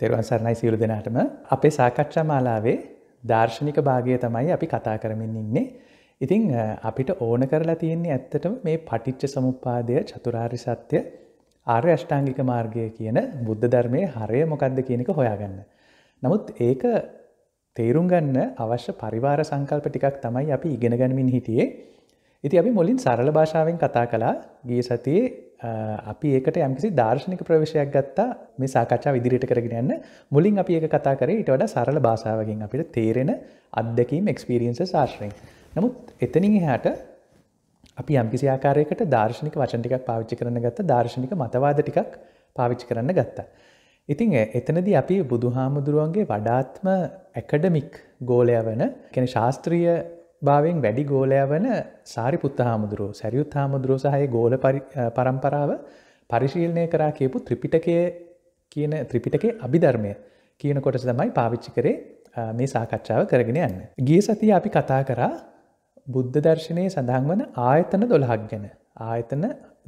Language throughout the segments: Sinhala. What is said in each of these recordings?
තෙරුවන් සරණයි සියලු දෙනාටම අපේ සාකච්ඡා මාලාවේ දර්ශනික භාගය තමයි අපි කතා කරමින් ඉන්නේ. ඉතිං අපිට ඕන කරලා තියෙන්නේ ඇත්තටම මේ පටිච්ච සමුපාදය චතුරාරි සත්‍යය ආර්ය අෂ්ටාංගික මාර්ගය කියන බුද්ධ ධර්මය හරය මොකක්ද කියනක හොයාගන්න. නමුත් ඒක තේරුම් ගන්න අවශ්‍ය පරිවාර සංකල්ප ටිකක් තමයි අපි ඉගෙනගැනමින් හිටියේ. ඉති අපි මුලින් සරල භාෂාවෙන් කතා කලා ගිය සතියේ අපි ඒකට යම්කිසි දර්ශනික ප්‍රවේශයක් ගත්තා මේ සාකච්ඡා විදිරිට කරගෙන යන්න මුලින් අපි ඒක කතා කරේ ඉට වඩ සරල භාසාාවකින් අපිට තේරෙන අත්දැකීම් එක්ස්පිරියන්ස සාශ්‍රයෙන් නමුත් එතනින් එහාට අපි යම්කිසි ආකාරයකට දර්ශනික වචන ටිකක් පාවිච්චි කරන ගත්ත දර්ශනික මතවාද ටිකක් පාවිච්චි කරන්න ගත්තා. ඉතිං එතනද අපි බුදු හාමුදුරුවන්ගේ වඩාත්ම ඇකඩමික් ගෝලය වන කෙන ශාස්ත්‍රීය භාවෙන් වැඩි ගෝලය වන සාරි පුත්ත හාමුදුරුව සැරියුත් හාමුදුරුව සහය ගෝල පරම්පරාව පරිශීලනය කරා කියපු ත්‍රිපිටකය කියන ත්‍රිපිටකේ අභිධර්මය කියන කොටස තමයි පාවිච්චි කරේ මේ සාකච්ඡාව කරගෙන යන්න. ගිය සතිය අපි කතා කරා බුද්ධ දර්ශනය සඳහන් වන ආයතන දොළහක් ගැන ආයතන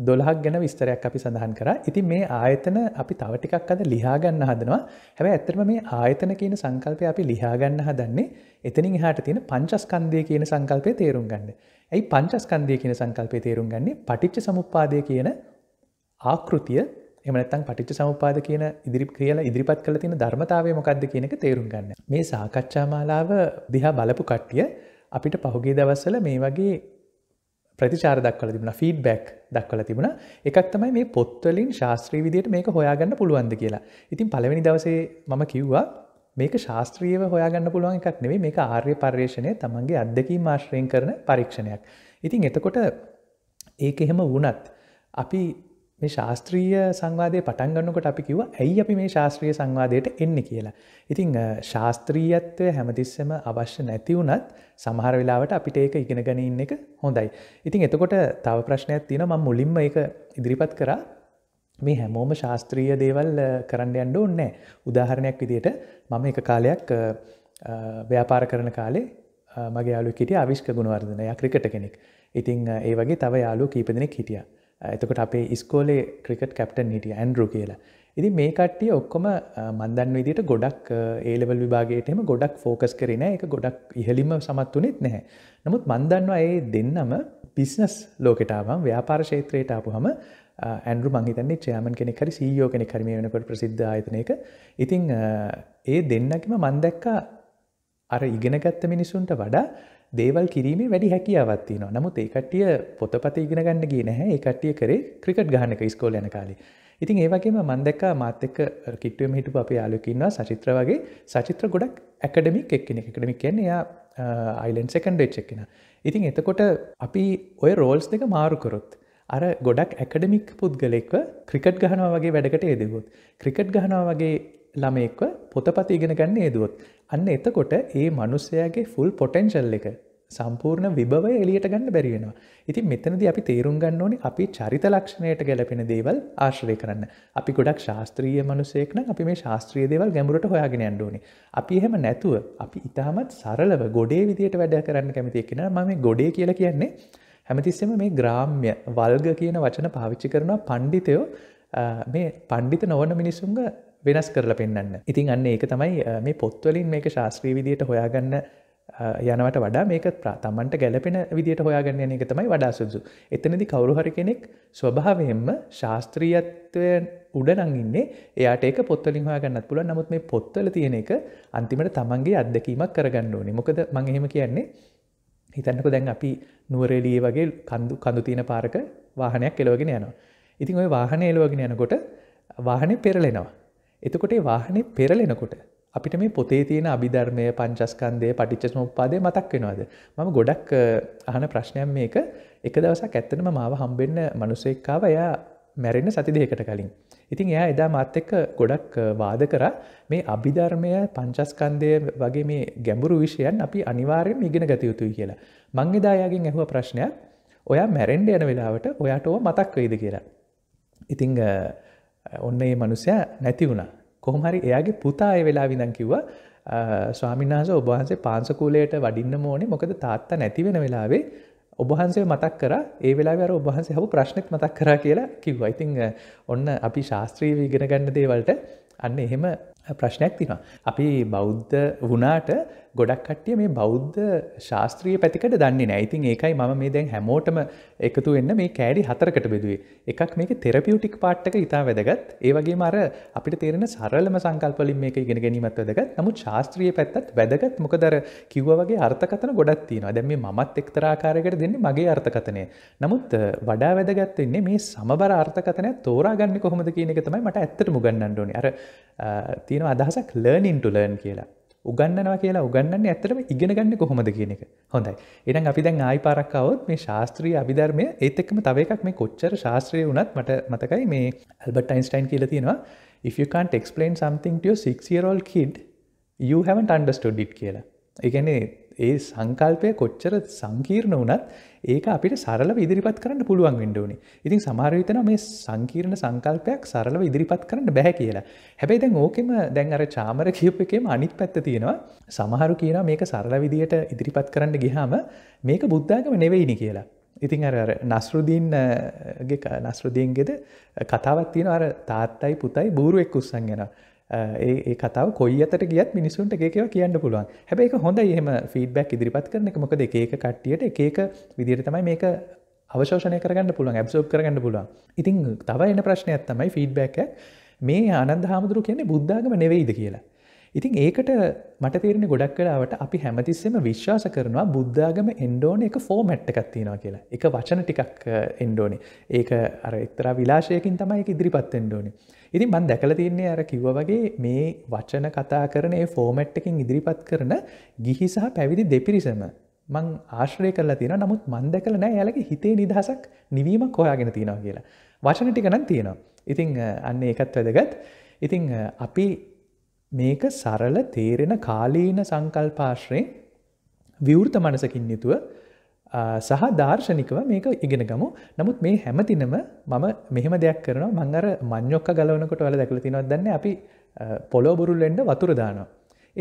දොළහක් ගැන විස්තරයක් අපි සඳහන් කර ඉති මේ ආයතන අපි තව ටිකක් අද ලිහාගන්න හදනවා හැබැ ඇතරම මේ ආයතන කියන සංකල්පය අපි ලිහාගන්න හදන්නේ එතනින් හට තියෙන පංචස්කන්දය කියන සංකල්පය තේරුම් ගන්න ඇයි පංචස්කන්දය කියන සංකල්පය තේරුම් ගන්නේ පටිච්ච සමුපාදය කියන ආකෘතිය එමනත්තන් පටිච්ච සමුපාද කියන ඉදිරි කියලා ඉදිරිපත් කළ තියෙන ධර්මතාවය මොකක්ද කියනක තේරුම් ගන්න මේ සාකච්ඡාමාලාව දිහා බලපු කට්ටිය අපිට පහුගේ දවස්සල මේ වගේ ප්‍රතිචාර දක්වල තිබුණ ෆීඩ බැක් දක්වල තිබුණ එකක් තමයි මේ පොත්වලින් ශාස්ත්‍රී විදියට මේක හොයාගන්න පුළුවන්ද කියලා ඉතින් පළවෙනි දවසේ මම කිව්වා මේක ශාස්ත්‍රීයව හොයාගන්න පුළුවන් එකක් නෙවේ මේ ආර්ය පර්යේෂණය තමන්ගේ අත්දකී මාශ්‍රයෙන් කරන පරීක්ෂණයක් ඉතින් එතකොට ඒක එහෙම වනත් අපි මේ ශාස්ත්‍රීය සංවාදය පටන් ගන්නකොට අපි කිව ඇයි අපි මේ ශාස්ත්‍රීය සංවාදයට එන්න කියලා. ඉතිං ශාස්ත්‍රීයත්වය හැමතිස්සම අවශ්‍ය නැතිවුනත් සමහර වෙලාවට අපිට ඒක ඉගෙන ගැනඉන්න එක හොඳයි. ඉතින් එතකොට තව ප්‍රශ්නයක් තියෙන ම මුලින්ම එක ඉදිරිපත් කර මේ හැමෝම ශාස්ත්‍රීය දේවල් කරන්න යන්ඩ ඕන්නෑ උදාහරණයක් විදියට මම එක කාලයක් ව්‍යාපාර කරන කාලේ මගේ යාලු කිටිය අවිශ්ක ගුණවර්ධනය ක්‍රිකට කෙනෙක්. ඉතිං ඒ වගේ තව යාලු කීපදෙනෙක් හිටියා. එතකොට අපේ ඉස්කෝලේ ක්‍රිකට් කැප්ටන් හිටිය ඇන්ඩරු කියලා ඉදි මේ කට්ටිය ඔක්කොම මන්දන් විදිට ගොඩක් ඒලවල් විභාගයටම ගොඩක් ෆෝකස් කරන එක ගොඩක් ඉහලිම සමත් වනෙත් නැහැ නමුත් මන්දන්නවා ඒ දෙන්නම පිස්නස් ලෝකටාවම් ව්‍යාපාර ශේත්‍රයට ආපුහම ඇන්ඩු මංහිතන්නේ චයමන් කෙනෙ හරි සීෝ e කෙනෙ කරම වෙනකොට ප්‍රසිද්ධ ආයතනයක ඉතිං ඒ දෙන්නකිම මන්දැක්කා අර ඉගෙනගත්ත මිනිසුන්ට වඩා දේවල් කිරීමේ වැඩි හැකියාවත්ති නවා නමුත් ඒකටිය පොතපත ඉගෙන ගන්න ගේ නැහැ එකටිය කරේ ක්‍රිකට් ගහනක ස්කෝල් යන කාලේ ඉතින් ඒවගේම මන්දක්කා මාතක කිට්ටුවම හිටපු අප යාලුකින්වා සචිත්‍ර වගේ සචිත්‍ර ගොඩක් ඇකඩමික් එක්කෙන එකකඩමික් කියන්නේ එයා අයිලන් සකන්ඩ් එච්චක්කෙන ඉතින් එතකොට අපි ඔය රෝල්ස් දෙක මාරුකරොත් අර ගොඩක් ඇකඩමික් පුද්ගලෙක්ව ක්‍රිකට් ගහනවා වගේ වැඩකට ඒදකුත් ක්‍රිකට් ගහනවා වගේ ළමෙක්ව පොතපත ඉගෙන ගන්න ඒදුවොත් අන්න එතකොට ඒ මනුස්සයාගේ ෆුල් පොටෙන්ශල් එක සම්පූර්ණ විභව එලියට ගන්න බැරිවෙනවා. ඉතින් මෙතනද අපි තේරුම් ගන්න ඕනි අපි චරිත ලක්ෂණයට ගැලපෙන දේවල් ආශ්‍රය කරන්න. අපි ගොඩක් ශාස්ත්‍රීය මනුසෙක්න අපි මේ ශාස්ත්‍රීය දේවල් ගැඹුරට හොයාගෙන අන්ඩුවනි. අපි එහෙම නැතුව අපි ඉතාමත් සරලව ගොඩේ විදියට වැඩ කරන්න කැමති එකෙන ම ගොඩේ කියලා කියන්නේ හැමතිස්සම මේ ග්‍රාම්ය වල්ග කියන වචන පාවිච්චි කරනවා පණ්ඩිතයෝ මේ පණ්ඩිත නොවන මිනිසුන්ග වෙනස් කරලා පෙන්න්න ඉතින් අන්න ඒක තමයි මේ පොත්වලින් මේක ශාස්ත්‍රී විදියට හොයාගන්න යනවට වඩා මේක තමන්ට ගැලපෙන විදිට හොයාගන්න එක තමයි වඩා සුදු එතනදි කවරුහරි කෙනෙක් ස්වභාවයෙන්ම ශාස්ත්‍රීයත්වය උඩනංඉන්නේ එයාට ඒක පොත්තලින් හොයාගන්නත් පුළ නමුත් මේ පොත්තල තියෙන එක අන්තිමට තමන්ගේ අත්දැකීමක් කරගන්න ඕනේ මොකද මංහෙම කියන්නේ හිතන්නක දැන් අපි නුවරෙලිය වගේ කඳු කඳු තියෙන පාරක වාහනයක් එලෝගෙන යනවා ඉතින් ඔය වාහන එලෝගෙන යනකොට වාහනය පෙරලෙනවා එතකොට වාහනේ පෙරලෙනකොට අපිට මේ පොතේ තියෙන අභිධර්මය පංචස්කන්දය පටිච්චම උපාදය මතක් වෙනවාද මම ගොඩක් අහන ප්‍රශ්නයන් මේක එක දවසක් ඇත්තනම මාව හම්බෙන්න මනුසෙක්කාව එයා මැරෙන්න්න සතිදයකට කලින් ඉතින් එයා එදා මාත් එක්ක ගොඩක් වාද කර මේ අභිධර්මය පංචස්කන්දය වගේ මේ ගැඹුරු විෂයන් අපි අනිවාරයෙන් ඉගෙන ගතයුතුයි කියලා මංගෙදායාගෙන් ඇහුව ප්‍රශ්නයක් ඔයා මැරෙන්ඩ යන වෙලාවට ඔයාට ඕ මතක් වෙයිද කියලා ඉතිං ඔන්න ඒ මනුසය නැති වුණා කොහොමහරි එයාගේ පුතා අය වෙලා විඳන් කිව්වා ස්වාමින්හස ඔබහන්සේ පාන්සකූලයට වඩින්න මෝනේ මොකද තාත්තා නැතිවෙන වෙලාවේ ඔබහන්සේ මතක් කර ඒ වෙලාවර ඔබහන්සේ හු ප්‍රශ්නක් මතක් කර කියලා කිව්ව. ඉතිං ඔන්න අපි ශාස්ත්‍රීය ඉගෙන ගන්න දේවල්ට අන්න එහෙම ප්‍රශ්නයක් තිනවා. අපි බෞද්ධ වනාට ගොඩක් කට්ටිය මේ බෞද්ධ ශාස්ත්‍රීය පැතිකට දන්නේ නෑතින් ඒකයි ම මේ දැන් හැමෝටම එකතු වෙන්න මේ කෑඩි හතරකට බෙදුවේ එකක් මේක තෙරපියුටික් පාට්ටක ඉතා වැදගත් ඒවගේ මර අපිට තේරෙන සරලම සංකල්පලින් මේක ඉගෙන ගැනීමත් වැදගත් නමු ශාස්ත්‍රීය පැත්තත් වැදගත් මොකදර කිව්වගේ අර්ථකතන ගොඩක් තියෙනවා දැම මේ මත් එක්තරාකාරකට දෙන්නේ මගේ අර්ථකතනය නමුත් වඩා වැදගත්වෙන්නේ මේ සමබර අර්ථකතනය තෝරාගන්න කොහොමද කියන එක තමයි මට ඇත්තට මුගන්නන්න ඕනි අර තිය තියෙන අදහසක් ලර්නින් ටු ලර්න් කියලා උගන්නවා කියලා උගන්න ඇතරම ඉගෙන ගන්න කොහොමද කියන එක හොඳයි එනම් අපි දැන් ආයි පරක්කවොත් මේ ශාස්ත්‍රී අභිධර්මය ඒත් එක්ම තව එකක් මේ කොච්චර ශාස්ත්‍රය වනත් මට මතකයි මේ ඇල්බට අයින්ස්ටයින් කියල තියෙනවා if you can't explain something to your six-year-old kid, you haven't understood it කියලා. එකන්නේ ඒ සංකල්පය කොච්චර සංකීර්ණ වනත් ඒක අපිට සරල ඉදිරිපත් කරන්න පුළුවන් විඩෝනි ඉතින් සමාරවිතන මේ සංකීරණ සංකල්පයක් සරලව ඉදිරිපත් කරන්න බැහැ කියලා හැබැයි දැන් ඕකෙම දැන් අර චාමර කියප් එකම අනිත් පැත්ත තියෙනවා සමහරු කියන මේක සරල විදියට ඉදිරිපත් කරන්න ගිහාම මේක බුද්ධාගම නෙවෙයිනි කියලා ඉතින් අර නස්රුදීන්ගේ නස්රුදීන්ගෙද කතාවක් තියෙන අර තාත්තයි පුතයි බූරුවෙක් උස්සන් ගෙනවා ඒ කතාව කොයිතට ගියත් මිනිසුන්ට එකව කියන්න පුළුවන් හැබයි හොඳ එහෙම ෆීඩබැක් ඉදිරිපත් කරන එක මොකද එකක කට්ටියට ඒක විදිර තමයි මේක අවශෝෂණය කරගන්න පුළුවන් ඇබ්සෝප් කරගන්න පුළුවන් ඉතින් තව එන ප්‍රශ්නයක් තමයි ෆීඩබැක් මේ ආනන්ද හාමුදුරු කියන්නේ බුද්ධාගම නෙවෙයිද කියලා ඉතින් ඒකට මට තේරෙන ගොඩක් කලාවට අපි හැමතිස්සෙම විශ්වාස කරනවා බුද්ධාගම එන්ඩෝන එක ෆෝමැට් එකක් තියෙනවා කියලා එක වචන ටිකක් එන්ඩෝනේ ඒක අර එක්තරා විලාශයකින් තමයි ඉදිරිපත් එන්ඩෝනේ ඉතින් බන් දැකල තින්නේ අර කිව්ව වගේ මේ වචන කතා කරන ඒ ෆෝමැට්ටකින් ඉදිරිපත් කරන ගිහි සහ පැවිදි දෙපිරිසම මං ආශ්‍රය කරලා තියෙන නමුත් මන් දැකල නෑ යාලගේ හිතේ නිදහසක් නිවීමක් හොයාගෙන තියෙනවා කියලා වචන ටිකනම් තියෙනවා ඉතිං අන්න ඒකත් වැදගත් ඉතිං අපි මේක සරල තේරෙන කාලීන සංකල්පාශ්‍රයෙන් විවෘත මනසකින් යුතුව සහ දර්ශනිකව මේක ඉගෙන ගමු නමුත් මේ හැමතිනම මම මෙහෙම දෙයක් කරන මං අර මං්යොක්ක ගලවනකොට වල දැකල තිනොත් දන්න අපි පොලෝබුරුල්ලෙන්ඩ වතුර දානවා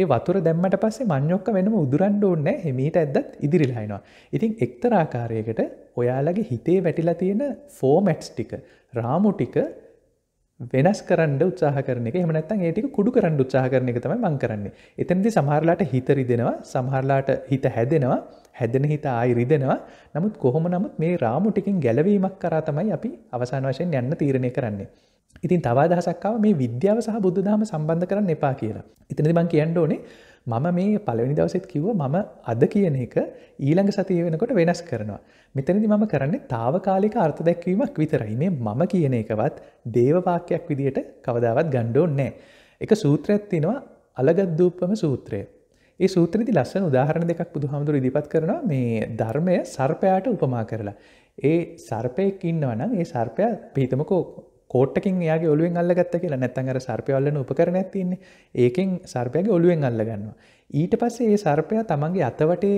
ඒ වතුර දැම්මට පස්සේ මං්යොක්ක වෙනම උදුරන්ඩ ඕන්න හෙමීට ඇදත් ඉදිරිලායිනවා. ඉතින් එක්තරාකාරයකට ඔයාලගේ හිතේ වැටිලා තියෙන ෆෝමැට්ස් ටික රාමු ටික වෙනස් කරන්න උත්සාහ කරන එක හමනත්තන් ඒටික කුඩු කරන්න උත්සාහ කරන එක තම මං කරන්නේ. එතනදි සමහරලාට හිතරි දෙෙනවා සමහරලාට හිත හැදෙනවා හැදෙන හිත ආයි රිදෙනවා නමුත් කොහොම නමුත් මේ රාමු ටිකින් ගැලවීමක් කරා තමයි අපි අවසාන වශයෙන් යන්න තීරණය කරන්නේ. ඉතින් තවා දහසක්කාව මේ විද්‍යාව සහ බුද්ධදාම සම්බන්ධ කරන්න එපා කියලා. ඉතිනදි මං කියන්න ඕනේ මම මේ පළවෙනි දවසෙත් කිව්ව මම අද කියන එක ඊළඟ සතිය වෙනකොට වෙනස් කරනවා. මෙතනදි මම කරන්නේ තාවකාලික අර්ථ දැක්වීමක් විතරයි මේ මම කියන එකවත් දේවවාක්‍යයක් විදිහට කවදාවත් ගණ්ඩෝ නෑ. එක සූත්‍රයක් තිනවා අලගත්දූපම සූත්‍රය. ඒ සූත්‍රති ලස්සන උදාහරණ දෙකක් බුදුහාමුදුර ඉදිපත් කරනවා මේ ධර්මය සර්පයාට උපමා කරලා. ඒ සර්පයක් ඉන්නවනම් ඒ සර්පය පිහිතමකෝ කෝට්ටකින් යාගේ ඔලුවෙන් අල්ලගත්ත කියලා නැත්තන් අර සර්පයවල්ලන උපකරණයක් තින්නේ ඒකෙන් සර්පයගේ ඔලුවෙන් අල්ලගන්නවා. ඊට පස්සේ ඒ සර්පයා තමන්ගේ අතවටේ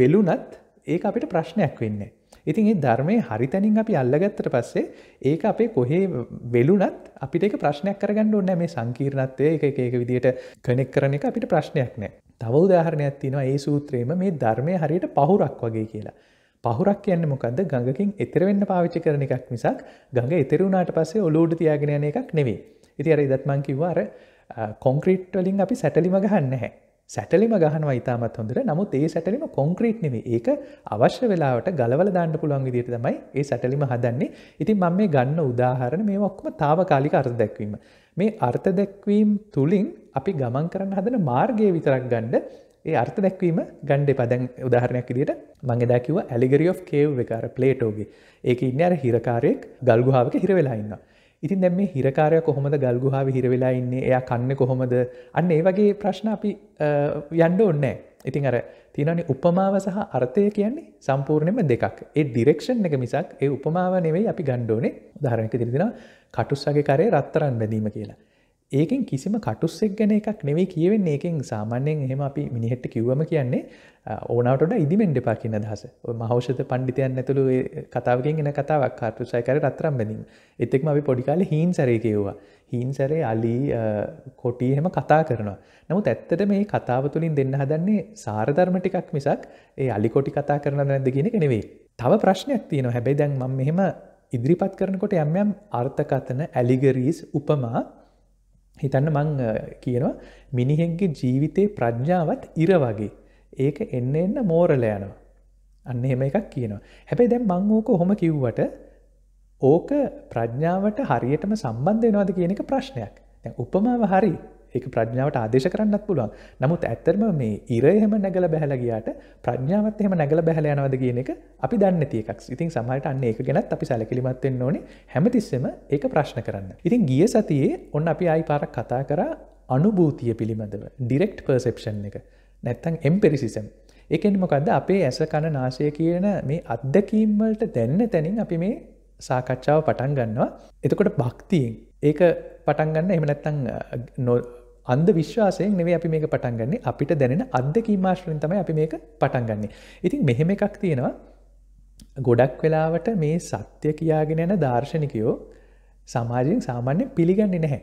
වෙලුනත් ඒක අපිට ප්‍රශ්නයක් වෙන්නේ. ඉතින් ඒ ධර්මය හරි තැනින් අපි අල්ලගත්තට පස්සේ ඒක අපේ කොහේ වෙලුනත් අපිට ඒක ප්‍රශ්නයක් කරගන්න ඕන්න මේ සංකීර්ණත්වය එක ඒක විදිට කනෙක් කරන එක අපිට ප්‍රශ්නයක් නෑ තව උදාහරණයක් තිනවා ඒ සූත්‍රයේම මේ ධර්මය හරියට පහුරක් වගේ කියලා. පහුරක් කියන්නේ මොකද්ද? ගඟකින් එතර වෙන්න පාවිච්චි කරන එකක් මිසක් ගඟ එතර වුණාට පස්සේ ඔලුව උඩ තියාගෙන යන එකක් නෙවෙයි. ඉතින් අර ඉදත් මං කිව්වා අර කොන්ක්‍රීට් වලින් අපි සැටලිම ගහන්නේ නැහැ. සැටලිම ගහනවා ඉතාමත් හොඳට නමුත් ඒ සැටලිම කොන්ක්‍රීට් නෙවේ ඒක අවශ්‍ය වෙලාවට ගලවල දාන්න පුළුවන් විදියට තමයි ඒ සැටලිම හදන්නේ ඉතින් මම මේ ගන්න උදාහරණ මේ ඔක්කොම තාවකාලික අර්ථ දැක්වීම මේ අර්ථ දැක්වීම් තුලින් අපි ගමන් කරන්න හදන මාර්ගය විතරක් ගණ්ඩ ඒ අර්ථ දැක්වීම ගණ්ඩ පදැන් උදාහරණයක් දිට මංගදා කිව ඇලිගරි of කේව් එකකාර පලේටෝගේ ඒක ඉන්න අර හිරකාරයෙක් ගල්ගුහාාවක හිරවෙලාඉන්න ඉතින් දැම මේ හිරකාරය කොහොමද ගල්ගුහාාව හිරවෙලා ඉන්නේ එය කන්න කොහොමද අන්න ඒ වගේ ප්‍රශ්න අපි යන්ඩ ඔන්නෑ ඉතින් අර තිනනි උපමාව සහ අර්ථය කියන්නේ සම්පූර්ණයම දෙකක් ඒ ඩිරෙක්ෂන් එක මිසක් ඒ උපමාව නෙවෙයි අපි ගණ්ඩෝනේ ධාරණක දිරිදිෙන කටුස්සගේ කරේ රත්තරන් බැඳීම කියලා ඒකෙන් කිසිම කටුස්සෙක් ගැන එකක් නෙවෙයි කියවෙන් ඒකෙන් සාමාන්‍යයෙන් එහෙම අපි මිනිහෙට්ට කිව්වම කියන්නේ ඕනවටට ඉදිමෙන්ඩ පා කියන දහස මහෞෂත පණ්ඩිතයන් ඇතුළු කතාවගෙන් එන කතාවක් කාටුසයකර රත්තරම් බැඳීම එතෙක්ම අපි පොඩිකාල හීන් සරයකයවා හීන් සැරේ අලි කොටි එහෙම කතා කරනවා නමුත් ඇත්තට මේ කතාව තුළින් දෙන්න හදන්නේ සාරධර්ම ටිකක් මිසක් ඒ අලිකොටි කතා කරන නැද කියෙනෙ නෙවෙේ තව ප්‍රශ්නයක් තියෙන හැබැයි දැන් මම මෙහෙම ඉදිරිපත් කරනකොට යම් යම් අර්ථකතන ඇලිගරීස් උපමා හිතන්න මං කියනවා මිනිහෙන්ගේ ජීවිතය ප්‍රඥ්ඥාවත් ඉර වගේ ඒක එන්න එන්න මෝරල යනවා අන්න එහෙම එකක් කියනවා හැබැයි දැම් මං ඕක හොම කිව්වට ඕක ප්‍රඥාවට හරියටම සම්බන්ධ වෙනවාද කියන එක ප්‍රශ්නයක් උපමාව හරි ඒක ප්‍රඥාවට ආදේශ කරන්නත් පුළුවන් නමුත් ඇත්තරම මේ ඉරයහෙම නැගල බැහලගියට ප්‍රඥාවත් එහෙම නැගල බැහල යනවද කියන එක අපි දන්න තියකක් ඉතින් සමහට අන්න ඒක ගැත් අපි සැලකිලිමත්වෙන්න ඕනේ හැමතිස්සම ඒක ප්‍රශ්න කරන්න ඉතින් ගිය සතියේ ඔන්න අපි අයි පාරක් කතා කර අනුභූතිය පිළිබඳව ඩිරෙක්් පර්සෙප්ෂන් එක නැත්තං එම්පෙරිසිසම් එකෙන් මොකක්ද අපේ ඇස කණ නාශය කියන මේ අත්දැකීම්වලට දැන්න තැනින් අපි මේ සාකච්ඡාව පටන් ගන්නවා එතකොට භක්තියෙන් ඒක පටන්ගන්න එමනැත්තං අන්ද විශ්වාසයෙන් නෙවේ අපි මේක පටන්ගන්නේ අපිට දැනෙන අදකීම ආශ්‍රයෙන් තමයි අපි මේක පටන්ගන්නේ ඉතින් මෙහෙම එකක් තියෙනවා ගොඩක් වෙලාවට මේ සත්‍ය කියාගෙන යන දර්ශනිකයෝ සමාජයෙන් සාමාන්‍යෙන් පිළිගන්න නැහැ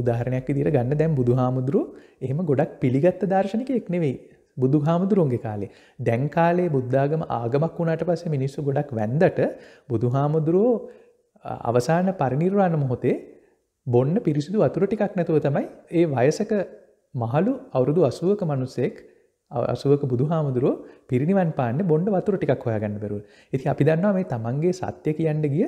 උදාහරණයක් දිර ගන්න දැම් බුදු හාමුදුරුව එහෙම ගොඩක් පිළිගත්ත දර්ශනික එක් නෙවෙයි බුදු හාමුදුරුවන්ගේ කාලේ දැන් කාලේ බුද්ධාගම ආගමක් වුණට පස්සේ මිනිස්සු ගොඩක් වැන්දට බුදු හාමුදුරුවෝ අවසාන පරිනිර්වාණ මොහොතේ බොන්න පිරිසිදු වතුර ටිකක් නැතුව තමයි ඒ වයසක මහලු අවුරුදු අසුවක මනුස්සෙක් අසුවක බුදු හාමුදුරුව පිරිනිවන් පාන්න බොඩ වතුර ටිකක් හොයාගන්න බැරුව ඇති අපි දන්නවා මේ තමන්ගේ සත්‍ය කියන්න ගිය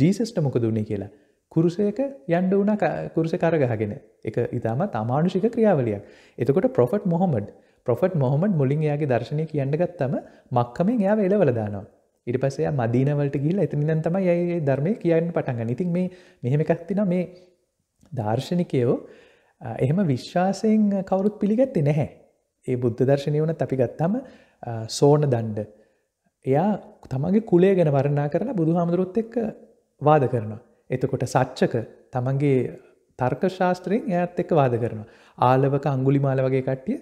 ජීසස්ට මොකද වුණේ කියලා කුරුසයක යන්ඩ වුණ කුරුස කරගහගෙන එක ඉතාම තමානුෂික ක්‍රියාවලියක් එතකොට පොෆට් මොහොමඩ් පොෆට් මොහොමඩ් මුලින් එයාගේ දර්ශනය කියන්න ගත්තම මක්කමෙන් එයා එලවලදානවා ඉට පසය මදීනවලට ගිල්ල එතනිදන් තමයි ඒ ධර්මය කියන්න පටන්ග ඉතින් මේ මෙහෙම එකක්තින මේ දර්ශනිකයෝ එහෙම විශ්වාසයෙන් කවුරුත් පිළිගත්ත නැහැ. ඒ බුද්ධ දර්ශනය වන අපි ගත්තම සෝන දණ්ඩ. එයා තමන්ගේ කුලේ ගැන වරණා කරලා බුදු හාමුදුරුත් එක්ක වාද කරනවා. එතකොට සච්චක තමන්ගේ තර්ක ශාස්ත්‍රයෙන් එයත් එක්ක වාද කරනවා. ආලවක අංගුලිමාල වගේ කට්ටිය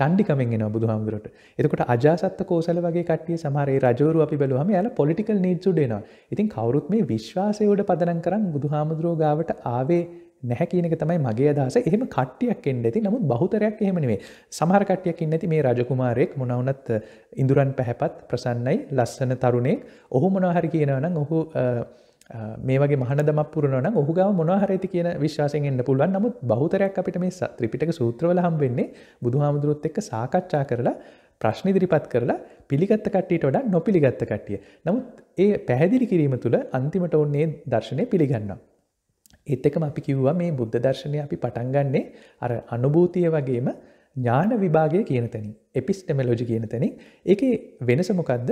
චන්ඩිකමෙන් එනවා බුදු හාමුදුරට එතකොට අජාසත්ත කෝසල වගේ කටිය සමහරේ රජවරු අපි බැලුවහම යාල පොලිටිකල් නීඩ්සුඩේනවා ඉතින් කවුරුත් මේ විශ්වාසයෝට පදනම් කරන් බුදු හාමුදුරෝගාවට ආවේ නැහැ කියනක තමයි මගේ අදහස එහෙම කට්ටියක් එන්න ඇති නමුත් බහුතරයක් එහෙමනේ සමහර කට්ටියක් ඉන්න ඇති මේ රජකුමාරයෙක් මොනවුනත් ඉඳුරන් පැහැපත් ප්‍රසන්නයි ලස්සන තරුණේ ඔහු මොනහරි කියනවනම් ඔහු මේ වගේ මහනදමක් පුරනවන ඔහු ගාව මොනහර ඇති කියන විශ්වාසයෙන් එන්න පුළුවන් නමුත් බහුතරයක් අපිට මේ ත්‍රිපිටක සූත්‍රවල හම් වෙන්නේ බුදුහාමුදුරුවොත් එක්ක සාකච්ඡා කරලා ප්‍රශ්න ඉදිරිපත් කරලා පිළිගත්ත කට්ටියට වඩා නොපිළිගත්ත කට්ටිය. නමුත් ඒ පැහැදිලි කිරීම තුළ අන්තිමට ඔන්නේ දර්ශනය පිළිගන්නවා. ඒත්තකම අපි කිව්වා මේ බුද්ධ දර්ශනය අපි පටන්ගන්නේ අර අනුභූතිය වගේම ඥාන විභාගය කියන තැනින් එපිස්ටමලෝජි කියන තැනින් එක වෙනසමොකක්ද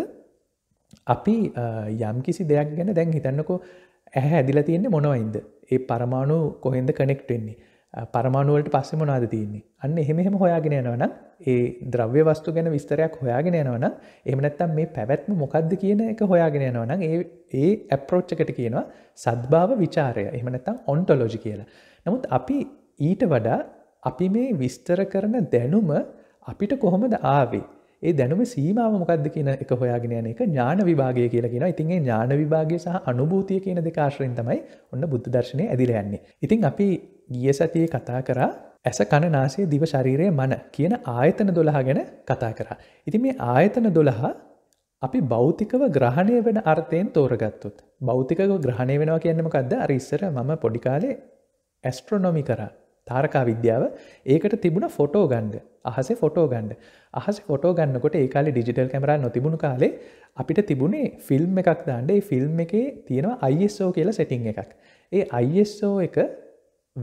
අපි යම් කිසි දෙයක් ගැන දැන් හිතන්නකෝ ඇහැ ඇදිලා තියෙන්නේ මොනවයින්ද ඒ පරමාණු කොහෙන්ද කනෙක්ටෙන්නේ පරමාණුවලට පස්සෙම නාද තියන්නේ අන්න එහෙමෙම හොයාගෙන යනවන ඒ ද්‍රව්‍ය වස්තු ගැන විස්තරයක් හොයාගෙන යනවන එමනැත්තම් මේ පැවැත්ම මොකක්ද කියන එක හොයාගෙන යනවන ඒ ඒ ඇප්‍රෝච්චකට කියනවා සද්භාව විචාරය එමනැත්තම් ඔන්ටොලෝජි කියලා නමුත් අපි ඊට වඩා අපි මේ විස්තර කරන දැනුම අපිට කොහොමද ආවේ ඒ දැනුම සීමාව මොකක්ද කියන එක හොයාගෙන යන එක ඥාන විභාගය කියලා කියෙන ඉතින්ගේ ඥාන විභාගය සහ අනුභූතිය කියන දෙකාශ්‍රයෙන් තමයි ඔන්න බුද්ධ දර්ශනය ඇදිල යන්නේ ඉතින් අපි ගිය සතිය කතා කරා ඇස කණ නාසේ දිව ශරීරය මන කියන ආයතන දොළහා ගැන කතා කරා. ඉති මේ ආයතන දොළහා අපි බෞතිකව ග්‍රහණය වෙන අර්ථයෙන් තෝරගත්තුත්. බෞතිකව ග්‍රහණය වෙනවා කියන්නමකක්ද අරිස්සර මම පොඩිකාලේ ඇස්ට්‍රොනොමි කරා තාරකා විද්‍යාව ඒකට තිබුණ ෆොටෝ ගන්ඩ අහසේ ෆොටෝ ගන්ඩ අහස ෆොටෝ ගන්නකොට ඒකාල ඩිජිටල් කැමර නොතිබුණු කාලේ අපිට තිබුණේ ෆිල්ම් එකක් දාන්ඩ ෆිල්ම් එකේ තියෙනවා අයිSO කියලා සෙටිං එකක් ඒ අයිSO එක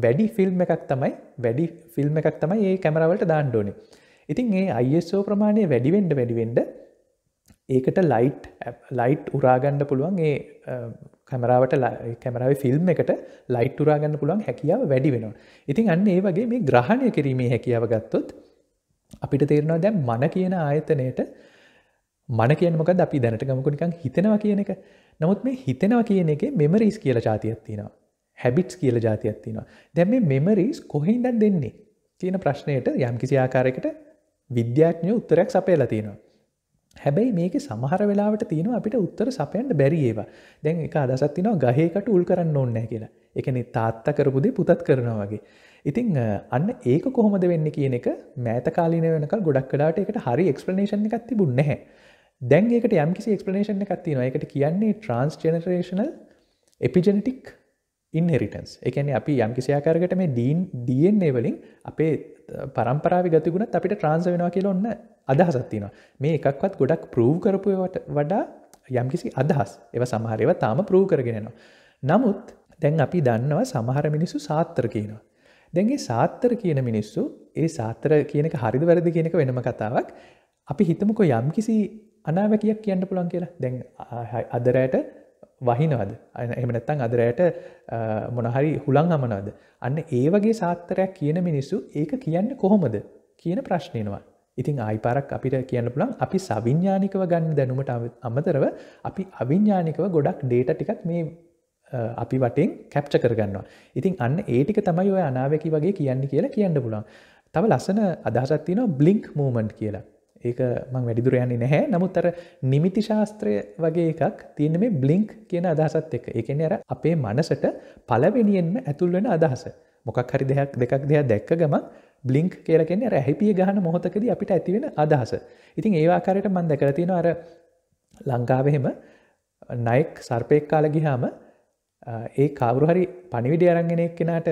වැඩි ෆිල්ම් එකක් තමයි වැඩි ෆිල්ම් එකක් තමයි ඒ කැමරවලට දාණ්ඩෝනි ඉතින් ඒ අයිSෝ ප්‍රමාණය වැඩිවෙන්ඩ වැඩිවෙන්ඩ ඒකට ලයිට් ලයිට් උරාගන්න පුළුවන් ඒ කැමරාවට කැමරාව ෆිල්ම් එකට ලයිට් උරාගන්න පුළුවන් හැකියාව වැඩි වෙනවා ඉතින් අන්න ඒ වගේ මේ ග්‍රහණය කිරීමේ හැකියාව ගත්තොත් අපිට තේරෙනවා දැම් මන කියන ආයතනයට මන කියනමකද අපි දැනට ගමකුනිකං හිතෙනවා කියන එක නමුත් මේ හිතෙනවා කියන එක මෙමරීස් කියලා ජාතියක් තියෙනවා හැබිට්ස් කියල ජාතියක් තියෙනවා දැම් මේ මෙමරිස් කොහෙන්දන් දෙන්නේ තියෙන ප්‍රශ්නයට යම් කිසි ආකාරයකට විද්‍යාඥය උත්තරයක් සපයලා තියෙනවා හැබැයි මේක සමහර වෙලාට තියෙන අපිට උත්තර සපයන්ට බැරි ඒවා දැන් එක අදසත් තිනවා ගහකට උල් කරන්න ඕන්න කියලා එකන තාත්ත කරපුදේ පුතත් කරනවා වගේ ඉතිං අන්න ඒක කොහොමද වෙන්න කියන එක මෑතකාලීන වෙනක ගොඩක් කලාට එකට හරි එක්ස්පලනේෂණ එකක් තිබුන්න හැ දැන් ඒකට යම්කිසි එක්ස්පලනේෂණ එකක් තියෙනවා එකට කියන්නේ ට්‍රන්ස්ජනරේෂනල් එපිජනටික් ඉන්හෙරිටන්ස් එකන්නේ අපි යම් කිසියාකාරකට මේ දීන් දියන්නේ වලින් අපේ පරම්පරාව ගතිගුණත් අපිට ට්‍රන්ස වෙනවා කියල ඔන්න අදහසත්තිනවා මේ එකක්වත් ගොඩක් ප්‍රූව් කරපුට වඩා යම්කිසි අදහස් එව සමහරව තාම ප්‍රූ කරගෙනවා. නමුත් දැන් අපි දන්නවා සමහර මිනිස්සු සාත්තර කියනවා. දැන්ගේ සාත්තර කියන මිනිස්සු ඒ සාත්තර කියනක හරිදු වැරදි කියනක වෙනම කතාවක් අපි හිතමකො යම්කිසි අනාවැකයක් කියන්න පුළන් කියලා දැන් අදරයට වහිනවද එමනත්තං අදරයට මොනහරි හුළං හමනවද අන්න ඒ වගේ සාත්තරයක් කියන මිනිස්සු ඒක කියන්න කොහොමද කියන ප්‍රශ්නයනවා ඉතින් ආයිපාරක් අපිට කියන්න පුළන් අපි සවිඤ්ඥානිකව ගන්න දැනුමට අමතරව අපි අවිඤ්ඥානිකව ගොඩක් ඩේට ටිකක් මේ අපි වටෙන් කැප්ච කරගන්නවා ඉතින් අන්න ඒටික තමයි ඔය අනාවැකි වගේ කියන්න කියලා කියන්න පුළන් තව ලස්සන අදහසත්තින බ්ලිංක් මූමන්ට් කියලා ඒක මං වැඩිදුර යන්නේ නැහැ නමුත් අර නිමිති ශාස්ත්‍රය වගේ එකක් තියෙන මේ බ්ලිංක් කියන අදහසත් එක එකන අර අපේ මනසට පලවෙනියෙන්ම ඇතුල්වෙන අදහස මොකක් හරි දෙයක් දෙකක් දෙයක් දැක්ක ගම බ්ලිංක් කියලකෙන්නේ රැහිපිය ගහන මොහොතකද අපිට ඇතිවෙන අදහස ඉතින් ඒවාකාරයට මන් දැකරතින අර ලංකාවහෙම නයික් සර්පයෙක් කාල ගිහාම ඒ කවරු හරි පණිවිඩ අරංගෙනෙක් කෙනාට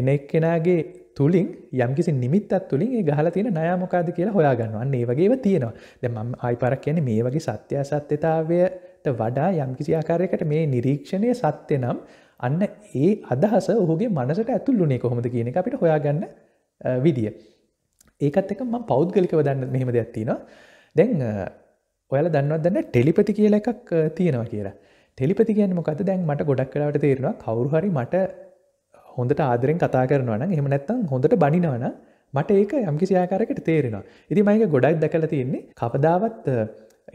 එනෙක් කෙනගේ තුළින් යම්කිසි නිමිත්තත් තුළින් ගහල තියෙන නයාමොකාද කියලා හොයාගන්නවන්න ඒ වගේ තියෙනවා දෙ ම අයිපරක් කියන මේ වගේ සත්‍ය සත්‍යතාවයට වඩා යම්කිසි ආකාරයකට මේ නිරීක්ෂණය සත්‍ය නම් අන්න ඒ අදහස ඔහුගේ මනසට ඇතුල්ලුනේ කොහොමද කියන අපිට හොයාගන්න විදිිය. ඒකත් එක ම පෞද්ගලිකව දන්න මෙහෙම දෙයක් තියෙනවා දැන් ඔයාල දන්නවත් දන්න ටෙලිපති කියල එකක් තියෙනවා කියලා ටෙලිපති කියන්න මොකද දැන් මට ගොඩක් කලාට තේරෙනවා කවරුහරි මට හොඳට ආදරෙන් කතා කරනවන එහම නැත්තම් හොඳට බනිනවන මට ඒක යම්කිසි ආකාරකට තේරෙනවා ඉති මයික ගොඩක් දැකල තියෙන්නේ කපදාවත්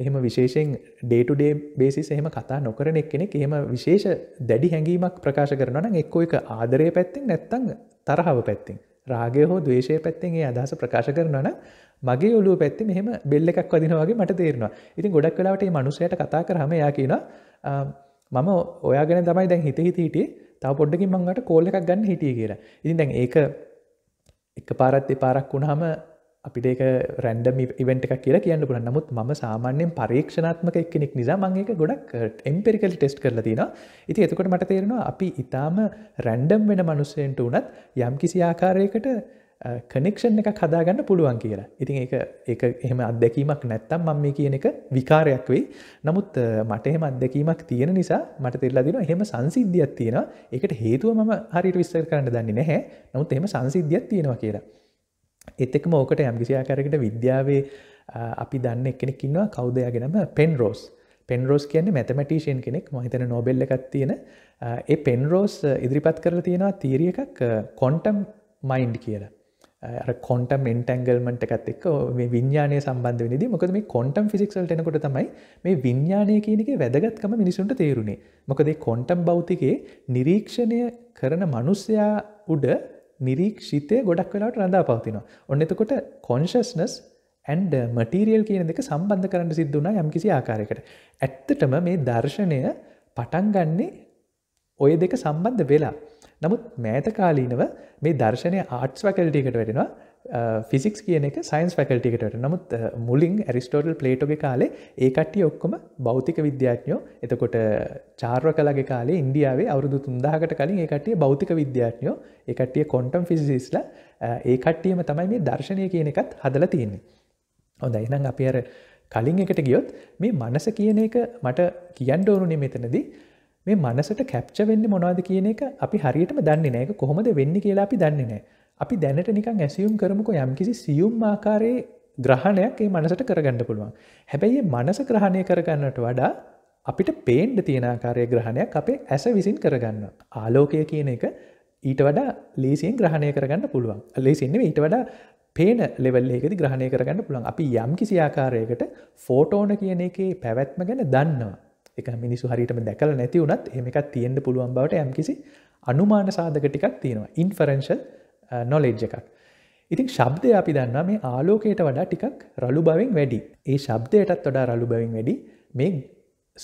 එහෙම විශේෂෙන් ඩේටුඩේ බේසිස් එහෙම කතා නොකරන එක් කෙනෙක් එහෙම විශේෂ දැඩි හැඟීමක් ප්‍රකාශ කරනවන එක්කෝ එක ආදරය පැත්තිෙන් නැත්තං තරහව පැත්තිෙන් රාගය හෝ දවේශය පැත්තෙන් ඒ අදහස ප්‍රකාශ කරනවන මගේ ඔලුව පැත්ති මෙහම බෙල්ල එකක් වදිනවගේ මට තේරෙනවා ඉතින් ගොඩක් වෙලාට මනුසයට කතා කරහම යා කියන මම ඔයා ගැන තමයි දැන් හිත හිතීටේ තව පොඩ්ඩකින් මංගට කෝල්ල එකක් ගන්න හිටිය කියලා ඉතින් දැන් ඒක එක පාරත් පාරක් වුණහම අපිට ඒක රැන්ඩම ඉවට එක කියලා කියන්න පුළ නමුත් ම සාමාන්‍යෙන් පරීක්ෂණාත්මක එක්කෙනෙක් නිසා මංඒක ගොඩක් එම්පෙරිකලි ටෙස්් කරලතින ඉති එතකොට මට තේරෙනවා අපි ඉතාම රැන්ඩම් වෙන මනුස්සයෙන්ට වනත් යම් කිසි ආකාරයකට කනෙක්ෂන් එක කදාගන්න පුළුවන් කියලා ඉතින් ඒ එහෙම අත්දැකීමක් නැත්තම් මම මේ කියන එක විකාරයක් වෙයි නමුත් මට එහෙම අත්දැකීමක් තියෙන නිසා මට තෙල්ලදින එහෙම සංසිද්ධියක් තියෙන එකට හේතුව මම හරිට විස්සර කරන්න දන්නේ නැහැ නමුත් එහෙම සංසිද්ධියක් තියෙනවා කියලා එත්තෙක්ම ඕකට යම්කිසියාකාරකට විද්‍යාවේ අපි දන්න එකෙනෙක් ඉන්නවා කවුදයාගෙනම පෙන්රෝස් පෙන්රෝස් කියන්නේ මැතමටීෂයන් කෙනෙක් මහිතන නොබෙල්ල එකක් තියෙන ඒ පෙන්රෝස් ඉදිරිපත් කරලා තියෙනවා තීරිය එකක් කොන්ටම් මයින්ඩ් කියලා කොටම් එන්ටැන්ගල්මට එකත් එක් මේ විඤ්‍යානය සම්බන්ධ වනිදි මොකද මේ කොටම් ෆිසික්සල්ට එනකොට තමයි මේ විඤ්‍යානය කියනක වැදගත්කම මිනිසුන්ට තේරුණේ මොකදේ කොන්ටම් බෞතිකයේ නිරීක්ෂණය කරන මනුස්්‍යයා උඩ නිරීක්ෂිතය ගොඩක් වෙලාට රඳා පවතිනවා. ඔන්න එතකොට කොන්ශස්නස් ඇන්ඩ මටීරියල් කියන දෙක සම්බන්ධ කරන්න සිද්ධුනා යම්කිසි ආකාරයකට. ඇත්තටම මේ දර්ශනය පටන්ගන්නේ ඔය දෙක සම්බන්ධ වෙලා නමුත් මෑතකාලීනව මේ දර්ශනය ආර්ට්ස් වැකල්ටිකට වෙනවා ෆිසික්ස් කියන එක සයින්ස් ෆැකල්ටිකට නමුත් මුලින් ඇරිස්ටෝටල් ප්ලේටෝගේ කාලේ ඒකට්ටිය ඔක්කොම භෞතික විද්‍යාඥෝ එතකොට චාර්ව කලගේ කාලේ ඉන්දියාවේ අවුරුදු තුන්දාහකට කලින් ඒකටිය භෞතික විද්‍යාඥෝ එකටිය කොන්ටම් ෆිසිස්ල ඒකට්ටියම තමයි මේ දර්ශනය කියන එකත් හදල තියෙන්නේ හොඳ එනම් අපි අර කලින් එකට ගියොත් මේ මනස කියන එක මට කියන්න ඕනුනේ මෙතනදී මේ මනසට කැප්ච වෙන්න මොනවාද කියන එක අපි හරියටම දන්න නෑක කොහොමද වෙන්න කියලා අපි දන්නේ නෑ අපි දැනට නිකං ඇසියුම් කරමුකෝ යම්කිසි සියුම් ආකාරයේ ග්‍රහණයක් ඒ මනසට කරගන්න පුළුවන් හැබැයි මනස ග්‍රහණය කරගන්නට වඩා අපිට පේන්ඩ තියෙනආකාරය ග්‍රහණයක් අපේ ඇස විසින් කරගන්න ආලෝකය කියන එක ඊට වඩා ලේසියෙන් ග්‍රහණය කරගන්න පුළුවන් ලේසින්න ඊට වඩා පේන ලෙවල් එකද ග්‍රහණය කරගන්න පුළන් අපි යම් කිසි ආකාරයකට ෆෝටෝන කියන එකේ පැවැත්ම ගැන දන්නවා එක මිනිසු හරිටම දැකල නැති වුනත් එම එකක් තියෙන්න්න පුළුවන් බවට යම්කිසි අනුමාන සාධක ටිකක් තියෙනවා ඉන්ෆරෙන්ශල් නොලෙජ් uh, එකක් ඉතින් ශබ්දය අපි දන්නා මේ ආලෝකයට වඩා ටිකක් රළු බවින් වැඩි ඒ ශබ්දයටත් වඩා රළු බවින් වැඩි මේ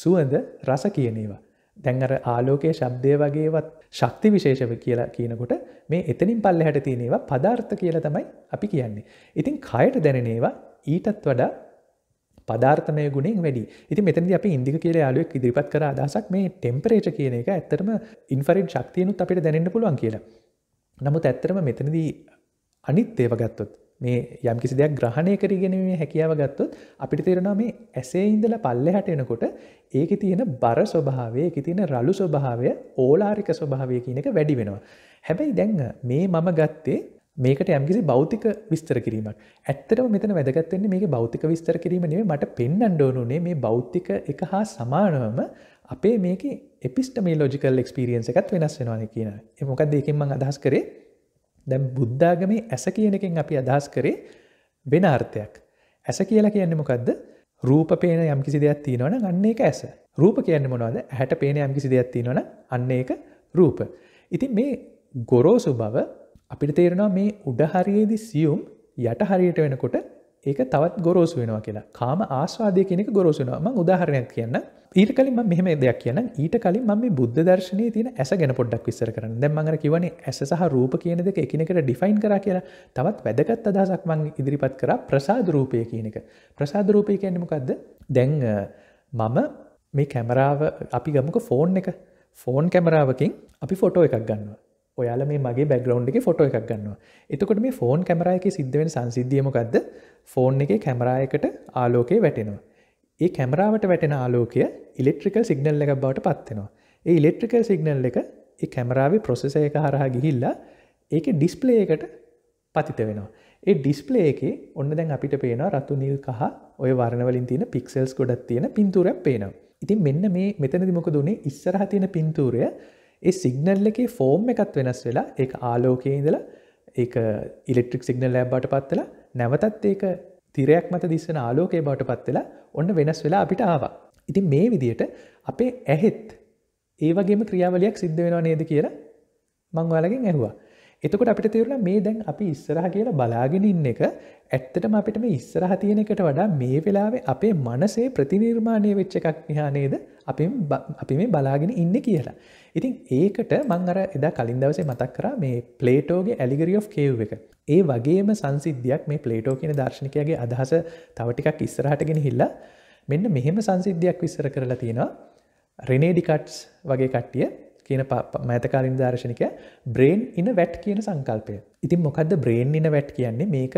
සුවඳ රස කියනේවා දැන්ර ආලෝකයේ ශබ්දය වගේවත් ශක්ති විශේෂව කියලා කියනකොට මේ එතනින් පල්ල හැට තියනේවා පදාර්ථ කියල තමයි අපි කියන්නේ ඉතින් කයට දැනනේවා ඊටත් වඩා පදාර්ථමය ගුණෙන් වැඩි ඉති මෙතනද අප ඉදික කියල යාලුවෙක් ඉදිරිපත් කර අදසක් මේ ටෙම්පරේච කියන එක ඇත්තරම ඉන්ෆරෙන්් ශක්තියනුත් අපිට දැනන්න පුළුවන් කියලා. නමුත් ඇත්තරම මෙතනදී අනිත් ඒව ගත්තොත් මේ යම් කිසි දෙයක් ග්‍රහණය කරගෙනීමේ හැකියාව ගත්තොත් අපිට තේරෙනවා මේ ඇසේ ඉඳල පල්ලෙ හට එනකොට ඒක තියෙන බර ස්වභාවය එක තියෙන රලු ස්වභාවය ඕලාරික ස්වභාවය කියන එක වැඩි වෙනවා. හැබැයි දැන් මේ මම ගත්තේ මේකට යම්කිසි බෞතික විස්තර කිරීමක් ඇත්තටම මෙතන වැදගත්වෙන්නේ මේ බෞතික විස්තර කිරීම නේ මට පෙන්න්නඩෝනුනේ මේ බෞතික එක හා සමානවම අපේ මේක එපිස්ටමේ ලෝජිකල් එක්ස්පිරියන්ස එකත් වෙනස් වෙනවාන කියන එමොකක්ද ඒකෙන්ම අදහස් කරේ දැම් බුද්ධාගමේ ඇස කියනකින් අපි අදහස් කරේ වෙන අර්ථයක් ඇස කියලා කියන්න මොකක්ද රූප පේන යම්කිසි දෙයක් තියෙනවන අන්න එක ඇස රූප කියන්න මොනවද හැට පේන යම්කිසි දෙයක් තියෙනවන අන්න එක රූප ඉතින් මේ ගොරෝසු බව අපිට තේරෙනවා මේ උඩහරියේදි සියුම් යට හරියට වෙනකොට ඒක තවත් ගොරෝසු වෙනවා කියලා කාම ආස්වාදය කෙනෙක ගොරෝසුනම උදාහරණයක් කියන්න ඊට කලින් මෙහම දෙයක් කියන ඊට කලින් ම බුද්ධ දර්ශනය තින ඇස ගැන පොඩ්ඩක් විස්සර කරන දැ මඟර කිවන ඇස සහ රූප කියන දෙක එකනෙකට ඩිෆයින් කර කියලා තවත් වැදගත් අදහසක් මං ඉදිරිපත් කර ප්‍රසාද රූපය කියනක ප්‍රසාද රූපය කියන්නමකක්ද දැන් මම මේ කැමරාව අපි ගමක ෆෝන් එක ෆෝන් කැමරාවකින් අපි ෆොටෝ එකක් ගන්නවා ඔයාල මේ මගේ බැග්‍රවන්් එක ෆොටෝ එකක් ගන්නවා එතකොට මේ ෆෝන් කැමරායක සිද්ධවෙන් සංසිද්ධියමකක්ද ෆෝන් එක කැමරායකට ආලෝකය වැටෙනවා ඒ කැමරාවට වැටෙන ආලෝකය ඉලෙක්ට්‍රිකල් සිගනල් එක බවට පත්වෙනවා ඒ ඉලෙක්ට්‍රිකල් සිගනල් එක ඒ කැමරාව ප්‍රොසෙසය එක හරහා ගිහිල්ලා ඒක ඩිස්පලේ එකට පතිත වෙනවා ඒ ඩිස්පලේ එක ඔන්න දැන් අපිට පේනවා රතු නිල් කහ ඔය වර්ණවලින් තියෙන පික්සල්ස් ගොඩක් තියෙන පින්තූරයක් පේනවා ඉතින් මෙන්න මේ මෙතනදිමක දුනේ ඉස්සරහ තියෙන පින්තූරය ඒ සිගනල් එකේ ෆෝර්ම් එකත් වෙනස් වෙලා ඒ ආලෝකයඉදල ඒ ඉලෙක්ට්‍රික් සිගනල් ලැබ්බට පත්වෙලා නැවතත් ඒක තිරයක් මත දිස්සන ආලෝකයේ බවට පත්වෙලා ඔන්න වෙනස් වෙලා අපිට ආවා. ඉතින් මේ විදියට අපේ ඇහෙත් ඒ වගේම ක්‍රියාවලයක් සිද්ධ වෙනවා නේද කියලා මං ඔයාලගෙන් ඇහවා. එතකොට අපිට තේරුණ මේ දැන් අපි ඉස්සරහ කියලා බලාගෙන ඉන්න එක ඇත්තටම අපිට මේ ඉස්සරහ තියෙනකට වඩා මේ වෙලාවේ අපේ මනසේ ප්‍රතිනිර්මාණය වෙච්ච එකක් නිහානේද අපි මේ බලාගෙන ඉන්න කියලා. ඉතින් ඒකට මං අර එදා කලින් දවසේ මතක් කරා මේ ප්ලේටෝගේ ඇලිගරි of කේව් එක. ඒ වගේම සංසිද්ධියක් මේ ප්ලේටෝ කියන දර්ශනකයාගේ අදහස තවටිකක් ඉස්සරහටගෙන හිල්ලා මෙන්න මෙහෙම සංසිද්ධියක් විස්සර කරලා තියෙනවා රෙනේඩිකට්ස් වගේ කට්ටිය කියන මෑතකාලින් දර්ශනික බ්‍රේන් ඉන වැට් කියන සංකල්පය. ඉතින් මොකක්ද බ්‍රේන් ඉන වැට් කියන්නේ මේක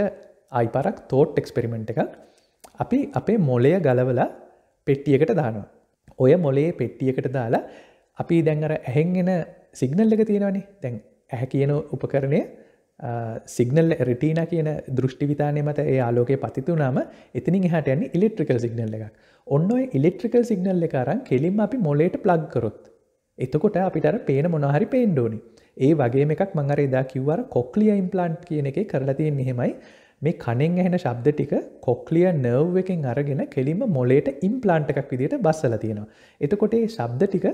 අයිපරක් තෝට් එක්ස්පෙරිමෙන්ට් එකක් අපි අපේ මොලය ගලවල පෙට්ටියකට දානවා. ඔය මොලේ පෙට්ටියකට දාලා අපි දැන්ර ඇහෙන්ගෙන සිගනල් එක තියෙනවනි දැන් ඇහැ කියන උපකරණය සිගනල් රටීන කියන දෘෂ්ටිවිතානය මත ඒ ආලෝකය පතිතුනාම එතිනින් හට යන්නේ ඉලෙක්ට්‍රිකල් සිගනල් එකක් ඔන්න ඉලෙක්ට්‍රිකල් සිගනල් එකරන් කෙලින් අපි මොලේට ප්ලග් කරොත් එතකොට අපිට පේන මොනහරි පේන්ඩෝනි ඒ වගේ එකක් මංහර එදා කිව්වර කොක්ලිය ඉම්පලාන්ට් කියන එක කරලතිය මෙහෙමයි මේ කනෙන් ඇහෙන ශබ්ද ටික කොක්ලිය නර්ව් එකෙන් අරගෙන කෙලිම මොලේට ඉම්පලාන්ට් එකක් විදිට බස්සල තියෙනවා. එතකොට ඒ ශබ්ද ටික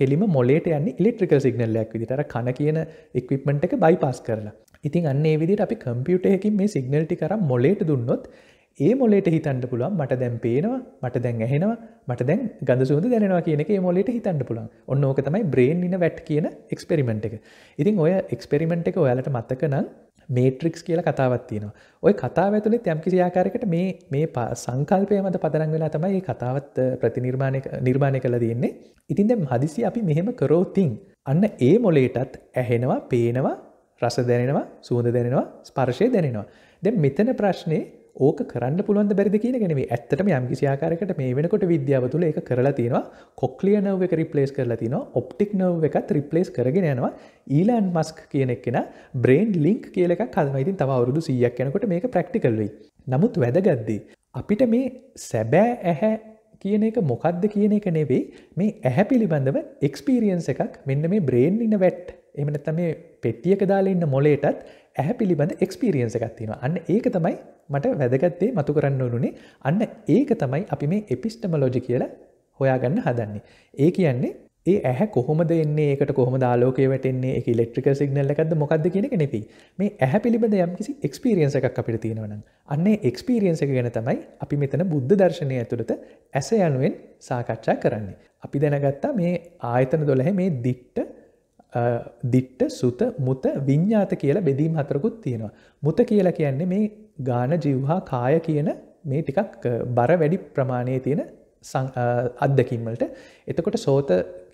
කෙලිම මොලේට යන්න ඉලෙක්ට්‍රික සිගනල්ලයක් විදිටර කන කියන එක්විපමට එක බයිපස් කරලා. ඉතින් අන්නේ විදිට අපි කම්පියුටයකින් මේ සිගනල්ටි කර මොලේට දුන්නොත් ඒ මොලට හිතන්ට පුළුවන් මට දැන් පේනවා මට දැන් ඇහෙනවා මට දැන් ගඳ සුද දැනවා කියනක මොලට හිතන්න පුළන් ඔන්න ඕක තමයි බ්‍රේන් ඉන වැට් කියන එක්ස්පෙරිමෙන්ට් එක ඉතින් ඔය එක්ස්පෙරිමෙන්ට් එක ඔයාලට මත්තක නම් මේට්‍රික්ස් කියල කතාවත් තියෙනවා ඔය කතාව ඇතුළේ තැම්කිසියාකාරකට මේ මේ පා සංකල්පය මත පදරං වෙලා තමයි ඒ කතාවත් ප්‍රතිනිර්මාණය නිර්මාණය කළ දෙන්නේ ඉතින් දැම් හදිසි අපි මෙහෙම කරෝතින් අන්න ඒ මොලේටත් ඇහෙනවා පේනවා රස දැනෙනවා සූඳ දැනෙනවා ස්පර්ශය දැනෙනවා දැ මෙතන ප්‍රශ්නය ඕක කරන්න පුළුවන් බැරිද කියන ගෙනෙ ඇත්තටම යම්කිසියාකාරකට මේ වෙනකොට විද්‍යාව තුළ එක කරලා තියෙනවා කොක්ලිය නව් එක රිපලේස් කරලා තින ඔප්ටික් නව් එකත් රිපලේස් කරගෙන යනවා ඊලන් මස්ක් කියනෙක්ෙන බ්‍රේන්් ලිංක් කියලක කල්මයිතින් තව අවුරුදු සියක් යනකොට මේක ප්‍රක්ටිකල්ලයි නමුත් වැදගද්දී. අපිට මේ සැබෑ ඇහැ කියන එක මොකක්ද කියන එක නෙවෙයි මේ ඇහැ පිළිබඳව එක්ස්පීරියන්ස එකක් මෙන්න මේ බ්‍රේන් ඉන්න වැට් එමනත්තම මේ පෙට්ටියක දාලා ඉන්න මොලේටත් ඇහැ පිළිබඳ එක්ස්පිරියන්ස එකක් තියෙනවා අන්න ඒක තමයි මට වැදගත්තේ මතු කරන්න ඕනුනේ අන්න ඒක තමයි අපි මේ එපිස්ටමලෝජි කියලා හොයාගන්න හදන්නේ. ඒ කියන්නේ ඒ ඇහ කොහොමද එන්නේ ඒකට කොහොම දාලෝක වැටන්නේ එක ඉලෙක්ට්‍රික සිගනල්ල එකක්ද මොකක්ද කියනක නෙපී මේ ඇහ පිළිබඳ යම් කිසි එක්ස්පිරියන්ස එකක් අපිට තියෙනවන අන්න එක්ස්පිරියන්ස එක ගැන තමයි අපි මෙතන බුද්ධ දර්ශනය ඇතුළත ඇස යනුවෙන් සාකච්ඡා කරන්නේ. අපි දැනගත්තා මේ ආයතන දොළහ මේ දිට්ට දිට්ට සුත මුත විඤ්ඥාත කියලා බෙදීම් හතරකුත් තියෙනවා. මුත කියලා කියන්නේ මේ ගාන ජිව්හා කාය කියන මේ ටිකක් බර වැඩි ප්‍රමාණය තියෙන අත්දකින්වලට එතකොට සෝත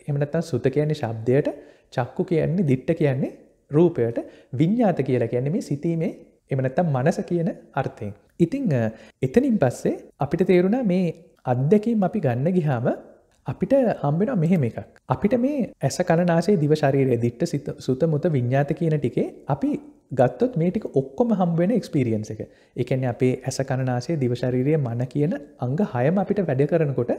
එමනත්තන් සුත කියන්නේ ශබ්දයට චක්කු කියන්නේ දිට්ට කියන්නේ රූපයට විඤ්ඥාත කියලා කියන්නේ මේ සිතීමේ එමනත්තම් මනස කියන අර්ථයෙන්. ඉතිං එතනින් පස්සේ අපිට තේරුණ මේ අත්දැකීම් අපි ගන්න ගිහාම අපිට අම්බෙන මෙහෙම එකක්. අපිට මේ ඇස කණනාසේ දිවශරීරය දිට්ට සිත සුත මුත විඤ්ඥාත කියන ටිකේ අපි ගත්තොත් මේ ටික ඔක්කොම හම්බෙන එක්ස්පිරියන්ස එක එකන අපේ ඇස කණනාසේ දිවශරීරය මන කියන අංග හයම අපිට වැඩ කරනකොට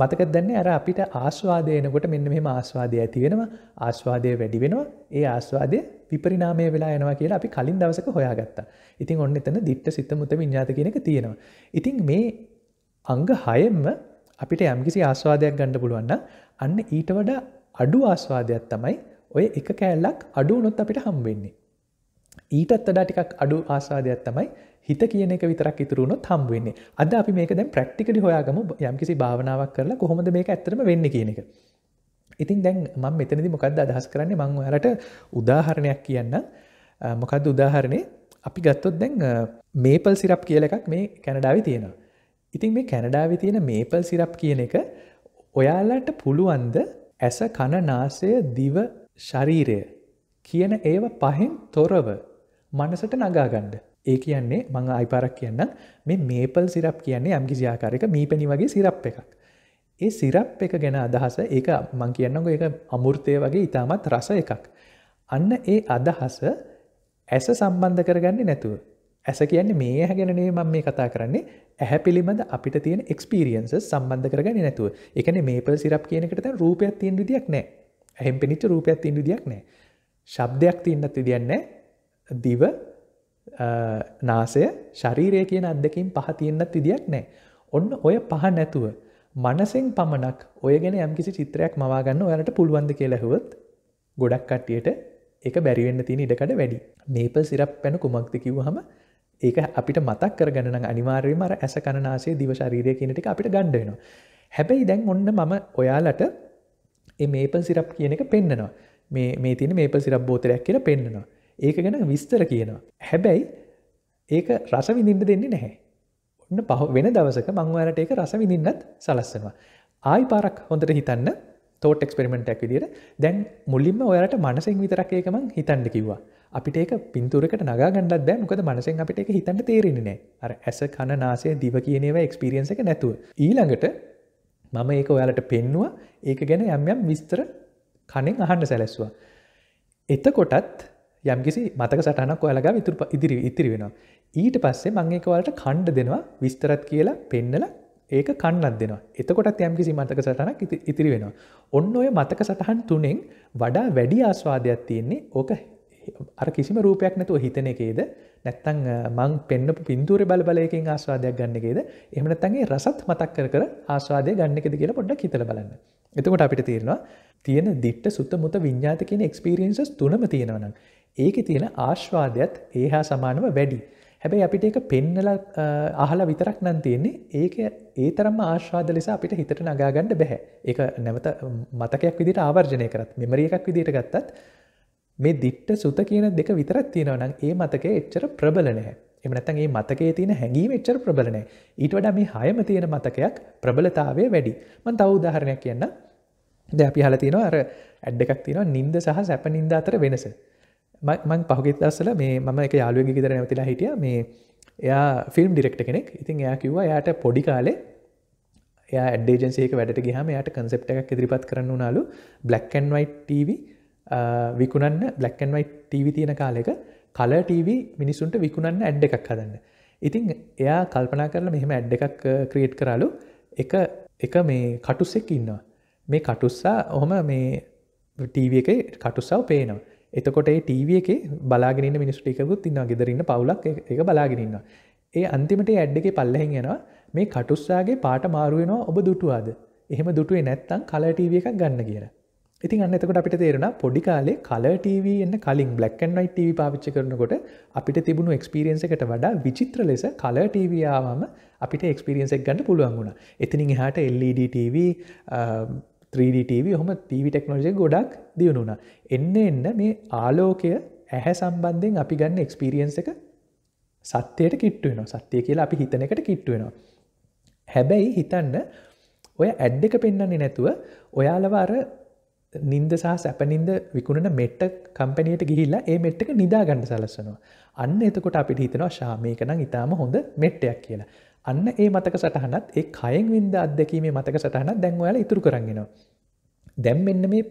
මතක දැන්න ඇර අපිට ආස්වාදයනකොට මෙන්න මෙම ආස්වාදය ඇති වෙනවා ආස්වාදය වැඩි වෙනවා ඒ ආස්වාදය විපරිනාමය වෙලා යනවා කියලා අපි කලින් දවසක හොයාගත්තා ඉතින් ඔන්න එතන දිට්ට සිත්තමුත විඤ්ඥාත කියනක තියෙනවා ඉතින් මේ අංග හයම්ම අපිට යම්කිසි ආස්වාදයක් ගණඩ පුළුවන්න අන්න ඊට වඩ අඩු ආස්වාදයක් තමයි ඔය එක කෑල්ලක් අඩු නොත් අපිට හම්බවෙන්නේ. ඊටත් වඩා ටිකක් අඩු ආස්වාදයක් තමයි හිත කියන එක විතරක් ඉතුරුණොත් හම්බවෙන්නේ අද අපි මේක දැන් ප්‍රක්ටිකලි හොයාගම යම්කිසි භාවනාවක් කරලා කොහොමද මේක ඇතරම වෙන්න කියන එක. ඉතින් දැන් මං මෙතනදි මොකක්ද අදහස් කරන්නේ මං හලට උදාහරණයක් කියන්න මොකක්ද උදාහරණය අපි ගත්තොත් දැන් මේපල් සිරප් කියල එකක් මේ කැනඩාවි තියෙනවා ඉතින් මේ කැනඩාවි තියෙන මේපල් සිරප් කියන එක ඔයාලට පුළුවන්ද ඇස කණනාසය දිව ශරීරය කියන ඒව පහෙන් තොරව මනසට නගාගණ්ඩ ඒ කියන්නේ මං අයිපාරක් කියන්න මේ මේපල් සිරප් කියන්නේ යම්කිසියාකාරක මී පැණි වගේ සිරප් එකක් ඒ සිරප් එක ගැන අදහස ඒ මං කියන්නක ඒ අමුෘතය වගේ ඉතාමත් රස එකක්. අන්න ඒ අදහස ඇස සම්බන්ධ කරගන්න නැතුව. ඇස කියන්නේ මේ හැගෙනනේ මං මේ කතා කරන්නේ ඇහැ පිළිබඳ අපිට තියෙන එක්ස්පිරියන්ස සම්බන්ධ කරගන්න නැතුව එකන මේපල් සිරප් කියනකට රූපයක් තියෙන් විදියක් නෑ ඇහෙම පිනිච්ච රූපයක් තින් විදියක් නෑ ශබ්දයක් තින්නත් විදියන්නේ දිව නාසය ශරීරය කියන අදකින් පහ තියෙන්න්නත් විදියක් නෑ ඔන්න ඔය පහ නැතුව මනසෙන් පමණක් ඔය ගැන යම්කිසි චිත්‍රයක් මවාගන්න ඔයාලට පුළුවන්ද කියලහුවත් ගොඩක් කට්ටියට එක බැරිවෙන්න තියෙන ඉඩකට වැඩි මේපල් සිරප් පැන කුමක්ති කිව්හම ඒක අපිට මතක් කරගන්න අනිවාර්යම අර ඇස කණනාසේ දිවශරීරය කියනටික අපිට ගණ්ඩයනවා. හැබැයි දැන් ඔන්න මම ඔයාලට මේපල් සිරප් කියන එක පෙන්න්නනවා මේ මේ තින මේපල් සිරප් බෝතරයක් කියල පෙන්න්නනවා ඒක ගැන විස්තර කියනවා. හැබැයි ඒක රස විඳින්ට දෙන්නේ නැහැ. ඔන්න පහ වෙන දවසක මංවරට ඒක රස විඳින්නත් සලස්සනවා. ආයි පාරක් හොඳට හිතන්න තෝට එක්ස්පෙරිමෙන්ටක් විදිර දැන් මුලින්ම ඔයාට මනසින් විතරක් ඒකම හිතන්න කිව්වා අපිට ඒක පින්තුරකට නගා ගන්නත් බෑ මොකද මනසින් අපිට එක හිතන්න තේරෙන්නේ නෑ අර ඇස කන නාසය දිව කියනේවා එක්ස්පීරියන්ස එක නැතුව ඊළඟට මම ඒක ඔයාලට පෙන්නවා ඒක ගැන යම් යම් විස්තර කණෙන් අහන්න සැලැස්වා එතකොටත් යම්කිසි මතක සටනක් ඔයාලගා විතුර ඉදිරි ඉතිරි වෙනවා ඊට පස්සේ මං ඒකවලට කණ්ඩ දෙනවා විස්තරත් කියලා පෙන්නලා ඒක කන්නත් දෙෙනවා එතකොටත් යම්කිසි මතක සටනක් ඉතිරි වෙනවා. ඔන්න ඔය මතක සටහන් තුනෙන් වඩා වැඩි ආස්වාදයක් තියෙන්නේ ඕක අර කිසිම රූපයක් නැතුව හිතන එකේද නැත්තං මං පෙන්න්නපු පින්තුර බලබලයකින් ආස්වාදයක් ගන්න එකේද එමනත්තන්ගේ රසත් මතක් කර ආස්වාදය ගන්න එකෙද කියලා පොඩ්ඩක් හිතල බලන්න. එතකොට අපිට තේරෙනවා තියෙන දිට්ට සුත්ත මුත විඤ්ඥාතකන එක්ස්පිරියන්සස් තුනම තියෙනවනම් ඒක තියෙන ආශ්වාදයක්ත් ඒහා සමානව වැඩි. හැබැයි අපිට එක පෙන්නල අහලා විතරක් නම් තියෙන්නේ ඒක ඒ තරම්ම ආශාද ලෙස අපිට හිතට නගාගණ්ඩ බැහැ එක නැවත මතකයක් විදිට ආවර්ජනය කරත් මෙමරිය එකක් විදිට ගත්තත් මේ දිට්ට සුත කියන දෙක විතරත් තියෙනවනම් ඒ මතක එච්චර ප්‍රබලනෑ එමනත්තන් ඒ මතකේ තියෙන හැඟීම එච්චර ප්‍රබලනෑ ඊට වඩා මේ හයම තියෙන මතකයක් ප්‍රබලතාවය වැඩි මන් තව උදාහරණයක් කියන්න ද අපි හල තියෙනවා අර ඇඩ්ඩ එකක් තියෙනවා නින්ද සහ සැප නින්ද අතර වෙනස මං පහුගෙත් දස්සල මේ මම එක යාලුවග ගෙදර නැතිලා හිටිය මේ එයා ෆිල්ම් ඩිරෙක්ට කෙනෙක් ඉතින් එයා කිව්වා යට පොඩි කාලේ ඩේජන්සේක වැඩට ගහම යට කන්සප් එකක් ඉදිරිපත් කරන්න නාලු බ්ලක්කන් වයිටව විකුණන්න බ්ලක්කන් වයිටව තියෙන කාලෙක කලටව මිනිසුන්ට විකුණන්න ඇඩ් එකක් හදන්න ඉතිං එයා කල්පනා කරලා මෙහෙම ඇඩ් එකක් ක්‍රියට් කරලු එක එක මේ කටුස්සෙක් ඉන්නවා මේ කටුස්සා ඔහොම මේ ටීව එක කටුස්සාව පේනවා එතකොට ටව එක බලාගෙන මිනිස්ටිකුත් ඉන්න ගෙදරන්න පවුලක් එක බලාගෙනන්න ඒ අන්තිමට ඇඩ් එක පල්ලහෙන් යනවා මේ කටුස්සාගේ පාට මාරුවෙනවා ඔබ දුටුවාද එහෙම දුටුවේ නැත්තං කලටව එකක් ගන්න කියලා ඉතින් අන්නතකොට අපිට තේරෙන පොඩි කාලේ කලටව එන්න කලින් බලක්කන්ටව පාවිච්ච කරනකොට අපිට තිබුණු එක්ස්පිරියන්සකට වඩා විචිත්‍ර ලෙස කලටවආවාම අපිට එක්ස්පිරියන්සෙක් ගන්න පුළුවන් වුණ එතිනින් එහට LEDTV 3DTV හොම TV ටෙක්නෝජය ගොඩක් දියුණුණ. එන්න එන්න මේ ආලෝකය ඇහැ සම්බන්ධයෙන් අපි ගන්න එක්ස්පිරියන්ස එක සත්‍යයට කිට්ටුවෙන සත්‍යය කියලා අපි හිතනකට කිට්ටුවෙනවා. හැබැයි හිතන්න ඔය ඇඩ් එක පෙන්න්නන්නේ නැතුව ඔයාලවාර නින්ද සහ සැපනින්ද විකුණන මෙට්ට කම්පනයට ගිහිල්ලා ඒ මෙට්ටක නිදා ගණඩ සලස්සනවා. අන්න එතකොට අපිට හිතනවා ශාමයකනම් ඉතාම හොඳ මෙට්ටයක් කියලා. අන්න ඒ මතක සටහනත් ඒ කයෙන් වින්ද අත්දැකීමේ මතක සටහනත් දැන්වල ඉතුරු කරගෙනවා. දැම් මෙන්න මේ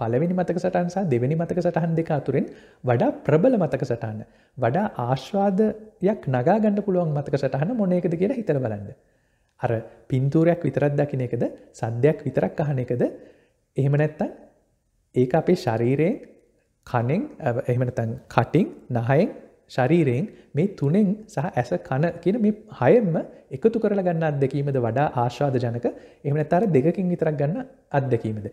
පළවෙනි මතක සටහන් සහ දෙවැනි මතක සටහන් දෙක අතුරෙන් වඩා ප්‍රබල මතක සටහන වඩා ආශ්වාදයක් නගා ගන්න පුළුවන් මතක සටහන මොන එකද කියලා හිතර බලන්න. අර පින්තූරයක් විතරත් දකින එකද සද්‍යයක් විතරක් අහන එකද එහෙම නැත්තන් ඒක අපේ ශරීරයෙන් කනෙන් එහමනතන් කටින් නහයෙන් ශරීරයෙන් මේ තුනෙන් සහ ඇස කන කියන මේ හයම එකතු කරලා ගන්න අත්දැකීමද වඩා ආශාද ජනක එහම තර දෙකින් විතරක් ගන්න අත්දැකීමද.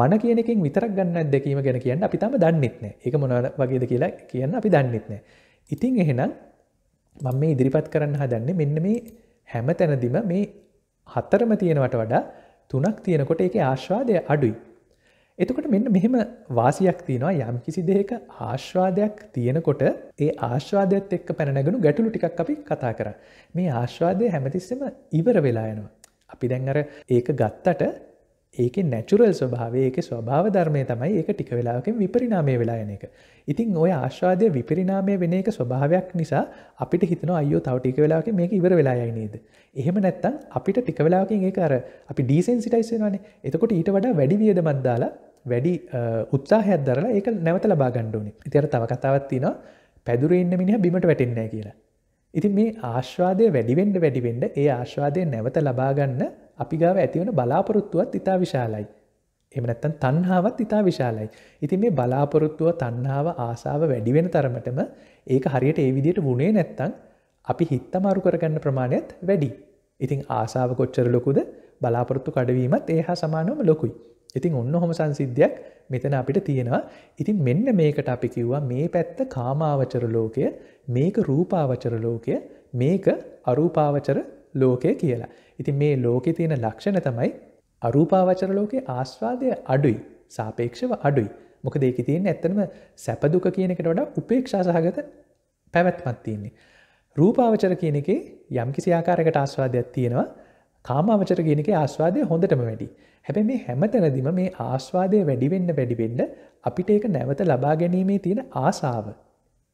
මන කියනෙකින් විතරක් ගන්න අත්දැකීම ගැන කියන්න අපි තම දන්නෙත්න එක මොන වගේද කියලා කියන්න අපි දන්නෙත්නෑ. ඉතින් එහෙනම් මං මේ ඉදිරිපත් කරන්න හදන්නේ මෙන්න මේ හැම තැනදිම මේ හත්තරම තියෙනවට වඩා තුනක් තියෙනකොට එක ආශ්වාදය අඩුයි එතකොට මෙන්න මෙහෙම වාසියක් තියෙනවා යම් කිසි දෙයක ආශ්වාදයක් තියෙනකොට ඒ ආශ්වාදයත් එක්ක පැනැගෙනු ගැටලු ටිකක් අපි කතා කර. මේ ආශ්වාදය හැමතිස්සම ඉවර වෙලා යනවා. අපි දැන් අර ඒක ගත්තට ඒක නැචුරල් ස්වභාවේ ඒක ස්වභාව ධර්මය තමයි ඒක ටික වෙලාකින් විපරිනාමය වෙලා යන එක. ඉතින් ඔය ආශ්වාදය විපරිනාමය වෙන එක ස්වභාවයක් නිසා අපිට හිතන අයෝ තව ටික වෙලාක මේක ඉවර වෙලායයි නේද. එහෙම නැත්තම් අපිට ටික වෙලාකින් ඒක අර අපි ඩීසෙන්සිටයිස්වෙනවානේ එතකොට ඊට වඩා වැඩි වියද මන්දාලා වැඩි උත්සාහයක් දරලා ඒක නැවත ලබා ගණ්ඩුවනේ ඉතිර තව කතාවත් තින පැදුරෙන්න්න මිනිහ බිමට වැටෙන්නේ කියලා. ඉතින් මේ ආශ්වාදය වැඩිවෙන්ඩ වැඩිවෙන්ඩ ඒ ආශ්වාදය නැවත ලබාගන්න අපි ගාව ඇතිවන බලාපොරොත්තුවත් ඉතා විශාලයි. එමනැත්තන් තන්හාවත් ඉතා විශාලයි. ඉතින් මේ බලාපොරොත්තුව තන්නාව ආසාාව වැඩිවෙන තරමටම ඒක හරියට ඒ විදියට වුණේ නැත්තං අපි හිත්ත මාරු කරගන්න ප්‍රමාණයත් වැඩි. ඉතිං ආසාාව කොච්චර ලොකුද බලාපොරොත්තු කඩවීමත් ඒහා සමානම ලොකුයි. ඉතින් ඔන්න හොම සංසිද්ධයක් මෙතන අපිට තියෙනවා ඉතින් මෙන්න මේකට අපි කිව්වා මේ පැත්ත කාමාවචර ලෝකය මේක රූපාවචර ලෝකය මේක අරූපාවචර ලෝකය කියලා. ඉතින් මේ ලෝකෙ තියෙන ලක්ෂණ තමයි අරූපාවචර ලෝකයේ ආස්වාදය අඩුයි සාපේක්ෂව අඩුයි මොක දෙක තියන්න ඇත්තනම සැපදුක කියනකට වඩා උපේක්ෂා සහගත පැවැත්මත් තියන්නේ. රූපාවචර කියනක යම් කිසි ආකාරකට ආස්වාදයක් තියෙනවා කාමාවචර කියනක ආස්වාදය හොඳටම වැඩි. හැබැ මේ හැමතැනදිම මේ ආස්වාදය වැඩිවෙන්න වැඩිවෙන්න අපිට ඒක නැවත ලබා ගැනීමේ තියෙන ආසාාව.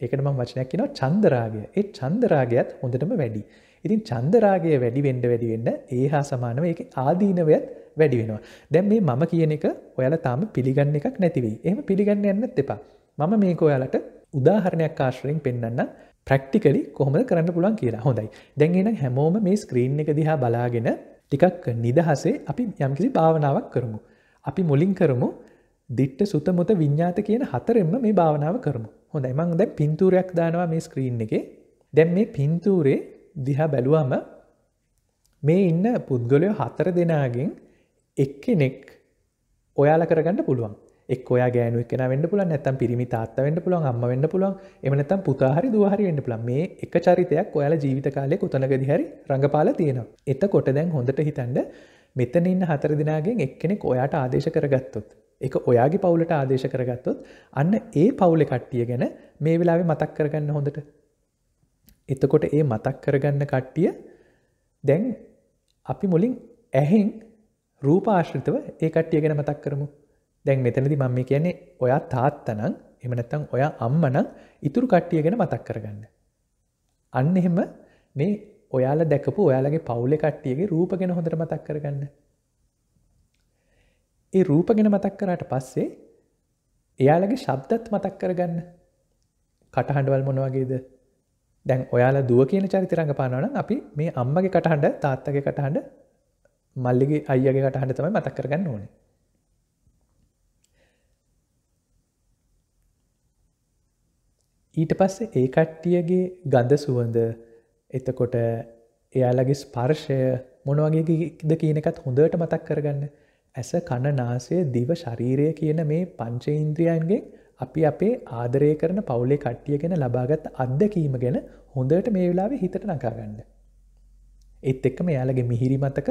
එකනම වචනයක් කියෙනව චන්දරාගය ඒ චන්දරාගයක්ත් හොඳටම වැඩි. ඉතින් චන්දරාගය වැඩි වෙන්ඩ වැඩි වෙන්න ඒ හා සමානව එක ආදීනවයත් වැඩි වෙනවා. දැම් මේ මම කියන එක ඔයාල තාම පිළිගන්න එකක් නැතිවී එහම පිළිගන්න යන්නත් එපා. මම මේක ඔයාලට උදාහරණයක් ආශ්‍රයෙන් පෙන්න්න ප්‍රක්ටිකලි කොහොමද කරන්න පුළන් කියලා හොඳයි. දැන්ගෙන හැමෝම මේ ස්ක්‍රීන් එක දිහා බලාගෙන ටිකක් නිදහසේ අපි යම්කිසි භාවනාවක් කරමු. අපි මුලින් කරමු දිට්ට සුතමොත විඤ්ඥාත කියන හතරෙන්ම මේ භාවනාව කරමු. හොඳ එමං දැ පින්තූරයක් දානවා මේ ස්ක්‍රීන් එක දැන් මේ පින්තූරේ දිහා බැලුවම මේ ඉන්න පුද්ගලයෝ හතර දෙනාගෙන් එක්කෙනෙක් ඔයාල කරගන්න පුළුවන් එක් ඔයා ගෑනු එකෙන වෙන්න පුළන් නැතම් පිරිමි තාත්ත වෙන්න පුළුවන් අම්ම වෙන්න පුළුවන් එමනතම් පුතාහරි දුහරි වෙන්න පුළන් මේ එක චරිතයක් ඔයාල ජීවිත කාලය කොතනගදි හරි රඟපාල තියෙනවා එත කොට දැන් හොඳට හිතන්ඩ මෙතන ඉන්න හතර දෙනාගෙන් එක්කෙනෙක් ඔයාට ආදේශ කරගත්තොත් එක ඔයාගේ පවුලට ආදේශ කරගත්තොත් අන්න ඒ පවුලෙ කට්ටිය ගැන මේ වෙලාවෙ මතක් කරගන්න හොඳට එතකොට ඒ මතක් කරගන්න කට්ටිය දැන් අපි මුලින් ඇහෙන් රූපාශ්‍රිතව ඒ කට්ටිය ගැන මතක් කරමු දැන් මෙතනදි මම කියන්නේ ඔයා තාත්තනං එමනැත්තං ඔයා අම්මනං ඉතුරු කට්ටිය ගැන මතක් කරගන්න. අන්න එහෙම මේ ඔයාල දැකපු ඔයාලගේ පවුලෙ කට්ටියගේ රූප ගෙන හොඳට මතක් කරගන්න. ඒ රූප ගෙන මතක් කරාට පස්සේ එයාලගේ ශබ්දත් මතක් කරගන්න කටහඬවල් මොනවගේද දැන් ඔයාලා දුව කියන චරිතරඟ පානවන අපි මේ අම්මගේ කටහඬ තාත්තගේ කටහඬ මල්ලිගේ අයියගේ කටහඬ තමයි මතක් කරගන්න ඕන ඊට පස්සේ ඒ කට්ටියගේ ගඳ සුවඳ එතකොට එයාලගේ ස්පර්ශය මොනවගේද කියනකත් හොඳට මතක් කරගන්න ඇස කණ නාසය දිව ශරීරය කියන මේ පංචේඉන්ද්‍රියන්ගේ අපි අපේ ආදරය කරන පවුලේ කට්ටිය ගැෙන ලබාගත් අත්දැකීම ගැන හොඳට මේ වෙලාවේ හිතට නකාගන්න. එත් එක්කම යාලගේ මිහිරි මතක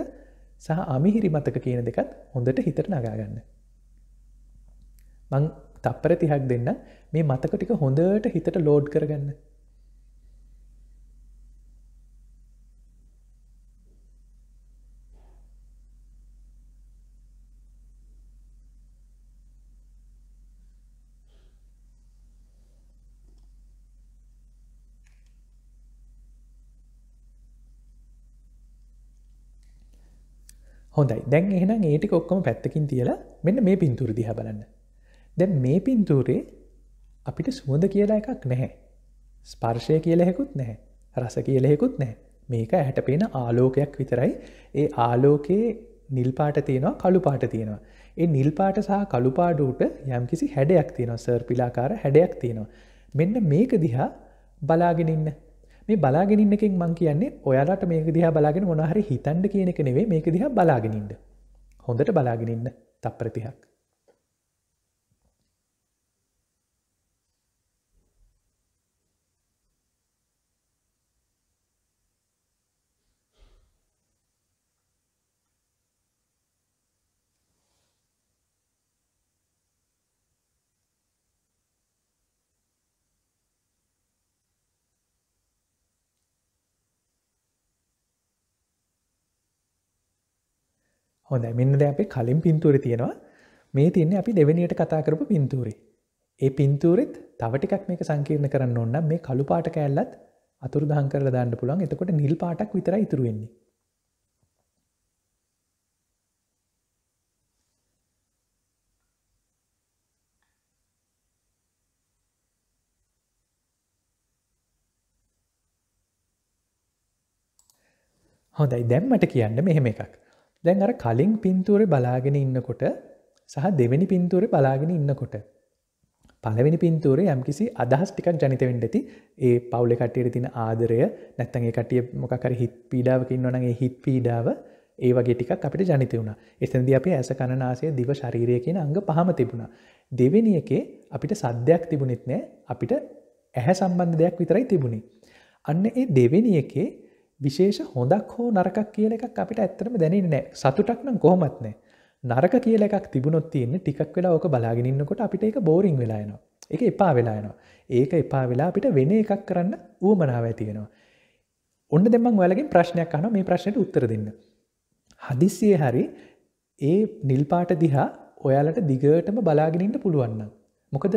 සහ අමිහිරි මතක කියන දෙකත් හොඳට හිතට නගාගන්න. මං තප්පර තිහක් දෙන්න මේ මතක ටික හොඳට හිතට ලෝඩ් කරගන්න හොඳයි දැන් එහෙනම් ඒටික ඔක්කොම පැත්තකින් තියලා මෙන්න මේ පින්තුර දිහ බලන්න. දැන් මේ පින්තූරේ අපිට සුවඳ කියලා එකක් නැහැ. ස්පර්ශය කියලෙකුත් නැහැ රස කියලෙකුත් නැහැ මේක ඇහැට පේන ආලෝකයක් විතරයි ඒ ආලෝකයේ නිල්පාට තියෙනවා කළුපාට තියෙනවා. ඒ නිල්පාට සහ කළුපාඩුට යම්කිසි හැඩයක් තියෙනවා සර් පිලාකාර හැඩයක් තියෙනවා. මෙන්න මේක දිහා බලාගෙනඉන්න මේ බලාගෙනින්න එකෙන් මං කියන්නේ ඔයාලට මේක දිහා බලාගෙන මොනහරි හිතන්ඩ කියන එක නෙවේ මේක දිහා බලාගෙනින්ට හොඳට බලාගෙනන්න තප්පරතිහක් හොඳයි මෙන්නද අපේ කලින් පින්තූර තියෙනවා මේ තියන්නේ අපි දෙවනියට කතා කරපු පින්තූරේ. ඒ පින්තූරෙත් තවටිකක් මේක සංකීර්ණ කරන්න ඔන්න මේ කළු පාට කෑල්ලත් අතුරු දහන් කරලා දාන්න පුළුවන් එතකොට නිල් පාටක් විතර ඉතුරුවෙන්නේ. හොඳයි දැම්මට කියන්න මෙහෙම එකක්. දැන් අර කලින් පින්තූර බලාගෙන ඉන්නකොට සහ දෙවැනි පින්තූර බලාගෙන ඉන්නකොට. පලවෙනි පින්තූරේ යම්කිසි අදහස් ටිකක් ජනිත වෙන්ඩති ඒ පවුලෙ කටියට තින ආදරය නැත්තගේ කටිය මොකර හිත් පීඩාවකින් වනගේ හිත් පීඩාව ඒ වගේ ටිකක් අපිට ජනිත වුණ එතැදි අපේ ඇස කණනාසය දිව ශරීරය කියෙන අංග පහම තිබුණ. දෙවෙනි එකේ අපිට සද්ධයක් තිබුණෙත් නෑ අපිට ඇහැ සම්බන්ධ දෙයක් විතරයි තිබුණේ. අන්න ඒ දෙවෙනි එකේ විශේෂ හොඳක් හෝ නරකක් කියල එකක් අපිට ඇත්තරම දැනන්නේ නෑ සතුටක් නම් කොහොමත්නෑ නරක කියල එකක් තිබුණොත් තියන්නේ ටිකක් වෙලා ඕක බලාගෙනන්නකොට අපිට එක බෝරිං වෙලායන එක එපා වෙලායනවා ඒක එපා වෙලා අපිට වෙන එකක් කරන්න ඌමනාව ඇතියෙනවා ඔන්න දෙමං වලගින් ප්‍රශ්නයක් අන මේ ප්‍රශ්නයට උත්තර දෙන්න හදිස්සිය හරි ඒ නිල්පාට දිහා ඔයාලට දිගටම බලාගෙනන්න පුළුවන්න මොකද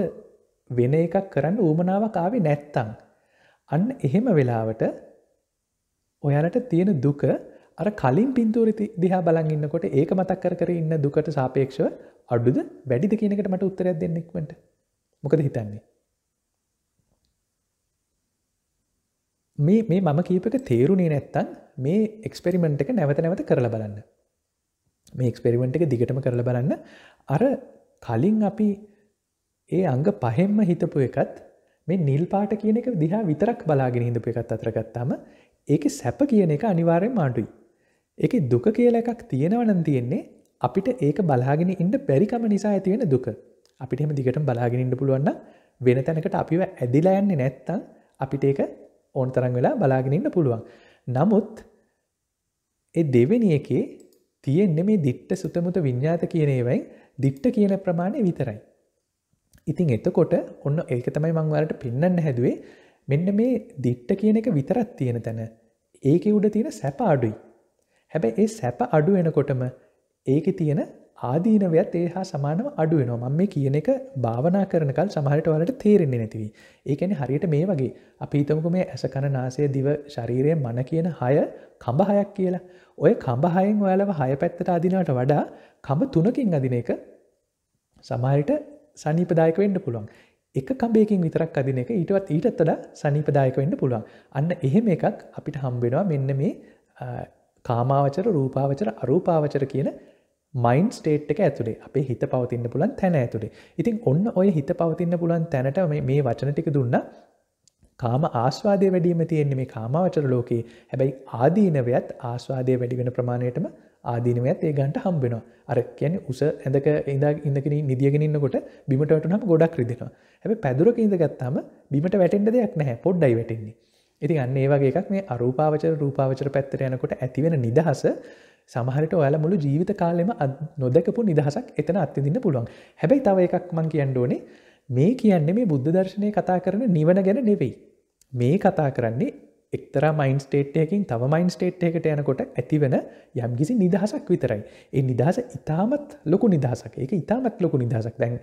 වෙන එකක් කරන්න ඌමනාව කාවේ නැත්තං අන්න එහෙම වෙලාවට ඔයාලට තියෙන දුක අර කලින් පින්තූරි දිහා බලන් ඉන්නකොට ඒක මතක් කර කර ඉන්න දුකට සාපේක්ෂව අඩුද වැඩිද කියනකට මට උත්තරයක් දෙන්නෙක්මට මොකද හිතන්නේ මේ මේ මම කීපක තේරුණේ නැත්තන් මේ එක්ස්පෙරිමෙන්ට් එක නැවත නැවත කරලා බලන්න මේ එක්ස්පෙරිමෙන්ට් එක දිගටම කරලා බලන්න අර කලින් අපි ඒ අංග පහෙම්ම හිතපු එකත් මේ නිල් පාට කියන එක දිහා විතරක් බලාගෙන හිඳපු එකත් අතර ගත්තාම ඒක සැප කියන එක අනිවාරයෙන් මාඩුයි. එක දුක කියල එකක් තියෙනවනන් තියෙන්නේ අපිට ඒක බලාගෙන ඉන්ට බැරිකම නිසා ඇතිවෙන දුක අපිට එම දිගට බලාගෙනඉට පුළුවන්න වෙන තැනකට අපිව ඇදිලයන්නේ නැත්තං අපිට ඒක ඕන් තරන් වෙලා බලාගෙනඉන්න පුළුවන්. නමුත් එ දෙවෙනි එකේ තියෙන්න්නේ මේ දිට්ට සුතමුත විඤ්ඥාත කියනේවයි දිට්ට කියන ප්‍රමාණය විතරයි. ඉතින් එතකොට ඔන්න ඒක තමයි මංවලට පෙන්න්න හැදුවේ මෙන්න මේ දිට්ට කියන එක විතරත් තියෙන තැන ඒක උඩ තියෙන සැප අඩුයි. හැබැ ඒ සැප අඩු වෙනකොටම ඒක තියෙන ආදීනවයක්ත් ඒ හා සමානව අඩුවෙනවා මම මේ කියන එක භාවනා කරනකල් සමහට වලට තේරෙන්නේ නැතිවී ඒකැන හරියට මේ වගේ අපිහිතමක මේ ඇස කණ නාසය දිව ශරීරය මන කියන හය කඹ හයක් කියලා ඔය කඹහයෙන් ඔයාලව හය පැත්තට අදිනට වඩා කම තුනකින් අදින එක සමහරිට සනීපදායක වෙන්ඩ පුළුවන් එක කම්බයකින් විතරක් අදින එක ඊටවත් ඊටත් වඩා සනීපදායක වෙන්න පුළුවන්. අන්න එහෙම එකක් අපිට හම්බෙනවා මෙන්න මේ කාමාවචර රූපාවචර අරූපාවචර කියන මයින් ස්ටේට් එක ඇතුළේ අපේ හිත පවතින්න පුළන් තැන ඇතුළේ. ඉතින් ඔන්න ඔය හිත පවතින්න පුළන් තැනට මේ වචන ටික දුන්න කාම ආස්වාදය වැඩීම තියෙන්නේ මේ කාමාවචර ලෝකයේ හැබැයි ආදීනවයත් ආස්වාදය වැඩිවෙන ප්‍රමාණයටම ආදීනවත් ඒ ගන්ට හම්බෙනවා අර කියන උස ඇඳක ඉඳ ඉඳගෙන නිදියගෙනන්නකොට බිමට වැටනම් ගොඩක් රිදිෙනවා හැබ පැදුරක ඉඳගත්තම බිමට වැටෙන්ට දෙයක් නැහැ පොඩ්ඩයි වැටෙන්නේ ඉති අන්න ඒවාගේ එකක් මේ අරූපාවචර රූපාවචර පැත්තර යනකොට ඇතිවෙන නිදහස සමහරට ඔයාල මුළු ජීවිත කාලෙම නොදකපු නිදහසක් එතන අත්තිදින්න පුළුවන් හැබැයි තව එකක් මං කියන්ඩෝනේ මේ කියන්නේ මේ බුද්ධ දර්ශනය කතා කරන නිවන ගැන නෙවෙයි මේ කතා කරන්නේ එක්තර මයින් ස්ටේට්යකින් තව මයින් ස්ටේට්යකට යනකොට ඇතිවන යම්කිසි නිදහසක් විතරයි. ඒ නිදහස ඉතාමත් ලොකු නිදහසක් ඒක ඉතාමත් ලොකු නිදහසක් දැන්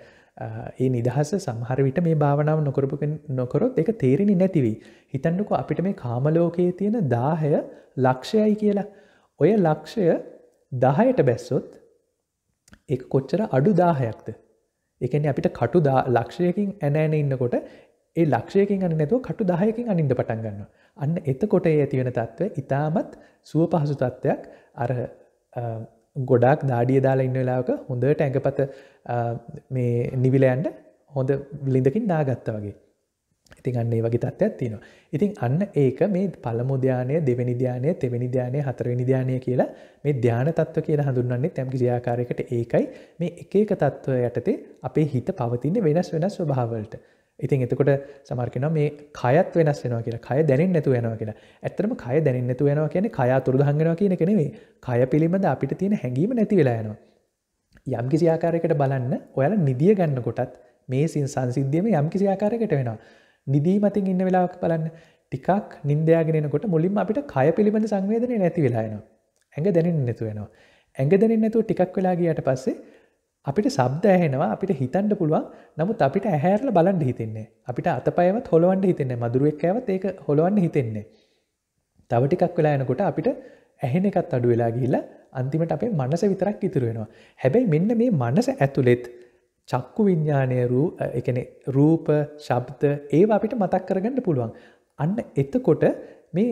ඒ නිදහස සහරවිට මේ භාවනාව නොකරපු නොකරොත් එක තේරෙනි නැතිවී. හිතන්නකු අපිට මේ කාමලෝකයේ තියෙන දාහය ලක්ෂයයි කියලා. ඔය ලක්ෂය දහයට බැස්සොත් එක කොච්චර අඩු දාහයක්ද. එකන අපිට කටු ලක්ෂයකින් ඇනෑන ඉන්නකොට ඒ ලක්ෂයකින් අන්න නැතුව කටු දාහයකින් අනින්ට පටන් ගන්න. අන්න එතකොට ඒ ඇතිවෙන තත්ත්ව ඉතාමත් සුව පහසු තත්ත්වයක් අර ගොඩක් දාඩිය දාලා ඉන්න වෙලාවක හොඳට ඇඟපත මේ නිවිලයන්ට හොඳ බිලිඳකින් නාගත්ත වගේ. ඉතින් අන්න ඒ වගේ තත්ත්වයක් තියෙනවා. ඉතින් අන්න ඒක මේ පළමු ධානය, දෙවෙනි ධානය, තෙවෙනි ධානය, හතරවෙනි ධානය කියලා මේ ධාන තත්ත්ව කියලා හඳුන්වන්නේ තම් කිසි ආකාරයකට ඒකයි මේ එක එක තත්ත්ව යටතේ අපේ හිත පවතින වෙනස් වෙනස් ස්වභාවවලට. ඉතින් එතකොට සමර්කන මේ කයත් වෙනස් වෙනවා කියලා කය දැනෙන් නැතු වෙනවා කියලා ඇත්තරම කය දැනෙන් නැතු වෙනවා කියන්නේ කය තුරදහංගෙනවා කියන කෙනෙවේ කය පිළිබඳ අපිට තියෙන හැඟීම නැති වෙලායනවා. යම් කිසි ආකාරයකට බලන්න ඔයාල නිදිය ගන්න කොටත් මේ සින් සංසිද්ධියම යම් කිසි ආකාරයකට වෙනවා. නිදී මතින් ඉන්න වෙලාවක් බලන්න ටිකක් නින්දයාගෙනකොට මුලින්ම අපිට කය පිළිබඳ සංවේදනය නැති වෙලායනවා. ඇඟ දැනෙන් නැතු වෙනවා. ඇඟ දැනෙන් නැතුව ටිකක් වෙලාගේයට පස්සේ අපිට සබ්ද ඇහෙනවා අපිට හිතන්ඩ පුළුවන් නමුත් අපිට ඇහැරල බලන්ඩ හිතෙන්නේ අපිට අතපයවත් හොලවන්ඩ හිතෙන්නේ මදුරුවක්කඇවත් ඒක හොලවන්න හිතෙන්නේ තවටිකක් වෙලා යනකොට අපිට ඇහෙන එකත් අඩු වෙලා ගිහිලා අන්තිමට අපේ මනස විතරක් ඉතුරුවෙනවා හැබැයි මෙන්න මේ මනස ඇතුළෙත් චක්කු විඤ්ඥානය එකන රූප ශබ්ද ඒවා අපිට මතක් කරගන්න පුළුවන් අන්න එතකොට මේ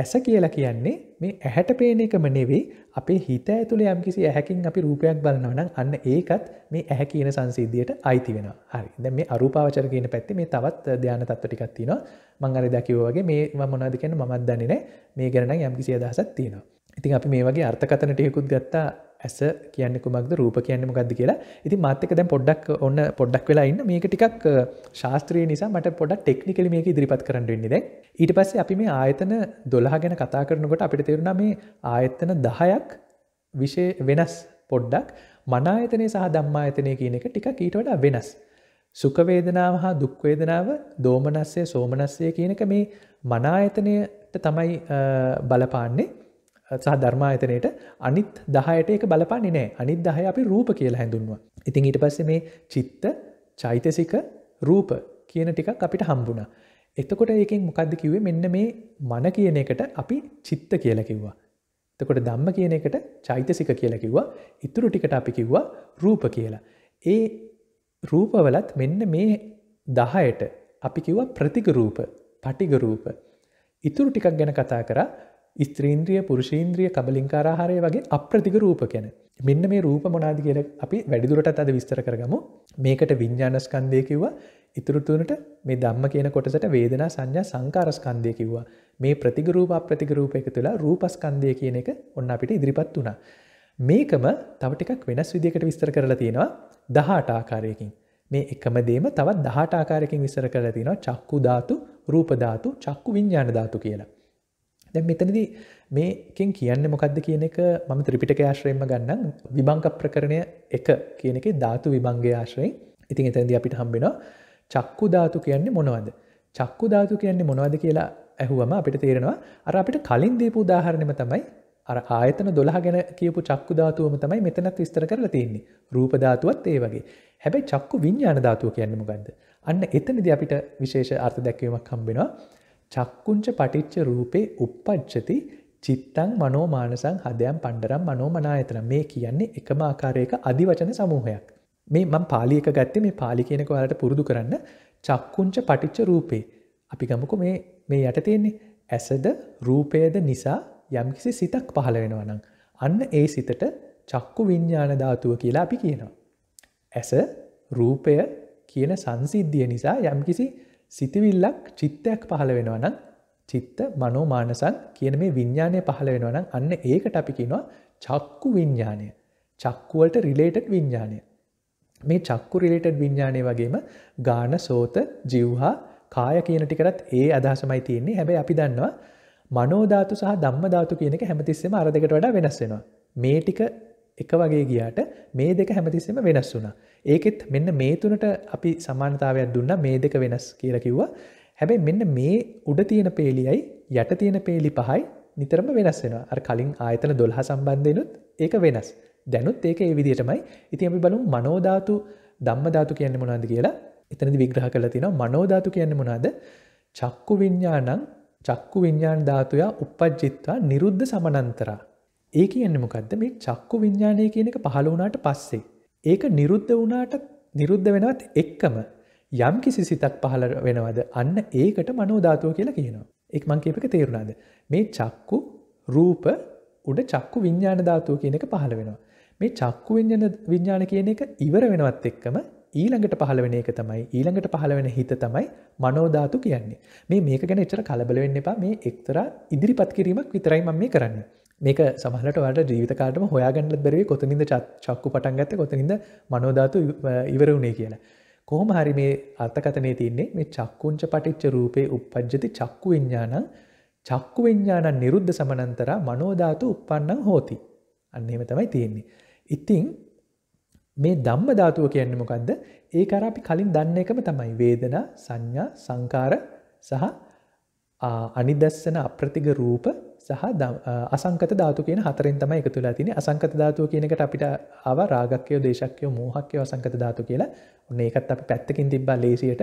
ඇස කියලා කියන්නේ මේ ඇහැට පේන එකම නෙවෙයි අපේ හිත ඇතුළේ යම්කිසි ඇහැකින් අපි රූපයක් බලනවා නම් අන්න ඒකත් මේ ඇහැ කියන සංසිද්ධියට අයිති වෙනවා. හරි. දැන් මේ අරූපාවචර කියන පැත්තේ මේ තවත් ධානය තත්ත්ව ටිකක් තියෙනවා. මම අර දැකිය වගේ මේ මම මොනවද කියන්නේ මමත් දන්නේ නැහැ. මේ ගැන නම් යම්කිසි අදහසක් තියෙනවා. ඉතින් අපි මේ වගේ අර්ථකථන ටිකකුත් ගත්තා ඇස කියන්න කුමක්ද රූප කියන්න මොකක්ද කියලා ඉති මාතක දැ පොඩ්ඩක් ඔන්න පොඩ්ඩක් වෙලා ඉන්න මේක ටිකක් ශාස්ත්‍රී නිසා මට පොඩක් ටෙක්නිකල මේක ඉදිරිපත් කරන්නවෙන්නේෙ ඊට පස්සේ අපි මේ ආයතන දොළහ ගැන කතා කරනකොට අපිට තේරුණ මේ ආයතන දහයක් විෂය වෙනස් පොඩ්ඩක් මනායතනය සහ දම්මා ඇතනය කියන එක ටික ඊට වඩා වෙනස්. සුකවේදනාව හා දුක්වේදනාව දෝමනස්සය සෝමනස්සය කියනක මේ මනායතනයට තමයි බලපාන්නේ සහ ධර්මායතනයට අනිත් දහයට එක බලපන්නේ නෑ අනිත් දහය අපි රූප කියලා හැඳුන්වා. ඉතින් ඊට පස්සේ මේ චිත්ත චෛතසික රූප කියන ටිකක් අපිට හම්බුණා. එතකොට ඒකෙන් මොකක්ද කිව්වේ මෙන්න මේ මන කියන එකට අපි චිත්ත කියල කිව්වා. එතකොට ධම්ම කියන එකට චෛතසික කියල කිව්වා ඉතුරු ටිකට අපි කිව්වා රූප කියලා. ඒ රූපවලත් මෙන්න මේ දහයට අපි කිව්වා ප්‍රතිගරූප පටිගරූප. ඉතුරු ටිකක් ගැන කතා කරා ස්ත්‍රීන්ද්‍රිය පුරුෂීන්ද්‍රිය කබලින්කාරහාරය වගේ අප්‍රතික රූප කැන මෙන්න මේ රූප මොනාද කියල අපි වැඩිදුරටත් අද විස්තර කරගමු මේකට විඤ්ඥානස්කන්දය කිව්වා ඉතුරුතුනට මේ දම්ම කියන කොටසට වේදනා සංඥා සංකාරස්කන්දය කිව්වා මේ ප්‍රතිගරූප අප්‍රතිකරූප එක තුළ රූපස්කන්දය කියන එක ඔන්න අපිට ඉදිරිපත් වුණා මේකම තවටිකක් වෙනස් විදිකට විස්තර කරලා තියෙනවා දහට ආකාරයකින් මේ එකම දේම තවත් දහට ආකාරයකින් විස්තර කරලා තියෙනවා චක්කු ධාතු රූපධාතු චක්කු විඤ්ඥාන ධාතු කියලා දැ මෙතනද මේකෙන් කියන්න මොකක්ද කියන එක මම ත්‍රිපිටක ආශ්‍රයෙන්ම ගන්න විභංක ප්‍රකරණය එක කියන එක ධාතු විභංගේ ආශ්‍රයෙන් ඉතින් එතැදි අපිට හම්බෙන චක්කු ධාතු කියන්නේ මොනවද චක්කු ධාතු කියන්නේ මොනවද කියලා ඇහුවම අපිට තේරෙනවා අර අපිට කලින් දීපු දාහරණම තමයි අර ආයතන දොළහ ගැන කියපු චක්කු ධාතුවම තමයි මෙතනත් විස්තර කරලා තියෙන්නේ රූපධාතුවත් ඒ වගේ හැබැයි චක්කු විඤ්ඥාන ධාතුව කියන්නම ගන්ද අන්න එතනදි අපිට විශේෂ අර්ථ දැක්වීමක් හම්බෙනවා චක්කුංච පටිච්ච රූපේ උපපච්චති චිත්තං මනෝ මානසං හදයම් පණ්ඩරම් මනෝමනායතන මේ කියන්නේ එකම ආකාරයක අධිවචන සමූහයක්. මේ මං පාලියක ගත්තේ මේ පාලි කියනක වලට පුරුදු කරන්න චක්කුංච පටිච්ච රූපේ. අපි ගමකු මේ මේ යට තියෙන්නේ ඇසද රූපයද නිසා යම්කිසි සිතක් පහළ වෙනවනම්. අන්න ඒ සිතට චක්කු විඤ්ඥාන ධාතුව කියලා අපි කියනවා. ඇස රූපය කියන සංසිද්ධිය නිසා යම්කිසි සිතිවිල්ලක් චිත්තයක් පහළ වෙනවනම් චිත්ත මනෝ මානසං කියන මේ විඤ්ඥානය පහළ වෙනවනම් අන්න ඒකට අපි කියනවා චක්කු විඤ්ඥානය චක්කුවලට රිලේටඩ් විඤ්ඥානය මේ චක්කු රිලේටඩ් විඤ්ඥානය වගේම ගාන සෝත ජිව්හා කාය කියන ටිකරත් ඒ අදහසමයි තියන්නේ හැබැ අපි දන්නවා මනෝධාතු සහ ධම්මධාතු කියනක හැමතිස්සෙම අරදකට වඩා වෙනස් වෙනවා මේ ටික එක වගේ ගියාට මේ දෙක හැමතිස්සෙම වෙනස් වුනා ඒකෙත් මෙන්න මේ තුනට අපි සමානතාවයක් දුන්න මේ දෙක වෙනස් කියල කිව්වා හැබැයි මෙන්න මේ උඩ තියෙන පේලියයි යට තියෙන පේලි පහයි නිතරම වෙනස් වෙන අර කලින් ආයතන දොල්හ සම්බන්ධයනුත් ඒක වෙනස් දැනුත් ඒක ඒ විදිටමයි ඉති අපි බලු මනෝධාතු දම්මධාතු කියන්න මොනාද කියලා එතනද විග්‍රහ කල තින මනෝධාතු කියන්න මොනාද චක්කු විඤ්ඥානං චක්කු විඤ්ඥාන් ධාතුයා උපජ්ජිත්වා නිරුද්ධ සමනන්තරා ඒ කියන්න මොකක්ද මේ චක්කු විඤ්ඥානය කියන එක පහළ වනාට පස්සේ ඒක නිරුද්ධ වනාට නිරුද්ධ වෙනවත් එක්කම යම් කිසි සිතක් පහල වෙනවද අන්න ඒකට මනෝධාතුව කියලා කියනවා. එක් මංකේපක තේරුණාද. මේ චක්කු රූප උඩ චක්කු විඤ්ඥාන ධාතුව කියන එක පහළ වෙනවා. මේ චක්කු විඤ්ඥාන කියන එක ඉවර වෙනවත් එක්කම ඊළඟට පහළ වෙන එක තමයි ඊළඟට පහළ වෙන හිත තමයි මනෝධාතු කියන්නේ. මේ මේක ගැන එචර කලබල වෙන්න එපා මේ එක්තර ඉදිරිපත් කිරීමක් විතරයි මම මේ කරන්නේ. මේක සමහලට වට ජීවිතකාටම හොයාගන්නල බැරි කොතනින්ද චක්කු පටන්ගත කොතනින්ද මනෝධාතු ඉවර වුණේ කියලා. කොහොම හරි මේ අර්ථකතනය තින්නේ මේ චක්කුංච පටිච්ච රූපේ උපද්ජති චක්කු විඤ්ඥාන චක්කු විඤ්ඥාන නිරුද්ධ සමනන්තර මනෝධාතු උපන්නන් හෝති. අන්නේම තමයි තියෙන්නේ. ඉතිං මේ දම්ම ධාතුව කියන්නේ මොකක්ද ඒ කරාපි කලින් දන්න එකම තමයි වේදනා සංඥා සංකාර සහ අනිදස්සන අප්‍රතිග රූප සහ අසංකත ධාතු කියන හතරෙන් තම එක තුලා තින අසංකත ධාතුව කියනකට අපිට අව රාගක්කයෝ දේශක්කයෝ මෝහක්කය අසංකත ධාතු කියලා ඔන්න ඒකත් අප පැත්තකින් තිබ්බා ලේසියට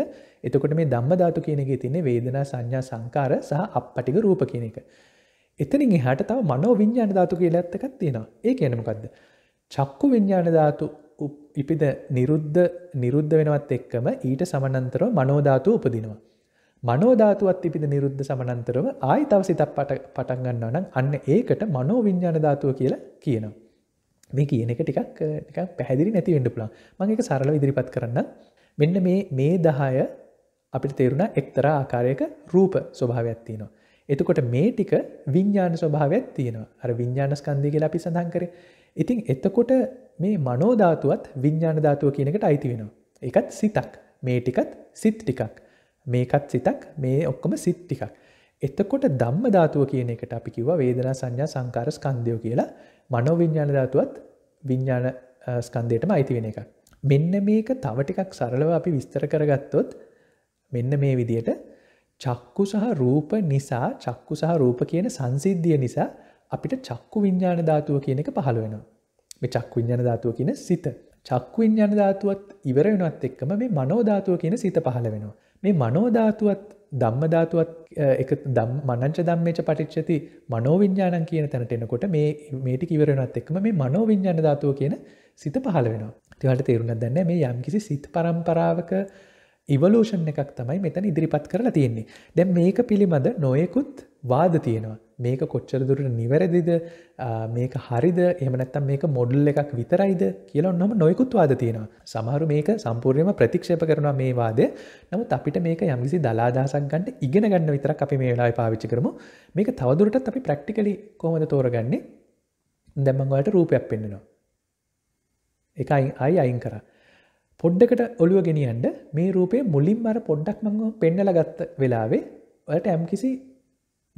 එතකොට මේ දම්ම ධාතු කියනගේ තින්නේ වේදනා සංඥා සංකාර සහ අපපටික රූප කියන එක. එතනින් එහට තව මනෝ විඤ්ඥාන ධාතු කියලා ඇත්තකත් තියෙනවා ඒ කියනමකක්ද. චක්කු විඤ්ඥාන ධාතු ඉපිද නිරුද්ධ නිරුද්ධ වෙනවත් එක්කම ඊට සමනන්තරව මනෝධාතු උපදිනවා. මනෝධාතුවත් තිබිද නිරුද්ධ සමනන්තරව ආයි තව සිතක් පටන්ගන්න නම් අන්න ඒකට මනෝ විඤ්ඥාන ධාතුව කියලා කියනවා. මේ කියන එක ටිකක් පැහැදිරි නැති වෙන්ඩ පුලා මංක සරල ඉදිරිපත් කරන්න මෙන්න මේ දහය අපිට තේරුණ එක්තර ආකාරයක රූප ස්වභාවයක් තියෙනවා. එතකොට මේ ටික විඤ්ඥාන ස්වභාවයක් තියෙනවා අර විඤ්ඥානස්කන්දී කියලා අපි සඳහන් කරේ ඉතින් එතකොට මේ මනෝධාතුවත් විඤ්ඥාන ධාතුව කියනකට අයිති වෙනවා. එකත් සිතක් මේ ටිකත් සිත් ටිකක්. මේකත් සිතක් මේ ඔක්කොම සිත්තිකක්. එතකොට දම්ම ධාතුව කියන එකට අපි කිව වේදනා සංඥා සංකාර ස්කන්දයෝ කියලා මනෝ විඤ්ඥාන ධාතුවත් විඤ්ඥාන ස්කන්දයටම අයිති වෙන එක. මෙන්න මේක තවටිකක් සරලව අපි විස්තර කරගත්තොත් මෙන්න මේ විදියට චක්කු සහ රූප නිසා චක්කු සහ රූප කියන සංසිද්ධිය නිසා අපිට චක්කු විඤ්ඥාන ධාතුව කියන එක පහළ වෙනවා. මේ චක්කු විඤ්ඥාන ධාතුව කියන සිත. චක්කු විඤ්ඥාන ධාතුවත් ඉවර වෙනත් එක්කම මේ මනෝධාතුව කියන සිත පහළ වෙනවා. මේ මනෝධාතුවත් ධම්ම ධාතුවත් එක මනංච ධම්මේච පටිච්චති මනෝවිඤ්ඥාණන් කියන තැනට එනකොට මේ මේටි කිවරෙනත් එක්ම මේ මනෝවිඤ්ඥාණ ධාතුව කියන සිත පහල වෙනවා තිවට තේරුණ දැන්න මේ යම්කිසි සිත් පරම්පරාවක ඉවලෝෂන් එකක් තමයි මෙතන ඉදිරිපත් කරලා තියෙන්නේ දැම් මේක පිළිබඳ නොයෙකුත් වාද තියෙනවා මේක කොච්චර දුරට නිවැරදිද මේක හරිද එමනත්තම් මේක මොඩල් එකක් විතරයිද කියලා ඔන්නම නොයකුත්වාද තියෙනවා සමහරු මේක සම්පූර්යම ප්‍රතික්ෂප කරනවා මේවාද නමුත් අපිට මේක යම්කිසි දලාදහසක් ගන්නට ඉගෙන ගන්න විතරක් අපි මේ වෙලාවෙ පාවිච්චි කරමු මේක තවදුරටත් අපි ප්‍රක්ටිකලි කොහොමද තෝරගන්නේ දැමංවලට රූපයක් පෙන්න්නවා එකයි අයි අයින් කර පොඩ්ඩකට ඔළුව ගෙනියන්ට මේ රූපේ මුලින් මර පොඩ්ඩක් මංව පෙන්නලගත්ත වෙලාවේ ඔයට ඇම්කිසි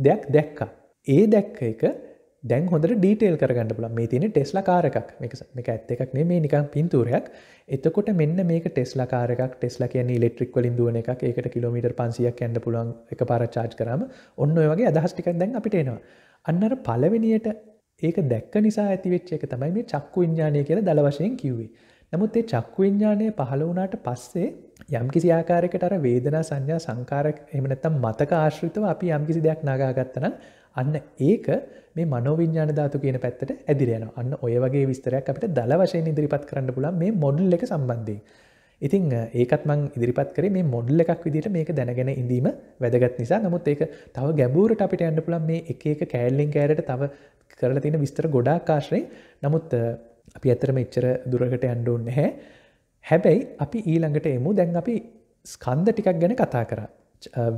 දෙයක් දැක්කා ඒ දැක්ක එක දැන් හොඳට ඩීටේල් කරගන්න පුල මේ තින ටෙස්ලා කාරකක් එක ඇත්ත එකක් නේ මේ නිකම් පින්තුරයක් එතකොට මෙන්න මේක ටෙස්ලා කාරක් ටෙස්ලා කිය ඉලෙක්ට්‍රික් වලින් දුවන එකක් එකට කිලමිට පන්සියක් ඇන්න පුලුවන් එක පාරචාජ් කරම ඔන්න ඔයගේ අදහස්ටිකක් දැන් අපිට එනවා අන්නර පලවෙනියට ඒක දැක්ක නිසා ඇතිවෙච්ච එක තමයි මේ චක්කු විඤ්ඥානය කියල දලවශයෙන් කිව්වේ නමුත් ඒ චක්කු විඤ්ඥානය පහළ වනාට පස්සේ යම් කිසි ආකාරයකට අර වේදනා සංඥා සංකාරක් එමනත්තම් මතක ආශ්‍රිතව අපි යම් කිසි දෙයක් නගාගත්තන අන්න ඒක මේ මනෝවිඤ්ඥාන ධාතු කියන පැත්තට ඇදිරයන අන්න ඔය වගේ විස්තරයක් අපට දල වශයෙන් ඉදිරිපත් කරන්න පුලන් මේ මොඩල් එක සම්බන්ධී. ඉතිං ඒකත් මං ඉදිරිපත් කරේ මේ මොඩල් එකක් විදිට මේක දැනගෙන ඉඳීම වැදගත් නිසා නමුත් ඒක තව ගැබූරට අපිට ඇන්න පුලන් මේ එක එක කෑල්ලින් කෑරට තව කරලා තියෙන විස්තර ගොඩා කාශ්‍රය නමුත් අපි ඇතරම එච්චර දුරකට ඇන්ඩුන් නැහැ හැබැයි අපි ඊළඟට එමු දැන් අපි ස්කන්ද ටිකක් ගැන කතා කරා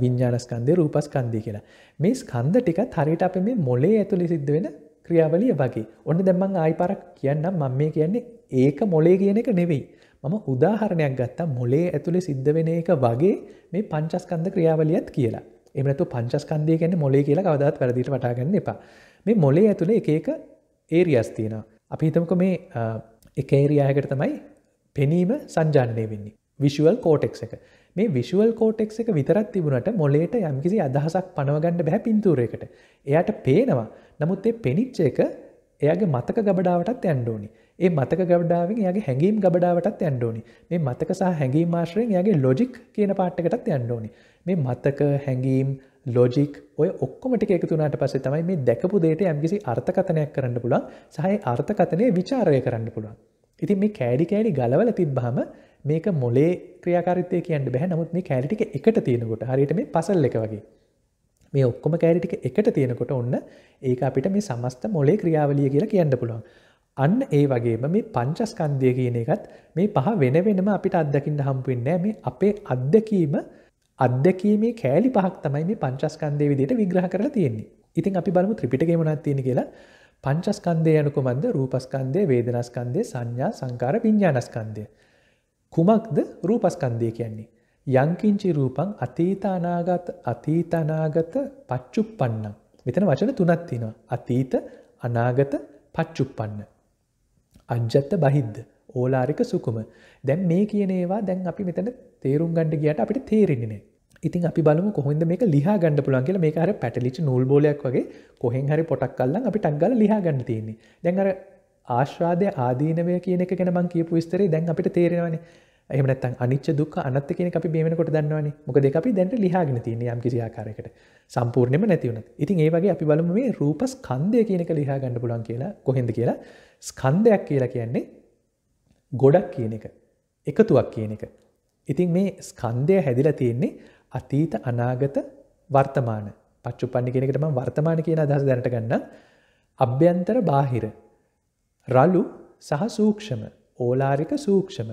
විඤ්ඥානස්කන්දය රූපස්කන්දී කියලා මේ ස්කන්ද ටිකත් හරිට අප මේ මොලේ ඇතුළි සිද්ධ වෙන ක්‍රියාවලිය වගේ ඔන්න දැම්මං ආයිපරක් කියන්නම් මං මේ කියන්නේ ඒක මොලේ කියන එක නෙවෙයි මම උදාහරණයක් ගත්තා මොලේ ඇතුළි සිද්ධ වෙන එක වගේ මේ පංචස්කන්ද ක්‍රියාවලියත් කියලා එමනතු පංචස්කන්දය ගැන මොලේ කියලා කවදත් වැරදිට වටාගන්න එපා මේ මොලේ ඇතුළ එක එක ඒරියස් තියෙන අපි හිතමක මේ එකේරියායකට තමයි පෙනීම සංජාන්නය වෙන්නේ විශුවල් කෝටෙක් එක මේ විශුවල් කෝටෙක් එක විතරත් තිබුණට මොලේට යම්කිසි අදහසක් පනවගන්න බැහැ පින්තූරයකට එයට පේනවා නමුත් ඒ පෙනිච්ච එක එයාගේ මතක ගබඩාවටත් ඇන්ඩෝනි ඒ මතක ගබඩාවෙන් යාගේ හැඟීම් ගබඩාවටත් ඇන්ඩෝනි මේ මතකසා හැඟීම් මාශ්‍රයෙන් යාගේ ලොජික් කියන පාට්ටකටත් ඇන්ඩෝනි මේ මතක හැඟීම් ලෝජික් ඔය ඔක්කොමටි එකතුනාට පසේ තමයි මේ දැකපු දේට ඇම්කිසි අර්ථකතනයක් කරන්න පුළන් සහයි අර්ථකතනය විචාරය කරන්න පුළුවන් ඉතින් මේ කෑඩි කෑඩි ගලවල තිබ්බාම මේක මොලේ ක්‍රියාකාරිතය කියන්න බැහ නමුත් මේ කෑලිටික එකට තියෙනකොට හරියට මේ පසල් එක වගේ මේ ඔක්කොම කෑරිටික එකට තියෙනකොට ඔන්න ඒක අපිට මේ සමස්ත මොලේ ක්‍රියාවලිය කියලා කියන්න පුළුවන් අන්න ඒ වගේම මේ පංචස්කන්දය කියන එකත් මේ පහ වෙන වෙනම අපිට අත්දකින්න හම්පුවෙන්නෑ මේ අපේ අත්දැකීම අත්දැකීමේ කෑලි පහක් තමයි මේ පංචස්කන්දය විදියට විග්‍රහ කරලා තියෙන්නේ ඉතින් අපි බලමු ත්‍රිපිටගේමනත් තියෙන කියලා පංචස්කන්දය යනකුමන්ද රූපස්කන්දය වේදනස්කන්දය සංඥා සංකාර විඤ්ඥානස්කන්දය කුමක්ද රූපස්කන්දය කියන්නේ. යංකින්චි රූපං අතීතානාගත අතීතනාගත පච්චුප්පන්නම්. මෙතන වචන තුනත් තිෙනවා. අතීත අනාගත පච්චුප්පන්න. අජ්ජත්ත බහිද්ද. ඕලාරික සුකුම. දැන් මේ කියනේවා දැන් අපි මෙතන තේරුම් ගණඩ ගියට අපිට තේරෙන්නේ. ඉතින් අපි බලමු කොහොද මේක ලිහා ගණඩ පුළන්ගේ මේ හර පැටලිච නූල් බෝලයක් වගේ කොහෙන් හරි පොටක් කල්ලන් අපි ටක්ගල ලිහා ගන්න තියන්නේ දැන්ර ආශ්‍රාදය ආදීනවය කියන එක ගැන මං කියපු විස්තරේ දැන් අපිට තේරෙනවානේ එහෙම නැත්නම් අනිච්ච දුක්ඛ අනාත්ත කියන එක අපි මේ වෙනකොට දන්නවනේ. මොකද ඒක අපි දැනට ලියාගෙන තියෙන යම් කිසි ආකාරයකට සම්පූර්ණයෙන්ම නැති වුණත්. ඉතින් ඒ වගේ අපි බලමු මේ රූප ස්කන්ධය කියන එක ලියා ගන්න පුළුවන් කියලා කොහෙන්ද කියලා. ස්කන්ධයක් කියලා කියන්නේ ගොඩක් කියන එක. එකතුවක් කියන එක. ඉතින් මේ ස්කන්ධය හැදිලා තියෙන්නේ අතීත අනාගත වර්තමාන. පච්චුප්පන්න කියන එකට මම වර්තමාන කියන අදහස දැනට ගන්න. අභ්‍යන්තර බාහිර රලු සහ සූක්ෂම ඕලාරික සූක්ෂම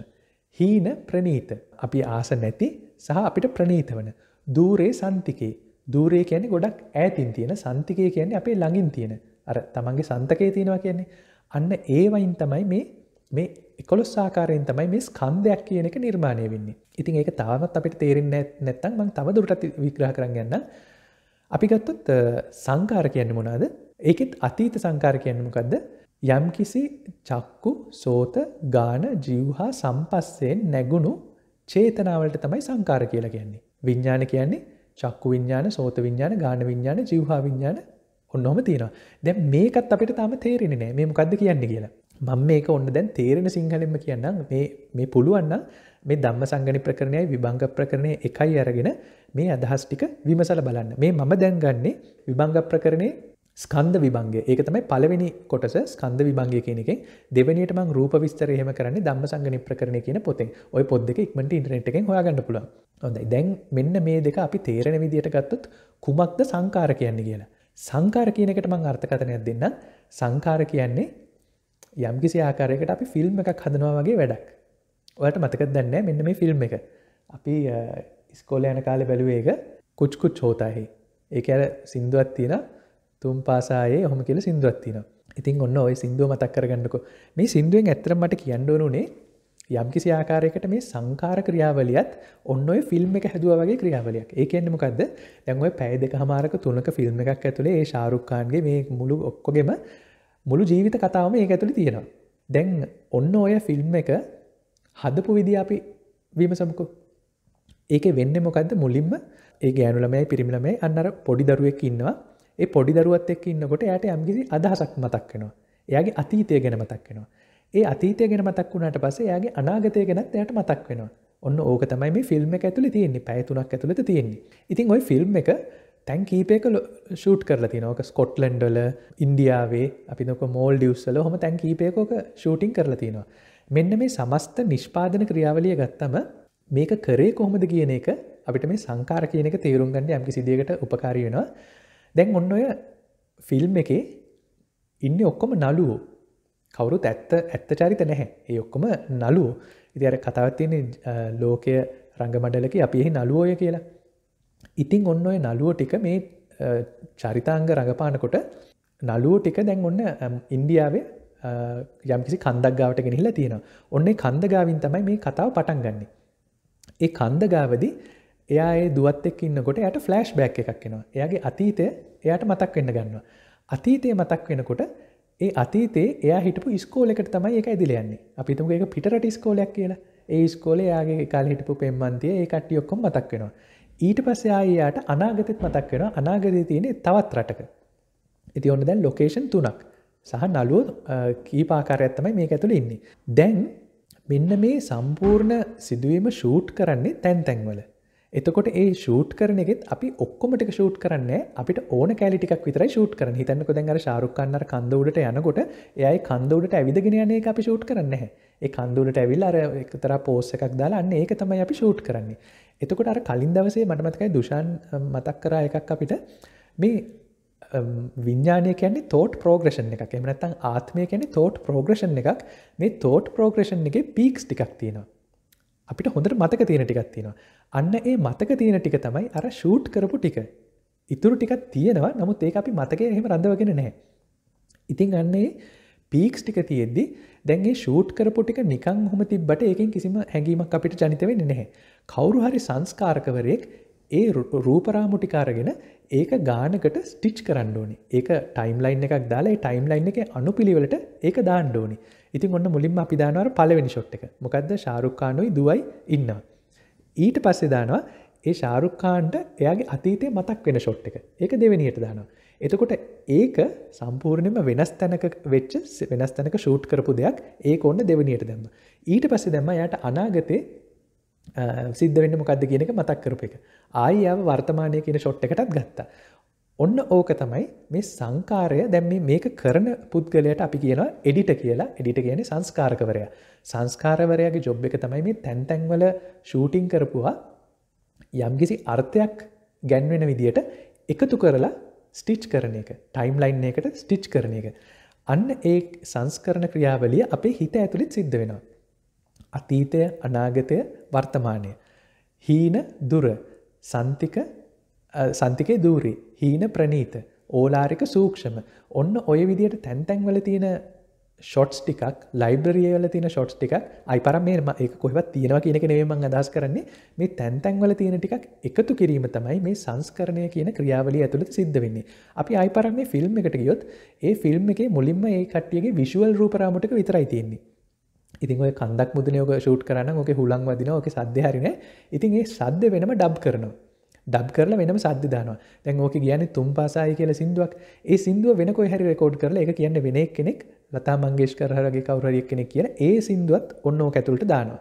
හීන ප්‍රනීත අපි ආස නැති සහ අපිට ප්‍රනීත වන දූරේ සන්තිකේ දූරේ කියන්නේ ගොඩක් ඈතින් තියෙන සන්තිකය කියන්නේ අපේ ළඟින් තියෙන අර තමන්ගේ සන්තකය තියෙනවා කියන්නේ අන්න ඒවයින් තමයි මේ මේ එකොලොස් ආකාරයෙන් තමයි මේ ස්කන්ධයක් කියන එක නිර්මාණය වෙන්නේ ඉතින් ඒක තවමත් අපිට තේරෙන් නැත්තන් මං තව දුරට විග්‍රහ කරන්න යන්න අපි ගත්තොත් සංකාර කියන්නේ මොනාද ඒකෙත් අතීත සංකාර කියන්නේ මොකක්ද යම්කිසි චක්කු සෝත ගාන ජීවහා සම්පස්සයෙන් නැගුණු චේතනාවලට තමයි සංකාර කියලා කියන්නේ. විඤ්ඥාන කියන්නේ චක්කු විඤ්ඥාන සෝත විඤ්ඥාන ගාන විඤ්ඥාන ජීවහා විඤ්ඥාන ඔන්නොම තියෙනවා දැ මේකත් අපිට තම තේරෙන නෑ මේ මොකක්ද කියන්න කියලා මං මේක ඔන්න දැන් තේරෙන සිංහලෙම කියන්න මේ පුළුවන්න මේ දම්ම සංගනි ප්‍රකරණය විභංග ප්‍රකරණය එකයි අරගෙන මේ අදහස් ටික විමසල බලන්න මේ මම දැන්ගන්නේ විභංග ප්‍රකරණය ස්කන්ද විබංගේ ඒක තමයි පලවෙනි කොටස ස්කන්ද විබංගේ කියනෙකින් දෙවනිට මං රූප විස්තරයහම කරන්න දම්ම සංගනි ප්‍රකරණ කියන පොතෙන් ඔය පොද් දෙක ඉක්මට ඉටනෙට්ෙන් හොයාගන්න පුල හොඳයි දැන් මෙන්න මේ දෙක අපි තේරණ විදියට ගත්තොත් කුමක්ද සංකාර කියන්නේ කියලා. සංකාර කියනකට මං අර්ථකථනයක් දෙන්න සංකාර කියන්නේ යම්කිසි ආකාරයකට අපි ෆිල්ම් එකක් හදනවා වගේ වැඩක්. ඔයට මතකත් දන්න මෙන්න මේ ෆිල්ම් එක. අපි ස්කෝල යන කාලෙ බැලුවේක කුච්කුච් හෝතාහි. ඒක අර සිින්දුවත් තියෙන තුම් පාසායේ හොම කියල සිින්දුවත්තින ඉතින් ඔන්න ඔය සිින්දුව මතක් කරගන්නකො මේ සිින්දුවෙන් ඇතරමට කියන්නඩෝනුනේ යම්කිසි ආකාරයකට මේ සංකාර ක්‍රියාවලියත් ඔන්න ඔය ෆිල්ම් එක හැදුව වගේ ක්‍රියාවලයක් ඒ එන්නමකක්ද දැන්ඔය පැයද හමාරක තුනක ෆිල්ම් එකක් ඇතුළේ ඒ ශාරුක්කාන්ගේ මේ මුළු ඔක්කොගෙම මුළු ජීවිත කතාවම ඒ ඇතුළි තියෙනවා දැන් ඔන්න ඔය ෆිල්ම් එක හදපු විදි අපි වීමසමකු ඒක වෙන්න මොකක්ද මුලින්ම ඒ ගෑනුලමයි පිරිමිලමයි අන්නර පොඩි දරුවෙක් ඉන්නවා ඒ පොඩි දරුවත් එක් ඉන්නකොට යට යම්ගිසි අදහසක් මතක් වෙනවා එයාගේ අතීතය ගැන මතක් වෙනවා ඒ අතීතය ගැන මතක් වුණට පස්සේ යාගේ අනාගතය ගැනත් එයට මතක් වෙනවා ඔන්න ඕක තමයි මේ ෆිල්ම් එක ඇතුළ තියෙන්නේ පැතුනක් ඇතුළත තියෙන්නේ ඉතින් ඔයි ෆිල්ම් එක තැන් කීපයක ෂූට් කරලා තිනෝක ස්කොට්ලන්ඩොල ඉන්ඩියාවේ අපි නොක මෝල් ියවස්සල හොම තැන් කීපයකෝක ෂූටිං කරලා තිනවා මෙන්න මේ සමස්ත නිෂ්පාදන ක්‍රියාවලිය ගත්තම මේක කරේ කොහොමද කියන එක අපිට මේ සංකාර කියන එක තේරුම් ගන්න යම්කි සිදියකට උපකාරයෙනවා දැන් ඔන්න ඔය ෆිල්ම් එකේ ඉන්න ඔක්කොම නලුවෝ කවුරුත් ඇත්ත ඇත්ත චරිත නැහැ ඒ ඔක්කොම නලුවෝ ඉති අර කතවත්තියන්නේ ලෝකය රංගමඩලක අපි එහි නලුවෝය කියලා ඉතිං ඔන්න ඔය නලුවෝ ටික මේ චරිතාංග රඟපානකොට නලුවෝ ටික දැන් ඔන්න ඉන්දියාවේ යම්කිසි කන්දක් ගාවට ගෙනහිලා තියෙනවා ඔන්නේ කන්දගාවින් තමයි මේ කතාව පටන් ගන්නේ ඒ කන්දගාවදී එයා ඒ දුවත් එක් ඉන්නකොට යට ෆලෑශ් බැක් එකක් එෙනවා එයාගේ අතීතය එයට මතක් වෙන්න ගන්නවා අතීතය මතක් වෙනකොට ඒ අතීතේ එයා හිටපු ස්කෝලෙකට තමයි එක ඇදිලයන්නේ අපිතුම එක පිටරට ස්කෝලයක් කියලා ඒ ස්කෝලේ යාගේ කාල හිටපු පෙම්මන්තිය ඒ කට්ටිය ඔක්කොම මතක් වෙනවා ඊට පස්සයායට අනාගතත් මතක් වෙන අනාගත තියෙනෙ තවත් රටක ඉති ඔන්න දැන් ලොකේෂන් තුනක් සහ නලුව කීපාකාරයක්ත්තමයි මේක ඇතුළ ඉන්නේ දැන් මෙන්න මේ සම්පූර්ණ සිදුවීම ෂූට් කරන්නේ තැන් තැන්වල එතකොට ඒ ෂූට් කරනෙත් අපි ඔක්කොමටික ෂූට් කරන්න අපිට ඕන කෑලිටික් විතර ෂූට් කරන හිතන්නක දැන්ර ශාරුක්කන්නර කන්දවඩට යනකොට යයි කන්දවඩට ඇවිදගෙන යන එක අපි ෂූට් කරන්න ඒ කන්දුලට ඇවිල් අර එකතර පෝස්ස එකක් දාලා අන්න ඒක තමයි අපි ෂූට් කරන්නේ එතකොට අර කලින් දවසේ මටමතකයි දුෂාන් මතක් කරා එකක් අපිට මේ විඤ්ඥානය කියන්නේ තෝට් ප්‍රෝග්‍රෂන් එකක් එමනත්තං ආත්මය කියන්නේ තෝට් ප්‍රෝග්‍රෂන් එකක් මේ තෝට් ප්‍රෝග්‍රෂන් එක පීක්ස් ටිකක් තියෙනවා අපිට හොඳට මතක තියෙන ටිකක් තියෙනවා අන්න ඒ මතක තියෙන ටික තමයි අර ෂූට් කරපු ටික ඉතුරු ටිකත් තියෙනවා නමුත් ඒ අපි මතකය එහෙම රඳවගෙන නෑ ඉතින් අන්නේ පීක්ස් ටික තියෙද්දි දැන්ගේ ෂූට් කරපු ටික නිකං හොම තිබට ඒකින් කිසිම හැඟීමක් අපිට ජනිතවෙන්න නැහැ කවුරු හරි සංස්කාරකවරයෙක් ඒ රූපරාමුටිකාරගෙන ඒක ගානකට ස්ටිච් කරන්න ඕනි ඒක ටයිම්ලයින් එකක් දාලා ටයිම්ලයින් එක අනු පිළිවලට ඒක දාණ්ඩෝනි ඉතින් ඔන්න මුලින්ම අපිදානවර පලවෙනි ෂොට් එක මොකක්ද ශාරුක්කානුයි දුවයි ඉන්නවා ඊට පස්සේ දානවා ඒ ශාරුක්කාන්ට එයාගේ අතීතය මතක් වෙන ෂොට් එක ඒක දෙවැනියට දානවා. එතකොට ඒක සම්පූර්ණයම වෙනස් තැනක වෙච්ච වෙනස් තැනක ෂූට් කරපු දෙයක් ඒ ඔන්න දෙවනියට දැම්ම. ඊට පස්සේ දැම්ම යට අනාගතේ සිද්ධ වෙන්න මොකක්ද කියනක මතක් කරපු එක. ආයියාව වර්තමානය කියන ෂොට් එකටත් ගත්තා. ඔන්න ඕක තමයි මේ සංකාරය දැම් මේක කරන පුද්ගලයට අපි කියන එඩිට කියලා එඩිට කියන සංස්කාරකවරය සංස්කාරවරයාගේ ජොබ් එක තමයි මේ තැන්තැන්වල ෂූටිං කරපුවා යම්කිසි අර්ථයක් ගැන්වෙන විදියට එකතු කරලා ස්ටිච් කරන එක ටයිම් ලයින් එකට ස්ටිච් කරන එක අන්න ඒ සංස්කරණ ක්‍රියාවලිය අපේ හිත ඇතුළිත් සිද්ධ වෙනවා අතීතය අනාගතය වර්තමානය හීන දුර සන්තික සන්තිකය දූරේ හීන ප්‍රනීත ඕලාරික සූක්ෂම ඔන්න ඔය විදියට තැන්තැන්වල තියෙන ෂොට්ස් ටිකක් ලයිබ්‍රියවල තින ෂොට්ස් ටික් අයිපරම් මේම එක කොහවත් තියෙනවා කියනක නෙවම අදස් කරන්නේ මේ තැන්තැන්වල තියෙන ටිකක් එකතු කිරීම තමයි මේ සංස්කරණය කියන ක්‍රියාවලිය ඇතුළට සිද්ධ වෙන්නේ අපි අයිපරම් මේ ෆිල්ම් එකට ගියොත් ඒ ෆිල්ම් එක මුලින්ම ඒ කට්ටියගේ විශුවල් රූපරාමටක විතරයි තියෙන්නේ ඉතින් ඔය කන්දක් මුදනයෝක ෂූට් කරන්න ඕක හුළන් වදින ඕක සද්ධහරින ඉතින් ඒ සද්ධ වෙනම ඩබ් කරනවා දබ් කරල වෙනම සද්ධ දානවා දැන් ඕක කියන්නේ තුම් පාසායි කියල සිින්දුවක් ඒ සිින්දුව වෙනක හැරි රෙකෝඩ් කරල එක කියන්න වෙනෙක් කෙනෙක් ලතා මංගේෂ් කරහරගේ කවරයක් කෙනෙ කියන ඒ සිින්දුවත් ඔන්න ඇතුළට දානවා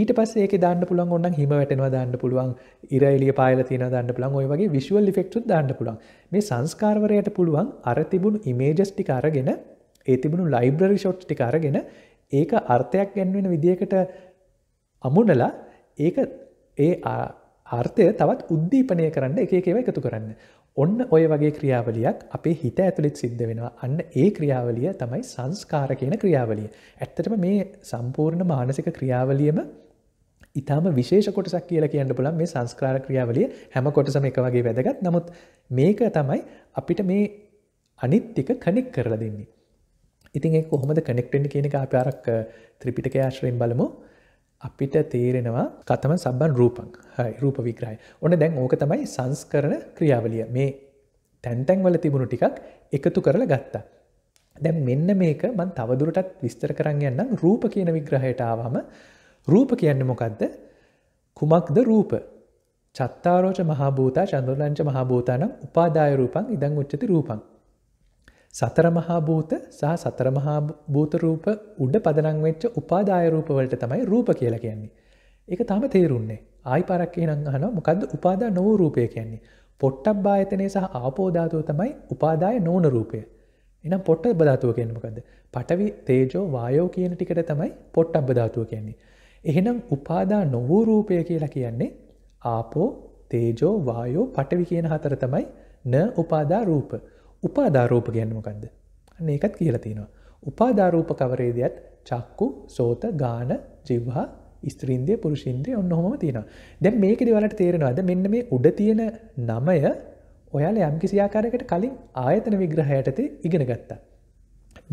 ඊට පස්සේ දාන්න පුළන් ඔන්න හිම වැටෙනවා දාන්න පුළුවන් ඉරයිලිය පාල තින දාන්න පුළන් ඔය වගේ විශුවල් ිෆෙක්ටු දාන්න පුළන් මේ සංස්කාරවරයට පුළුවන් අර තිබුණු ඉමේජස්ටි කාරගෙන ඒ තිබුණු ලයිබ්‍රරි ෂොට්ටි කාරගෙන ඒක අර්ථයක් ගැන්වෙන විදිකට අමුණලා ඒක ඒ අර්ථය තවත් උද්දීපනය කරන්න එක එකව එකතු කරන්න. ඔන්න ඔය වගේ ක්‍රියාවලියක් අපේ හිත ඇතුළිත් සිද්ධ වෙනවා අන්න ඒ ක්‍රියාවලිය තමයි සංස්කාර කියන ක්‍රියාවලිය. ඇත්තටම මේ සම්පූර්ණ මානසික ක්‍රියාවලියම ඉතාම විශේෂ කොටසක් කියලා කියන්න පුළන් මේ සංස්කාර ක්‍රියාවලිය හැම කොටසම එක වගේ වැදගත් නමුත් මේක තමයි අපිට මේ අනිත්තික කනෙක් කරලා දෙන්නේ. ඉතින් ඒ කොහොමද කනෙක්ටෙන්ඩ කියන එක අප අරක් ත්‍රිපිටක ආශ්‍රයෙන් බලමු අපිට තේරෙනවා කතම සබන් රූපන් හයි රූප විග්‍රහය ඔන්න දැන් ඕක තමයි සංස්කරන ක්‍රියාවලිය මේ තැන්තැන්වල තිබුණු ටිකක් එකතු කරලා ගත්තා. දැන් මෙන්න මේක මන් තවදුරටත් විස්තර කරන්න යන්නම් රූප කියන විග්‍රහයට ආවම රූප කියන්නේ මොකක්ද කුමක්ද රූප චත්තාරෝච මහභූතා චන්දුරලංච මහභූතානම් උපාදාය රූපන් ඉදං උච්චති රූපන් සතර මහා භූත සහ සතර මහා භූත රූප උඩ පදනම් වෙච්ච උපාදාය රූප වලට තමයි රූප කියලා කියන්නේ. ඒක තාම තේරුන්නේ. ආයි පාරක් කියනන් අහනවා මොකද්ද උපාදා නෝ රූපය කියන්නේ? පොට්ටබ්බ ආයතනයේ සහ ආපෝ ධාතුව තමයි උපාදාය නෝන රූපය. එහෙනම් පොට්ටබ්බ ධාතුව කියන්නේ මොකද්ද? පඨවි තේජෝ වායෝ කියන ටිකට තමයි පොට්ටබ්බ ධාතුව කියන්නේ. එහෙනම් උපාදා නොවූ රූපය කියලා කියන්නේ ආපෝ තේජෝ වායෝ පඨවි කියන හතර තමයි න උපාදා රූපය. උපාධාරූප ගැන්මකන්ද අන්න ඒකත් කියලා තියෙනවා. උපාධාරූප කවරේදයක්ත් චක්කු සෝත ගාන ජිව්හා ස්ත්‍රීන්දය පුරුෂින්ද්‍රය ඔන්නහොම තියෙනවා දැන් මේකෙද වලට තේරෙනවාද මෙන්න මේ උඩ තියෙන නමය ඔයාල යම්කිසි ආකාරයකට කලින් ආයතන විග්‍රහයටතේ ඉගෙන ගත්තා.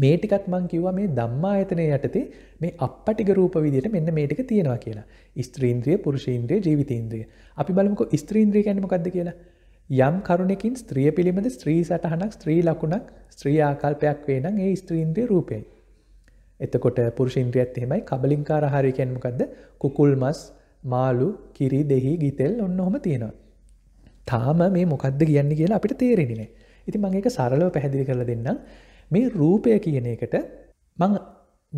මේ ටිකත් මං කිව්වා මේ ධම්මා ආයතනය යටතේ මේ අපපටික රූප විදියට මෙන්න මේ ටික තියෙනවා කියලා. ස්ත්‍රීන්ද්‍රිය පුරුෂීන්ද්‍රිය ජීවිතේන්ද්‍රිය. අපි බලමුකෝ ස්ත්‍රීන්ද්‍රිය කියන්නේ මොකද්ද කියලා. යම් කරුණකින් ස්ත්‍රිය පිළිබඳ ස්ත්‍රී සටහනක් ස්ත්‍රී ලකුණක් ස්ත්‍රී ආකල්පයක් වේ නම් ඒ ස්ත්‍රීන්ද්‍රය රූපයයි. එතකොට පුරුෂින්ද්‍රියත් එහෙමයි කබලින්කාර හරි කැන්මකක්ද කුකුල් මස් මාලු කිරි දෙහි ගිතෙල් ඔන්න හොම තියෙනවා. තාම මේ මොකක්ද කියන්න කියලා අපිට තේරෙනිනේ. ඉති මං එක සරලව පැහැදිලි කරලා දෙන්නම් මේ රූපය කියන එකට මං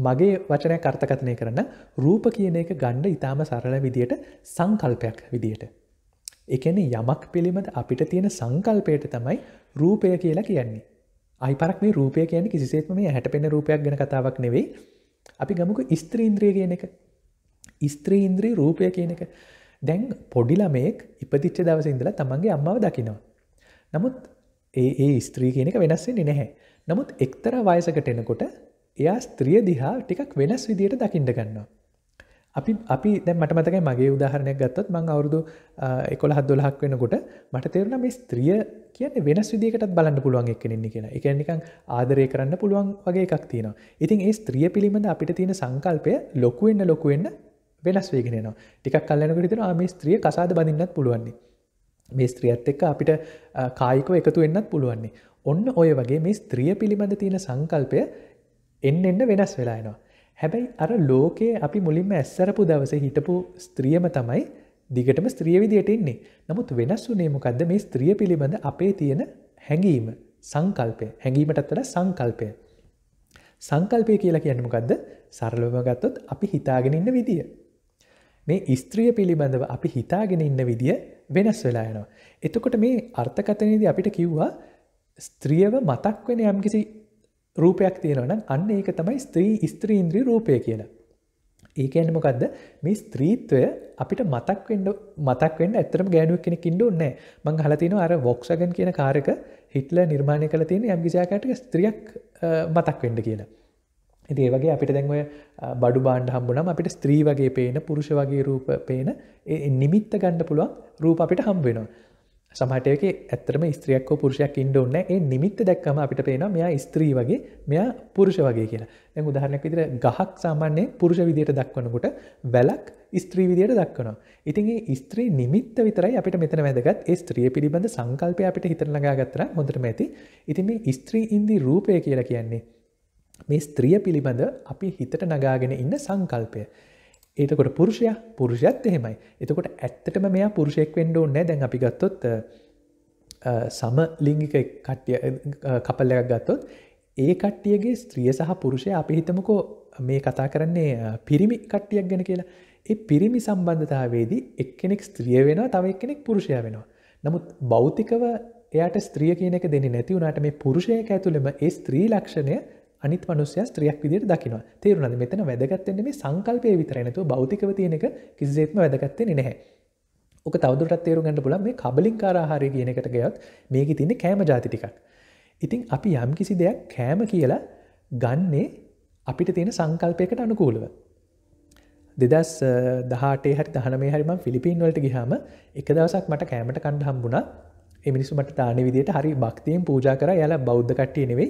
මගේ වචනය කර්ථකථනය කරන්න රූප කියන එක ගණ්ඩ ඉතාම සරල විදියට සංකල්පයක් විදියට. එකන යමක් පිළිබඳ අපිට තියෙන සංකල්පයට තමයි රූපය කියලා කියන්නේ. අයිපරක් මේ රූපය කියන කිසිසේත්ම මේ හැට පෙන රූපයක් ගැන කතාවක් නෙවෙයි අපි ගමක ස්ත්‍රීන්ද්‍රිය කියන එක ස්ත්‍රීන්ද්‍රී රූපය කියන එක දැන් පොඩිලමයෙක් ඉපතිච්ච දවසිඉඳලා තමන්ගේ අම්මව දකිනවා. නමුත් ඒ ඒ ස්ත්‍රී කියනක වෙනස්වෙන්නේ නැහැ. නමුත් එක්තර වයසකට එනකොට එයා ස්ත්‍රිය දිහා ටිකක් වෙනස් විදියට දකිින්ඩ ගන්නවා. අපි අපි දැ මට මතක මගේ උදාහරණයක් ගත්තත් මං අවුරදු එකොළ හත් දොලහක් වෙනකොට මට තේරුණ මේ ස්ත්‍රිය කියන්න වෙනස් විදිකට බලන්න පුළුවන් එක්කෙනෙන්නේ කියෙන එක නිකං ආදරය කරන්න පුළුවන් වගේ එකක් තියෙනවා ඉතින් ඒ ස්ත්‍රිය පිළිබඳ අපිට තියෙන සංකල්පය ලොකුවෙන්න ලොකුවෙන්න වෙනස් වේගෙනවා ටිකක් කල්ලනකට තිෙන මේ ස්ත්‍රිය කසාද බඳන්නත් පුළුවන්නේ මේ ස්ත්‍රියත් එක්ක අපිට කායිකව එකතු වෙන්නත් පුළුවන්නේ ඔන්න ඔය වගේ මේ ස්ත්‍රිය පිළිබඳ තියෙන සංකල්පය එන්න එන්න වෙනස් වෙලායනවා හැබැයි අර ලෝකයේ අපි මුලින්ම ඇස්සරපු දවස හිටපු ස්ත්‍රියම තමයි දිගටම ස්ත්‍රිය විදියට එන්නේ නමුත් වෙනස් වනේමකක්ද මේ ස්ත්‍රිය පිළිබඳ අපේ තියෙන හැඟීම සංකල්පය හැඟීමටත්තර සංකල්පය. සංකල්පය කියලා කියන්නමකක්ද සරලවම ගත්තොත් අපි හිතාගෙන ඉන්න විදිිය. මේ ස්ත්‍රිය පිළිබඳව අපි හිතාගෙන ඉන්න විදිිය වෙනස් වෙලා යනවා. එතකොට මේ අර්ථකතනයේද අපිට කිව්වා ස්ත්‍රියව මතක් වෙන යම්කිසි රූපයක් තියෙනවනම් අන්න ඒක තමයි ස්ත්‍රී ස්ත්‍රීන්ද්‍රී රූපය කියලා. ඒකඇනමකක්ද මේ ස්ත්‍රීත්වය අපිට මතක්ෙන්ඩ මතක්ෙන් ඇතරම ගෑනුවක් කෙන කින්ඩු නෑ මං හලතින අර වොක්ෂගන් කියන කාරක හිටල නිර්මාණය කළ තියෙන යම්ගිජාකටක ස්ත්‍රියක් මතක්වෙඩ කියලා. ඇති ඒ වගේ අපිට දැන්ව බඩු බාණ්ඩ හම්බුනම් අපිට ස්ත්‍රී වගේ පේන පුරුෂ වගේ රූප පේන නිමිත්ත ගණ්ඩ පුළුවන් රූප අපිට හම්බෙනවා. සමටයක ඇත්තරම ස්ත්‍රියක්ක පුරුෂයක් ඉන්ඩ ඔන්න ඒ නිමිත්ත දැක්කම අපිට පේන මෙයා ස්ත්‍රී වගේ මෙයා පුරුෂ වගේ කියලා දැ උදාහරනක් විදිර ගහක් සාමාන්‍යයෙන් පුරුෂ විදියට දක්වනකොට වැලක් ස්ත්‍රී විදියට දක්වනවා ඉතින්ගේ ස්ත්‍රී නිමිත්ත විතරයි අපිට මෙතන වැදගත් ඒ ස්ත්‍රිය පිළිබඳ සංකල්පය අපිට හිතරනගාගත්තර හොඳටම ඇති ඉතින් මේ ස්ත්‍රී ඉන්දී රූපය කියලා කියන්නේ මේ ස්ත්‍රිය පිළිබඳ අපි හිතට නගාගෙන ඉන්න සංකල්පය. ඒතකොට පුරුෂය පුරුෂයත් එහෙමයි එතකොට ඇත්තටම මෙයා පුරුෂයෙක් වෙන්ඩෝ නෑ දැන් අපි ගත්තොත් සම ලිංගික කට්ටිය කපල්ල එකක් ගත්තොත් ඒ කට්ටියගේ ස්ත්‍රිය සහ පුරුෂය අපි හිතමකෝ මේ කතා කරන්නේ පිරිමි කට්ටියක් ගැන කියලා ඒ පිරිමි සම්බන්ධතාවේදී එක්කෙනෙක් ස්ත්‍රිය වෙන තව එක්කෙනෙක් පුරුෂය වෙනවා නමුත් බෞතිකව එයට ස්ත්‍රිය කියනක දෙනි නැතිවුණට මේ පුරුෂය ඇතුළෙම ඒ ස්ත්‍රී ලක්ෂණය අනිත් මනුස්්‍ය ස්ත්‍රියක් විදිර දකිනවා තේරුණද මෙතන වැදගත්තෙන්නේ මේ සංකල්පය විතරනතු බෞතිකව තියෙන එක කිසිේත්ම වැදගත්තෙන නැහැ ඕක තවදුරත් තේරුගන්න පුල මේ කබලින් කාරහාරය කියනකට ගයත් මේක තින්නේ කෑම ජාතිටිකක්. ඉතින් අපි යම් කිසි දෙයක් කෑම කියලා ගන්නේ අපිට තියෙන සංකල්පයකට අනුකූලව. දෙදස් දහටේ හරි දහනමේ හරිම ෆිලිපීන් වලට ගිහාම එක දවසක් මට කෑමට කණ්ඩ හම්බුණා මිනිස්සුමට තාන විදියට හරි භක්තියෙන් පූජා කර යල බෞද්ධ කට්ටිය නෙවෙයි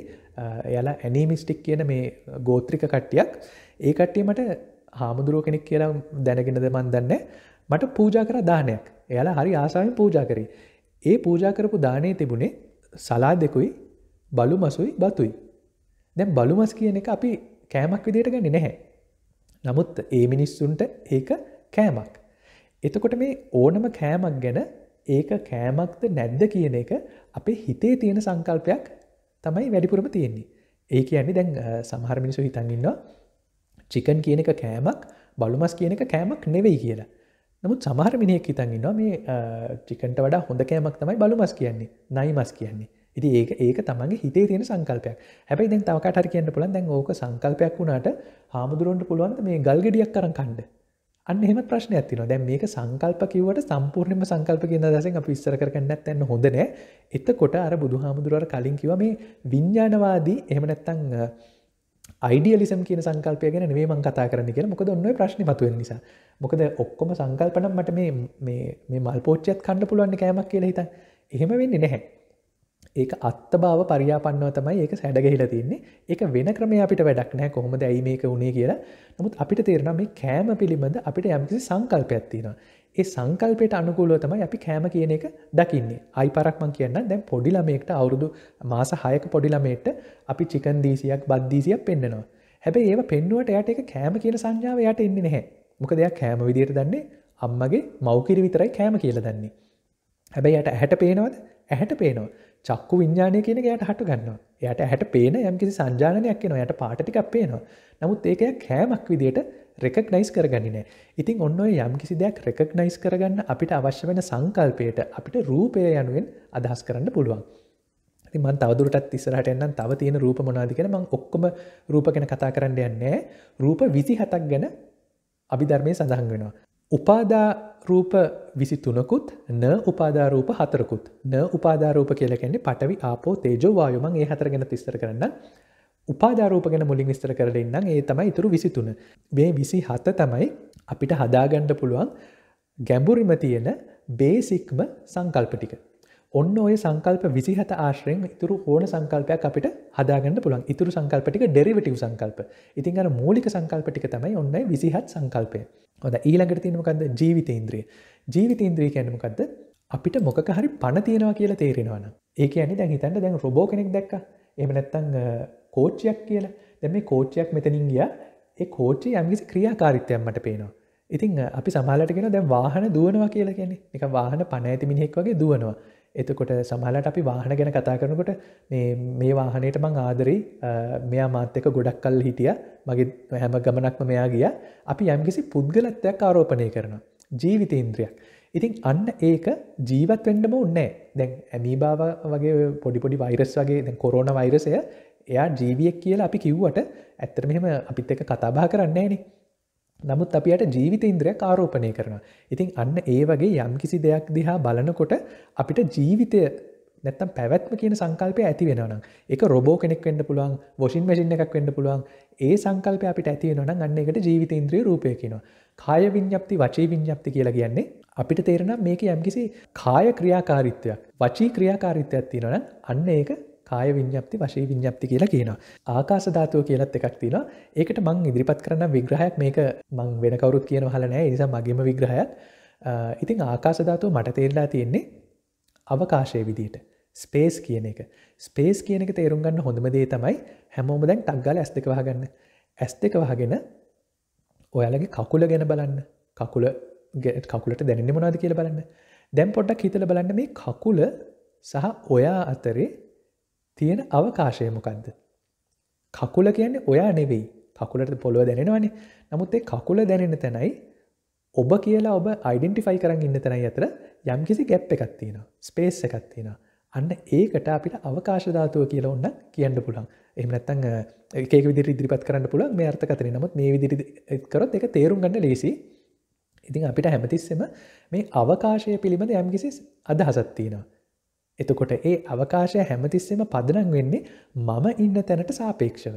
යල ඇනීමිස්ටික් කියන මේ ගෝත්‍රික කට්ටියක් ඒ කට්ටියමට හාමුදුරුව කෙනෙක් කියලා දැනගෙනද මන් දන්න මට පූජා කර දානයක් එයාලා හරි ආසාවෙන් පූජා කරේ ඒ පූජා කරපු දානය තිබුණේ සලා දෙකුයි බලු මසුයි බතුයි දැම් බලුමස් කියන එක අපි කෑමක් විදියට ගැන නැහැ නමුත් ඒ මිනිස්සුන්ට ඒක කෑමක් එතකොට මේ ඕනම කෑමක් ගැන ඒක කෑමක්ද නැද්ද කියන එක අපේ හිතේ තියෙන සංකල්පයක් තමයි වැඩිපුරම තියෙන්නේ ඒ කියන්නේ දැන් සමහර මිනිසු හිතන්ඉන්නවා චිකන් කියන එක කෑමක් බලුමස් කියන එක කෑමක් නෙවෙයි කියලා නමුත් සමහර මිනිෙක් හිතන්ඉන්නවා මේ චිකන්ට වඩා හොඳ කෑමක් තමයි බලුමස් කියන්නේ නයිමස් කියන්නේ ඉති ඒක ඒක තමන්ගේ හිතේ තියෙන සංකල්පයක් හැබයි දැන් තවකට කියන්න පුළන් දැන් ඕක සංකල්පයක් වුණට හාමුදුරුවන්ට පුළුවන්ද මේ ගල්ගෙඩියක් කරන් කණ්ඩ අන්න එම ප්‍රශ්නයක් තින දැන් මේක සංකල්ප කිවට සම්පූර්ණම සංකල්ප කියන දසෙන් අප විස්සර කරන්නත් ඇන්න හොඳන එතකොට අර බුදු හාමුදුරුවර කලින් කිව මේ විඤ්ඥානවාදී එහමනැත්තං යිඩියලිසම් කියන සංකල්පය ගැන නේ මං කතා කරන්න කියෙන මොකද ඔන්න ප්‍රශ්න මතුව නිසා මොකද ඔක්කොම සංකල්පනම් මට මේ මල් පෝච්චයත් කණ්ඩ පුළුවන්න කෑමක් කියලා හිත එහෙම වෙන්න නැහැ ඒක අත්තභාව පරියාපන්නව තමයි ඒක සැඩගහිලා තින්නේ එක වෙන ක්‍රමය අපිට වැඩක් නෑ කොහොමද ඇයි මේක උනේ කියලා නමුත් අපිට තේරන මේ කෑම පිළිබඳ අපිට යම්කිසි සංකල්පයක් තියෙනවා ඒ සංකල්පයට අනුකූලව තමයි අපි කෑම කියන එක දකින්නේ අයි පරක්මං කියන්න දැන් පොඩිලමෙක්ට අවුරුදු මාස හයක පොඩිලමේට අපි චිකන් දීසියක් බද්දීසියක් පෙන්න්නනවා හැබැ ඒ පෙන්නුවට යට එක කෑම කියන සංඥාව යට එන්නේ නැහැ මොක දෙයක් කෑම විදියට දන්නේ අම්මගේ මවකිරි විතරයි කෑම කියල දන්නේ හැබැයි යට ඇහැට පේනවද ඇහැට පේනවා චක්කු විඤ්ඥානය කියන යට හට ගන්නවා එයට හැට පේන යම්කිසි සංජානයක් එනවා යට පාටිකක් පේනවා නමුත් ඒක කෑමක් විදියට රෙකක් නයිස් කරගනින ඉතින් ඔන්න යම් කිසි දෙයක් රෙකක් නයිස් කරගන්න අපිට අවශ්‍ය වෙන සංකල්පයට අපිට රූපය යනුවෙන් අදහස් කරන්න පුළුවන් මන් තවදුරටත් ඉස්සරහට එන්නම් තව තියෙන රූප මොනාදිගෙන මං ඔක්කොම රූප ගැන කතා කරන්න යන්නේ රූප විසි හතක් ගැන අභිධර්මය සඳහන් වෙනවා උපාදාරූප විසි තුනකුත් න උපාදාරූප හතරකුත් න උපාදාරූප කියලකෙන්නේ පටවි ආපෝ තේජෝවායුමන් ඒ හතර ගැන තිස්තර කරන්න උපාදාරූප ගැන මුලින් විස්තර කරලන්න ඒ තමයි ඉතුරු විසිතුන මේ විසි හත තමයි අපිට හදාගණ්ඩ පුළුවන් ගැඹුරිම තියෙන බේසික්ම සංකල්පටික ඔන්න ඔය සංකල්ප විසිහත ආශ්‍රයෙන් ඉතුරු ඕන සංකල්පයක් අපිට හදාගන්න පුළන් ඉතුරු සංකල්පටික ඩෙරිවටව් සංකල්ප ඉතින් අර මූලික සංකල්පටික තමයි ඔන්න විසිහත් සංකල්පය හොඳ ඊළඟට තියෙනමකක්ද ජීවිතේන්ද්‍රිය ජීවිතේන්ද්‍රී කැනමකක්ද අපිට මොක හරි පණ තියෙනවා කියලා තේරෙනවාන ඒක ඇනි දැන් හිතන්ට දැන් රොබෝ කෙනෙක් දැක් එම නැත්තං කෝච්චයක් කියලා දැම මේ කෝච්චයක් මෙතනින් ගිය ඒ කෝච්චි යම්ගිසි ක්‍රියාකාරිත්තයම්මට පේනවා ඉතින් අපි සමාලටගෙන දැන් වාහන දුවනවා කියලා කියන්නේ එක වාහන පණ ඇති මිනිෙක් වගේ දුවනවා එතකොට සමහලට අපි වාහන ගැන කතා කරනකොට මේ වාහනයට මං ආදරී මෙයා මාත්‍යක ගොඩක් කල් හිටිය මගේ හැම ගමනක්ම මෙයා ගිය අපි යම්කිසි පුද්ගලත්වයක් ආරෝපණය කරන ජීවිත ඉන්ද්‍රියක් ඉතින් අන්න ඒක ජීවත් වෙන්ඩම උන්නෑ දැන් ඇමීභාව වගේ පොඩිපොඩි වෛරස් වගේ දැ කොරෝණ වෛරසය එයා ජීවියක් කියලා අපි කිව්වට ඇත්තර මෙහෙම අපිත් එක කතාබා කරන්නේ නේ නමුත් අපියට ජීවිත ඉන්ද්‍රය කාරෝපනය කරන. ඉතින් අන්න ඒ වගේ යම් කිසි දෙයක් දිහා බලනකොට අපිට ජීවිතය නැත්තම් පැවැත්ම කියන සංකල්පය ඇති වෙනවනම් එක රොබෝ කෙනෙක් වෙන්න පුළුවන් වොෂින් මැසින් එකක් වෙන්න පුළුවන් ඒ සංකල්පය අපිට ඇතිවෙනවනම් අන්න එකට ජීවිත ඉන්ද්‍රී රූපය කියනවා. කාය විඤ්ඥප්ති වචී විඤ්ඥප්ති කියලා කියන්නේ අපිට තේරෙන මේක යම්කිසි කාය ක්‍රියාකාරිත්වයක් වචී ක්‍රියාකාරිත්වයක් තියෙනවන අන්න ඒක කාය විඤ්ඥප්ති වශී විඤ්ඥප්ති කියලා කියනවා. ආකාශ ධාතුව කියලත් එකක් තින ඒකට මං ඉදිරිපත් කරන්න විග්‍රහයක් මේක මං වෙන කවරුත් කියන හලනෑ නිසා මගේම විග්‍රහයක් ඉතිං ආකාශධාතුව මට තේල්ලා තියෙන්නේ අවකාශය විදිට. ස්පේස් කියන එක ස්පේස් කියනක තේරුම් ගන්න හොඳමදේ තමයි හැමෝම දැන් ටක්ගල ඇස් දෙක වහගන්න ඇස් දෙක වහගෙන ඔයාලගේ කකුල ගැන බලන්න කකුල කකුලට දැනෙන මොනාද කියල බලන්න දැම් පොඩ්ඩක් හිතල බලන්න මේ කකුල සහ ඔයා අතරේ තියෙන අවකාශය මොකක්ද. කකුල කියන්නේ ඔයා නෙවෙයි කකුලට පොළුව දැනෙනවනි නමුත් ඒ කකුල දැනෙන තැනයි ඔබ කියලා ඔබ අයිඩෙන්ටිෆයි කරන්න ඉන්න තැනයි අතර යම්කිසි ගැප් එකක් තියෙන ස්පේස් එකක් තියෙන අන්න ඒකට අපිට අවකාශධාතුව කියල ඔන්න කියන්න පුළන් එමනත්තන් ඒක විදි ඉදිරිපත් කරන්න පුළ මේ අර්ථකතන නමුත් මේ විදිරි කරොත් එක තේරුම් ගන්න ලේසි ඉතින් අපිට හැමතිස්සෙම මේ අවකාශය පිළිබඳ යම්කිසි අදහසත්තිනවා එතකොට ඒ අවකාශය හැමතිස්සෙම පදනං වෙන්නේ මම ඉන්න තැනට සාපේක්ෂව.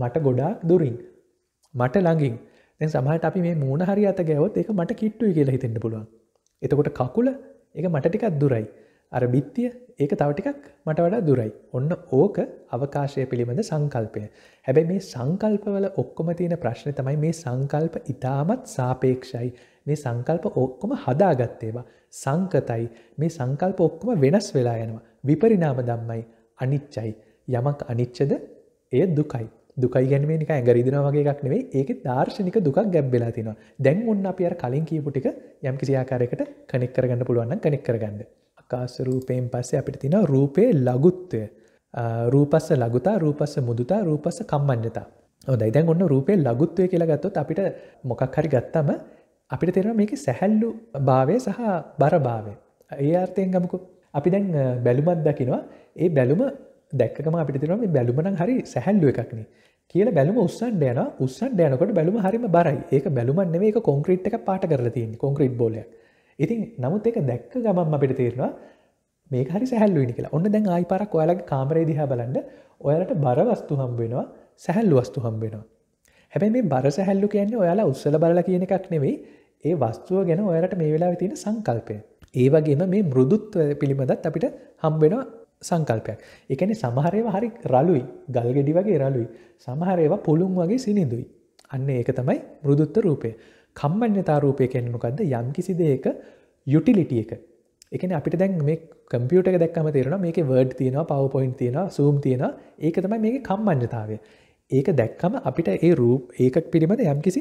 මට ගොඩාක් දුරින්. මට ළඟින් දැ සමහට අපි මේ මූුණ හරි අත ගැවත් එක මට කිට්ටුයි කියලා හිතෙන්න්න පුළුවන්. එතකොට කකුල එක මට ටිකත් දුරයි. අර බිත්තිය ඒක තව ටිකක් මට වඩා දුරයි. ඔන්න ඕක අවකාශය පිළිබඳ සංකල්පය. හැබැයි මේ සංකල්පවල ඔක්කොම තියෙන ප්‍රශ්න තමයි මේ සංකල්ප ඉතාමත් සාපේක්ෂයි. මේ සංකල්ප ඔක්කොම හදාගත්තේවා සංකතයි මේ සංකල්ප ඔක්කොම වෙනස් වෙලා යනවා. විපරිනාම දම්මයි අනිච්චයි. යමක් අනිච්චද එය දුකයි. දුකයි ගැනීමේ නික ඇඟරිදින වගේ එකක් නෙවෙයි ඒක දර්ශනික දුක් ගැබ්බෙලා තිනවා. දැන් ඔන්න අපි අර කලින් කියපු ටික යම් කිසි ආකාරයකට කනෙක් කරගන්න පුළුවන් නම් කනෙක් කරගන්න. ආකාශ රූපයෙන් පස්සේ අපිට තියෙනවා රූපේ ලඝුත්වය. රූපස්ස ලඝුතා, රූපස්ස මුදුතා, රූපස්ස කම්මඤ්ඤතා. හොඳයි දැන් ඔන්න රූපේ ලඝුත්වය කියලා ගත්තොත් අපිට මොකක් හරි ගත්තම අපිට තෙරෙන මේක සැහැල්ලු භාවය සහ බරභාවය ඒ අර්ථයෙන් ගමකු අපි දැන් බැලුමත් දකිනවා ඒ බැලුම දැක්කම අපි තිරම බැලුමන හරි සැහැල්ලුව එකක්න කියල බැලුම උස්සන් යන උස්සන් යනකොට බැලුම හරිම බරයි ඒ බැලුමන් මේ කොන්ක්‍රීට් එක පාට කරලතින් කොන්ක්‍රීට් බෝලය ඉතින් නමුත් එක දැක්ක ගමම් අපිට තේරවා මේ හරි සැල්ලුවනි කියලා ඔන්න දැන් ආයි පරක් ඔයාලගේ කාමරේ දිහා බලන්න ඔයාලට බරවස්තු හම්බෙනවා සැහැල්ලු වස්තු හම්බෙනවා හැබැ මේ බර සැහැල්ලු කියන්නේ ඔයාලා උත්සල බල කියන එකක් නෙවෙයි ඒ වස්තුව ගැන ඔයාලට මේ වෙලා විතින සංකල්පය ඒ වගේම මේ මෘදුත්ව පිළිබඳත් අපිට හම්බෙන සංකල්පයක් එකන සමහරයව හරි රලුයි ගල්ගෙඩි වගේ රලුයි සමහරයව පුළුන් වගේ සිනිදුයි අන්න ඒක තමයි මෘදුත්ත රූපය කම්මන්්‍යතා රූපය කෙන්නුකක්ද යම් කිසි දෙයක යුටිලිටිය එක එකන අපිට දැන් මේ කම්පියට දැක්ම තේරෙන මේක වර්ඩ් තියෙනවා පවපොයින් තියෙන සූම් තියෙන ඒක තමයි මේ කම්මන්්‍යතාවය ඒක දැක්කම අපිට ඒ රූප ඒකක් පිළිබඳ යම්කිසි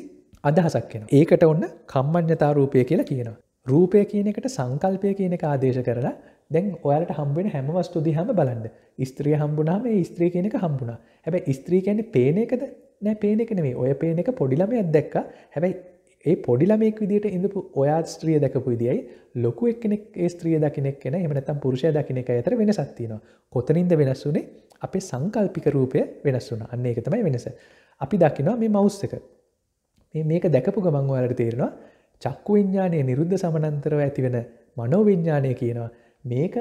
අදහසක් වෙන. ඒකට ඔන්න කම්මඤ්ඤතා රූපය කියලා කියනවා. රූපය කියන එකට සංකල්පය කියන එක ආදේශ කරලා දැන් ඔයාලට හම්බෙන හැම වස්තු දිහාම බලන්න. ස්ත්‍රිය හම්බුනාම ඒ ස්ත්‍රිය කියන එක හම්බුණා. හැබැයි ස්ත්‍රී කියන්නේ පේන එකද? නෑ පේන එක නෙමෙයි. ඔය පේන එක පොඩි ළමයෙක් දැක්කා. හැබැයි ඒ පොඩි ළමයෙක් විදියට ඉඳපු ඔයා ස්ත්‍රිය දැකපු විදියයි ලොකු එක්කෙනෙක් ඒ ස්ත්‍රිය දකින්නෙක් වෙන එහෙම නැත්නම් පුරුෂයා දකින්න එක අතර වෙනසක් තියෙනවා. කොතනින්ද වෙනස් වුනේ? අපේ සංකල්පික රූපය වෙනස් වුන අන්න එක තමයි වෙනස. අපි දකිනවා මේ මවස් එක. මේක දැකපු ගමන් වලට තේරෙනවා චක්කු විඤ්ඥානය නිරුද්ධ සමනන්තරව ඇතිවෙන මනෝ විඤ්ඥානය කියනවා මේක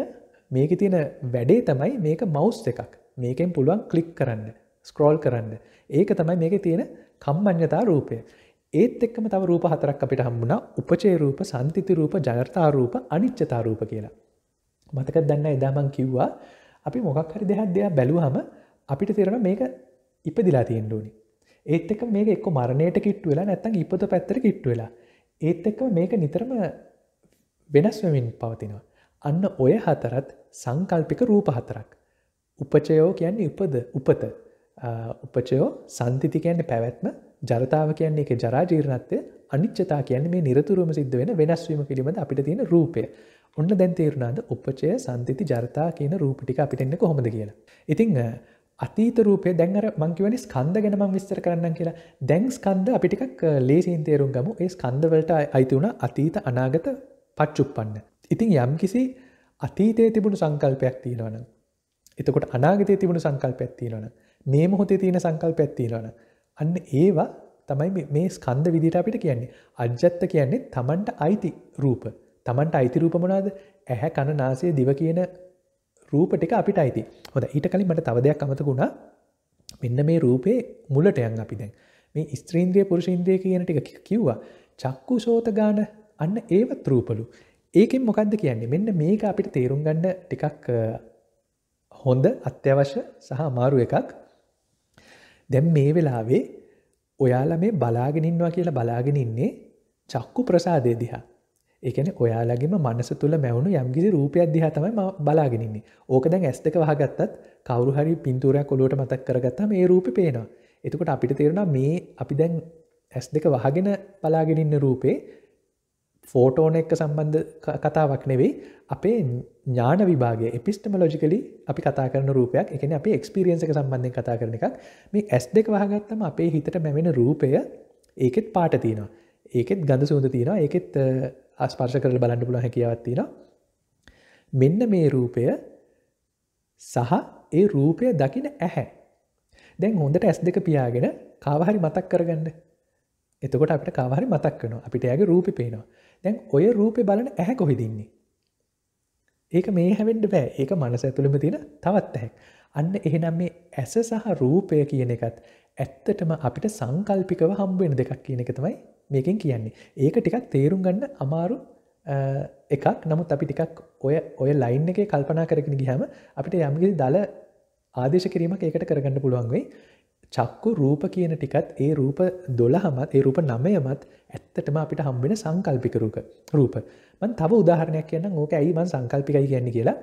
මේක තියෙන වැඩේ තමයි මේක මවස් එකක් මේකෙන් පුළුවන් කලික් කරන්න ස්ක්‍රෝල් කරන්න ඒක තමයි මේක තියෙන කම්මං්්‍යතා රූපය. ඒත් එක්කම තව රූප හතරක් අපිට හම්බුණා උපචේ රූප සංතිති රූප ජනර්තාරූප අනිච්චතාරූප කියලා. මතක දන්න එදාමං කිව්වා අපි මොකක් හරි දෙහත් දෙයක් බැලුවහම අපිට තෙරෙන මේක ඉපදිලා තියෙන්ඩුවනි ඒත් එක මේක එක් මරණයට කිට්ට වෙලා නැත්තන් ඉපත පැත්තර කිට්ට වෙලා ඒත් එක්ක මේක නිතරම වෙනස්වමින් පවතිනවා අන්න ඔය හතරත් සංකල්පික රූප හතරක් උපචයෝ කියන්නේ උපද උපත උපචයෝ සන්තිති කියන්නේ පැවැත්ම ජරතාව කියන්නේ එක ජරාජීරණත්වය අනිච්චතා කියන්නේ මේ නිරතුරුවම සිද්ධ වෙන වෙනස්වීම පිළිබඳ අපිට තියෙන රූපය ඔන්න දැන් තේරුණාද උපචය සන්තිති ජරතා කියන රූපටික අපිටෙන්න්න කොහොමද කියලා. ඉතිං අතීත රූපය දැන්ර මංකිවනි ස්කන්ද ගැන මං විස්තර කරන්න කියලා දැන් ස්කන්ද අපිටිකක් ලේසින් තේරුම් ගම ඒ ස්කන්දවලට අයිති වුණ අතීත අනාගත පච්චුප්පන්න. ඉතිං යම් කිසි අතීතය තිබුණු සංකල්පයක් තියෙනවන. එතකොට අනාගතය තිබුණු සංකල්පයක් තියෙනවන මේ මොහොතේ තියෙන සංකල්පයක් තියෙනවන. අන්න ඒවා තමයි මේ ස්කන්ද විදිට අපිට කියන්නේ අජ්ජත්ත කියන්නේ තමන්ට අයිති රූප. තමන්ට අයිතිරූපමනාද ඇහැ කණ නාසය දිව කියන රූපටික අපිට අයිති හොඳ ඊට කලින් මට තවදයක් අමතකුණා මෙන්න මේ රූපේ මුලටයන් අපි දැන් මේ ස්ත්‍රීන්ද්‍රිය පුරුෂින්ද්‍රය කියන ටික කිව්වා චක්කු සෝත ගාන අන්න ඒවත් රූපලු ඒකෙන් මොකක්ද කියන්නේ මෙන්න මේක අපිට තේරුම් ගන්න ටිකක් හොඳ අත්‍යවශ්‍ය සහ අමාරු එකක් දැම් මේ වෙලාවේ ඔයාල මේ බලාගෙනින්වා කියලා බලාගෙන ඉන්නේ චක්කු ප්‍රසාදය දිහා එකන ඔයාලගේම මනස තුළ මැවුණු යම්ගිසි රූපයක් දිහ තමයි බලාගෙනන්නේ ඕක දැන් ඇස්ටක වහගත්තත් කවරු හරි පින්තුරයක් කොලුවට මතක් කරගත්තා මේ රූප පේනවා එතකොට අපිට තේරුණ මේ අපි දැන් ඇස් දෙක වහගෙන බලාගෙනන්න රූපේ ෆෝටෝන එක්ක සම්බන්ධ කතාවක් නෙවෙයි අපේ ඥාන විභාගේ එපිස්ටම ලෝජිකලි අපි කතා කරන රූපයක් එකන අප එක්ස්පිරියන්සක සම්බන්ධය කතා කරන එකක් මේ ඇස් දෙක වහගත්තම අපේ හිතට මැවෙන රූපය ඒකෙත් පාට තියෙනවා ඒකෙත් ගඳ සූඳ තියෙනවා ඒකෙත් අස්පර්ශ කරල බලන්න පුළ හැකිවත්තින මෙන්න මේ රූපය සහ ඒ රූපය දකින ඇහැ දැන් හොඳට ඇස් දෙක පියාගෙන කාවහරි මතක් කරගන්න එතකොට අපට කාවහරි මතක් වන අපිට ඇගේ රූපි පේනවා දැන් ඔය රූපය බලන ඇහැ කොහිදින්නේ ඒක මේ හැවෙන්ඩ බෑ ඒක මනස ඇතුළම තියෙන තවත් ඇහැක් අන්න එහෙනම් මේ ඇස සහ රූපය කියන එකත් ඇත්තටම අපිට සංකල්පිකව හම්බුවෙන දෙකක් කියන එක තමයි මේකින් කියන්නේ ඒක ටිකක් තේරුම් ගන්න අමාරු එකක් නමුත් අපි ටිකක් ඔය ඔය ලයින් එක කල්පනා කරගෙන ගිහම අපිට යම්ගිල් දල ආදේශ කිරීමක් ඒකට කරගන්න පුළුවන්වෙයි චක්කු රූප කියන ටිකත් ඒ රූප දොළහමත් ඒ රූප නමයමත් ඇත්තටම අපිට හම්බෙන සංකල්පිකරූක රූප මන් තව උදාහරණයක් කියන්න ඕක ඇයිම සංකල්පිකයි කියන්න කියලා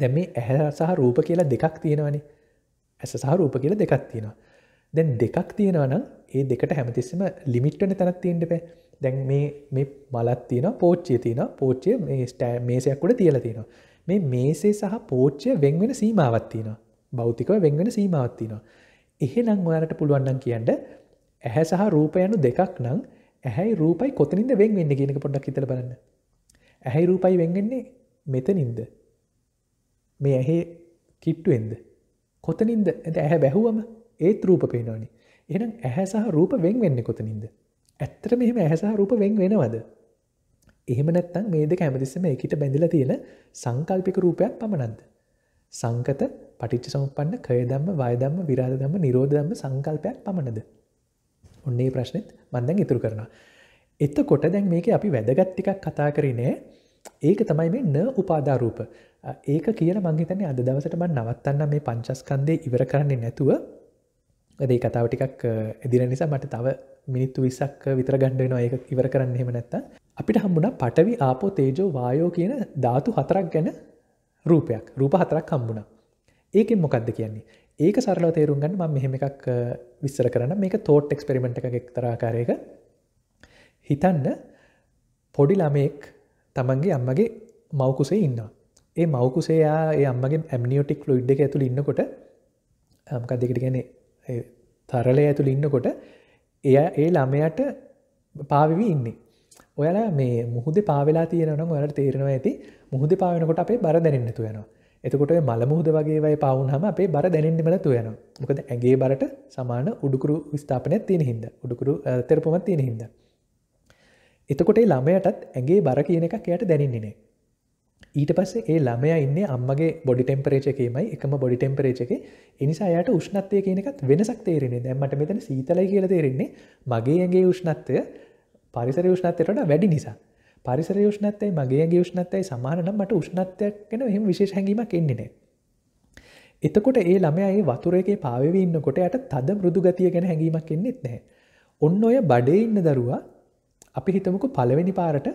දැම මේ ඇහැ සහ රූප කියලා දෙකක් තියෙනවනි ඇස සහ රූප කියලා දෙකක් තියෙනවා දැන් දෙකක් තියෙනවනම් ඒ දෙකට හැමතිස්සම ලිමිට්වන තැනක් තියෙන්ට පැ දැන් මේ මලත් තියෙන පෝච්චය තියෙන පෝච්චය මේ ස්ටෑ මේසයක්කුට තියල තියෙන මේ මේසේ සහ පෝච්චය වෙන්වෙන සීමාවත්තින බෞතිකව වෙන්වෙන සීමාවත්තින එහෙනම් ඔයාට පුළුවන්න්නන් කියන්ට ඇහැ සහ රූපයනු දෙකක් නං ඇහැයි රූපයි කොතනින්ද වෙන් වෙන්න කියෙනක පොඩක් හිතර බලන්න ඇහැයි රූපයි වෙන්ගෙන්නේ මෙතනින්ද මේ ඇහේ කිට්ටුවෙන්ද කොතනින්ද ඇ ඇහැ බැහුවම ඒත් රූප පේනවානි. එහෙනම් ඇහැසහ රූප වෙන් වෙන්න කොතනින්ද. ඇත්තර මෙහෙම ඇහැසහ රූප වෙන් වෙනවද. එහෙම නැත්තං මේ දෙක ඇමතිස්සම එකට බැඳිල තියෙන සංකල්පික රූපයක් පමණන්ද. සංකත පටිච්ච සම්පන්න කයදම්ම වයදම්ම විරාධදම්ම නිරෝධදම්ම සංකල්පයක් පමණද. ඔන්නේ ප්‍රශ්නෙත් මන්දැන් ඉතුරු කරනවා. එත්තකොට දැන් මේක අපි වැදගත්තිකක් කතා කරනේ ඒක තමයි මේ න උපාදාරූප ඒක කියල මංහිතන්නේ අද දවසට මන් නවත්තන්න මේ පංචස්කන්දය ඉවර කරන්නේ නැතුව ඇදේ කතාව ටිකක් එදින නිසා මට තව මිනිත්තු විසක් විතර ගණ්ඩන අය ඉවර කරන්න හෙම නැත්ත අපිට හම්බුණ පටවි ආපෝ තේජෝ වායෝ කියන ධාතු හතරක් ගැන රූපයක් රූප හතරක් හම්බුණා ඒකෙන් මොකක්ද කියන්නේ ඒක සරලව තේරුම් ගන්න ම මෙහෙම එකක් විස්සර කරන්න මේක තෝට් එක්ස්පෙරිමෙන්ට් එකක් තරාකාරයක හිතන්න පොඩි ළමයෙක් තමන්ගේ අම්මගේ මවකුසේ ඉන්නවා ඒ මවකුසේයා ඒ අම්මගේ ඇමියෝටික් ලොයිඩ් එක ඇතුළ ඉන්නකොට අම්කක් දෙකට ගැනේ තරලය ඇතුළ ඉන්නකොට එය ඒ ළමයට පාවිවි ඉන්නේ. ඔයලා මේ මුහුද පාවෙලා තියෙනනම් ඔයාට තේරෙනවා ඇති මුහුද පාවෙනකොට අපේ බර දැනන්න තුයනවා. එතකොට මල මුහුද වගේවයි පවුන්හම අපේ බර දැනෙන්න්නමල තුයන මොකද ඇගේ බරට සමාන උඩුකුරු විස්ථාපනය තියෙන හිද උඩුකුරු තෙරපොමත් තියෙන හිද. එතකොට ළමයටත් ඇගේ බර කියන එක එයට දැනන්නේ නෑ ඊට පස්සේ ඒ ළමය ඉන්න අම්මගේ බොඩි ටෙම්පරේචකේමයි එකම බොඩි ටෙම්පරේචක එනිසායට උෂ්නත්වය කියනකත් වෙනසක් තේරෙන්නේ දැම්මට මෙතන සීතලයි කියල තේරෙන්නේ මගේගේ උෂ්නත්වය පරිසර ෂ්නත්තයට වැඩි නිසා පරිසර ෂ්නත්තයි මගේගේ ෂ්නත්තයි සමානම් මට උෂ්නත්වයක් කෙන එහම විශේෂ හැඟීමක් එන්නේනේ එතකොට ඒ ළමයයි වතුරේ පාවින්නකොට යට තද බෘදු ගතිය ගැන හැඟීමක් එන්නෙත් නෑ ඔන්න ඔය බඩේ ඉන්න දරුවා අපි හිතමුකු පළවෙනි පාරට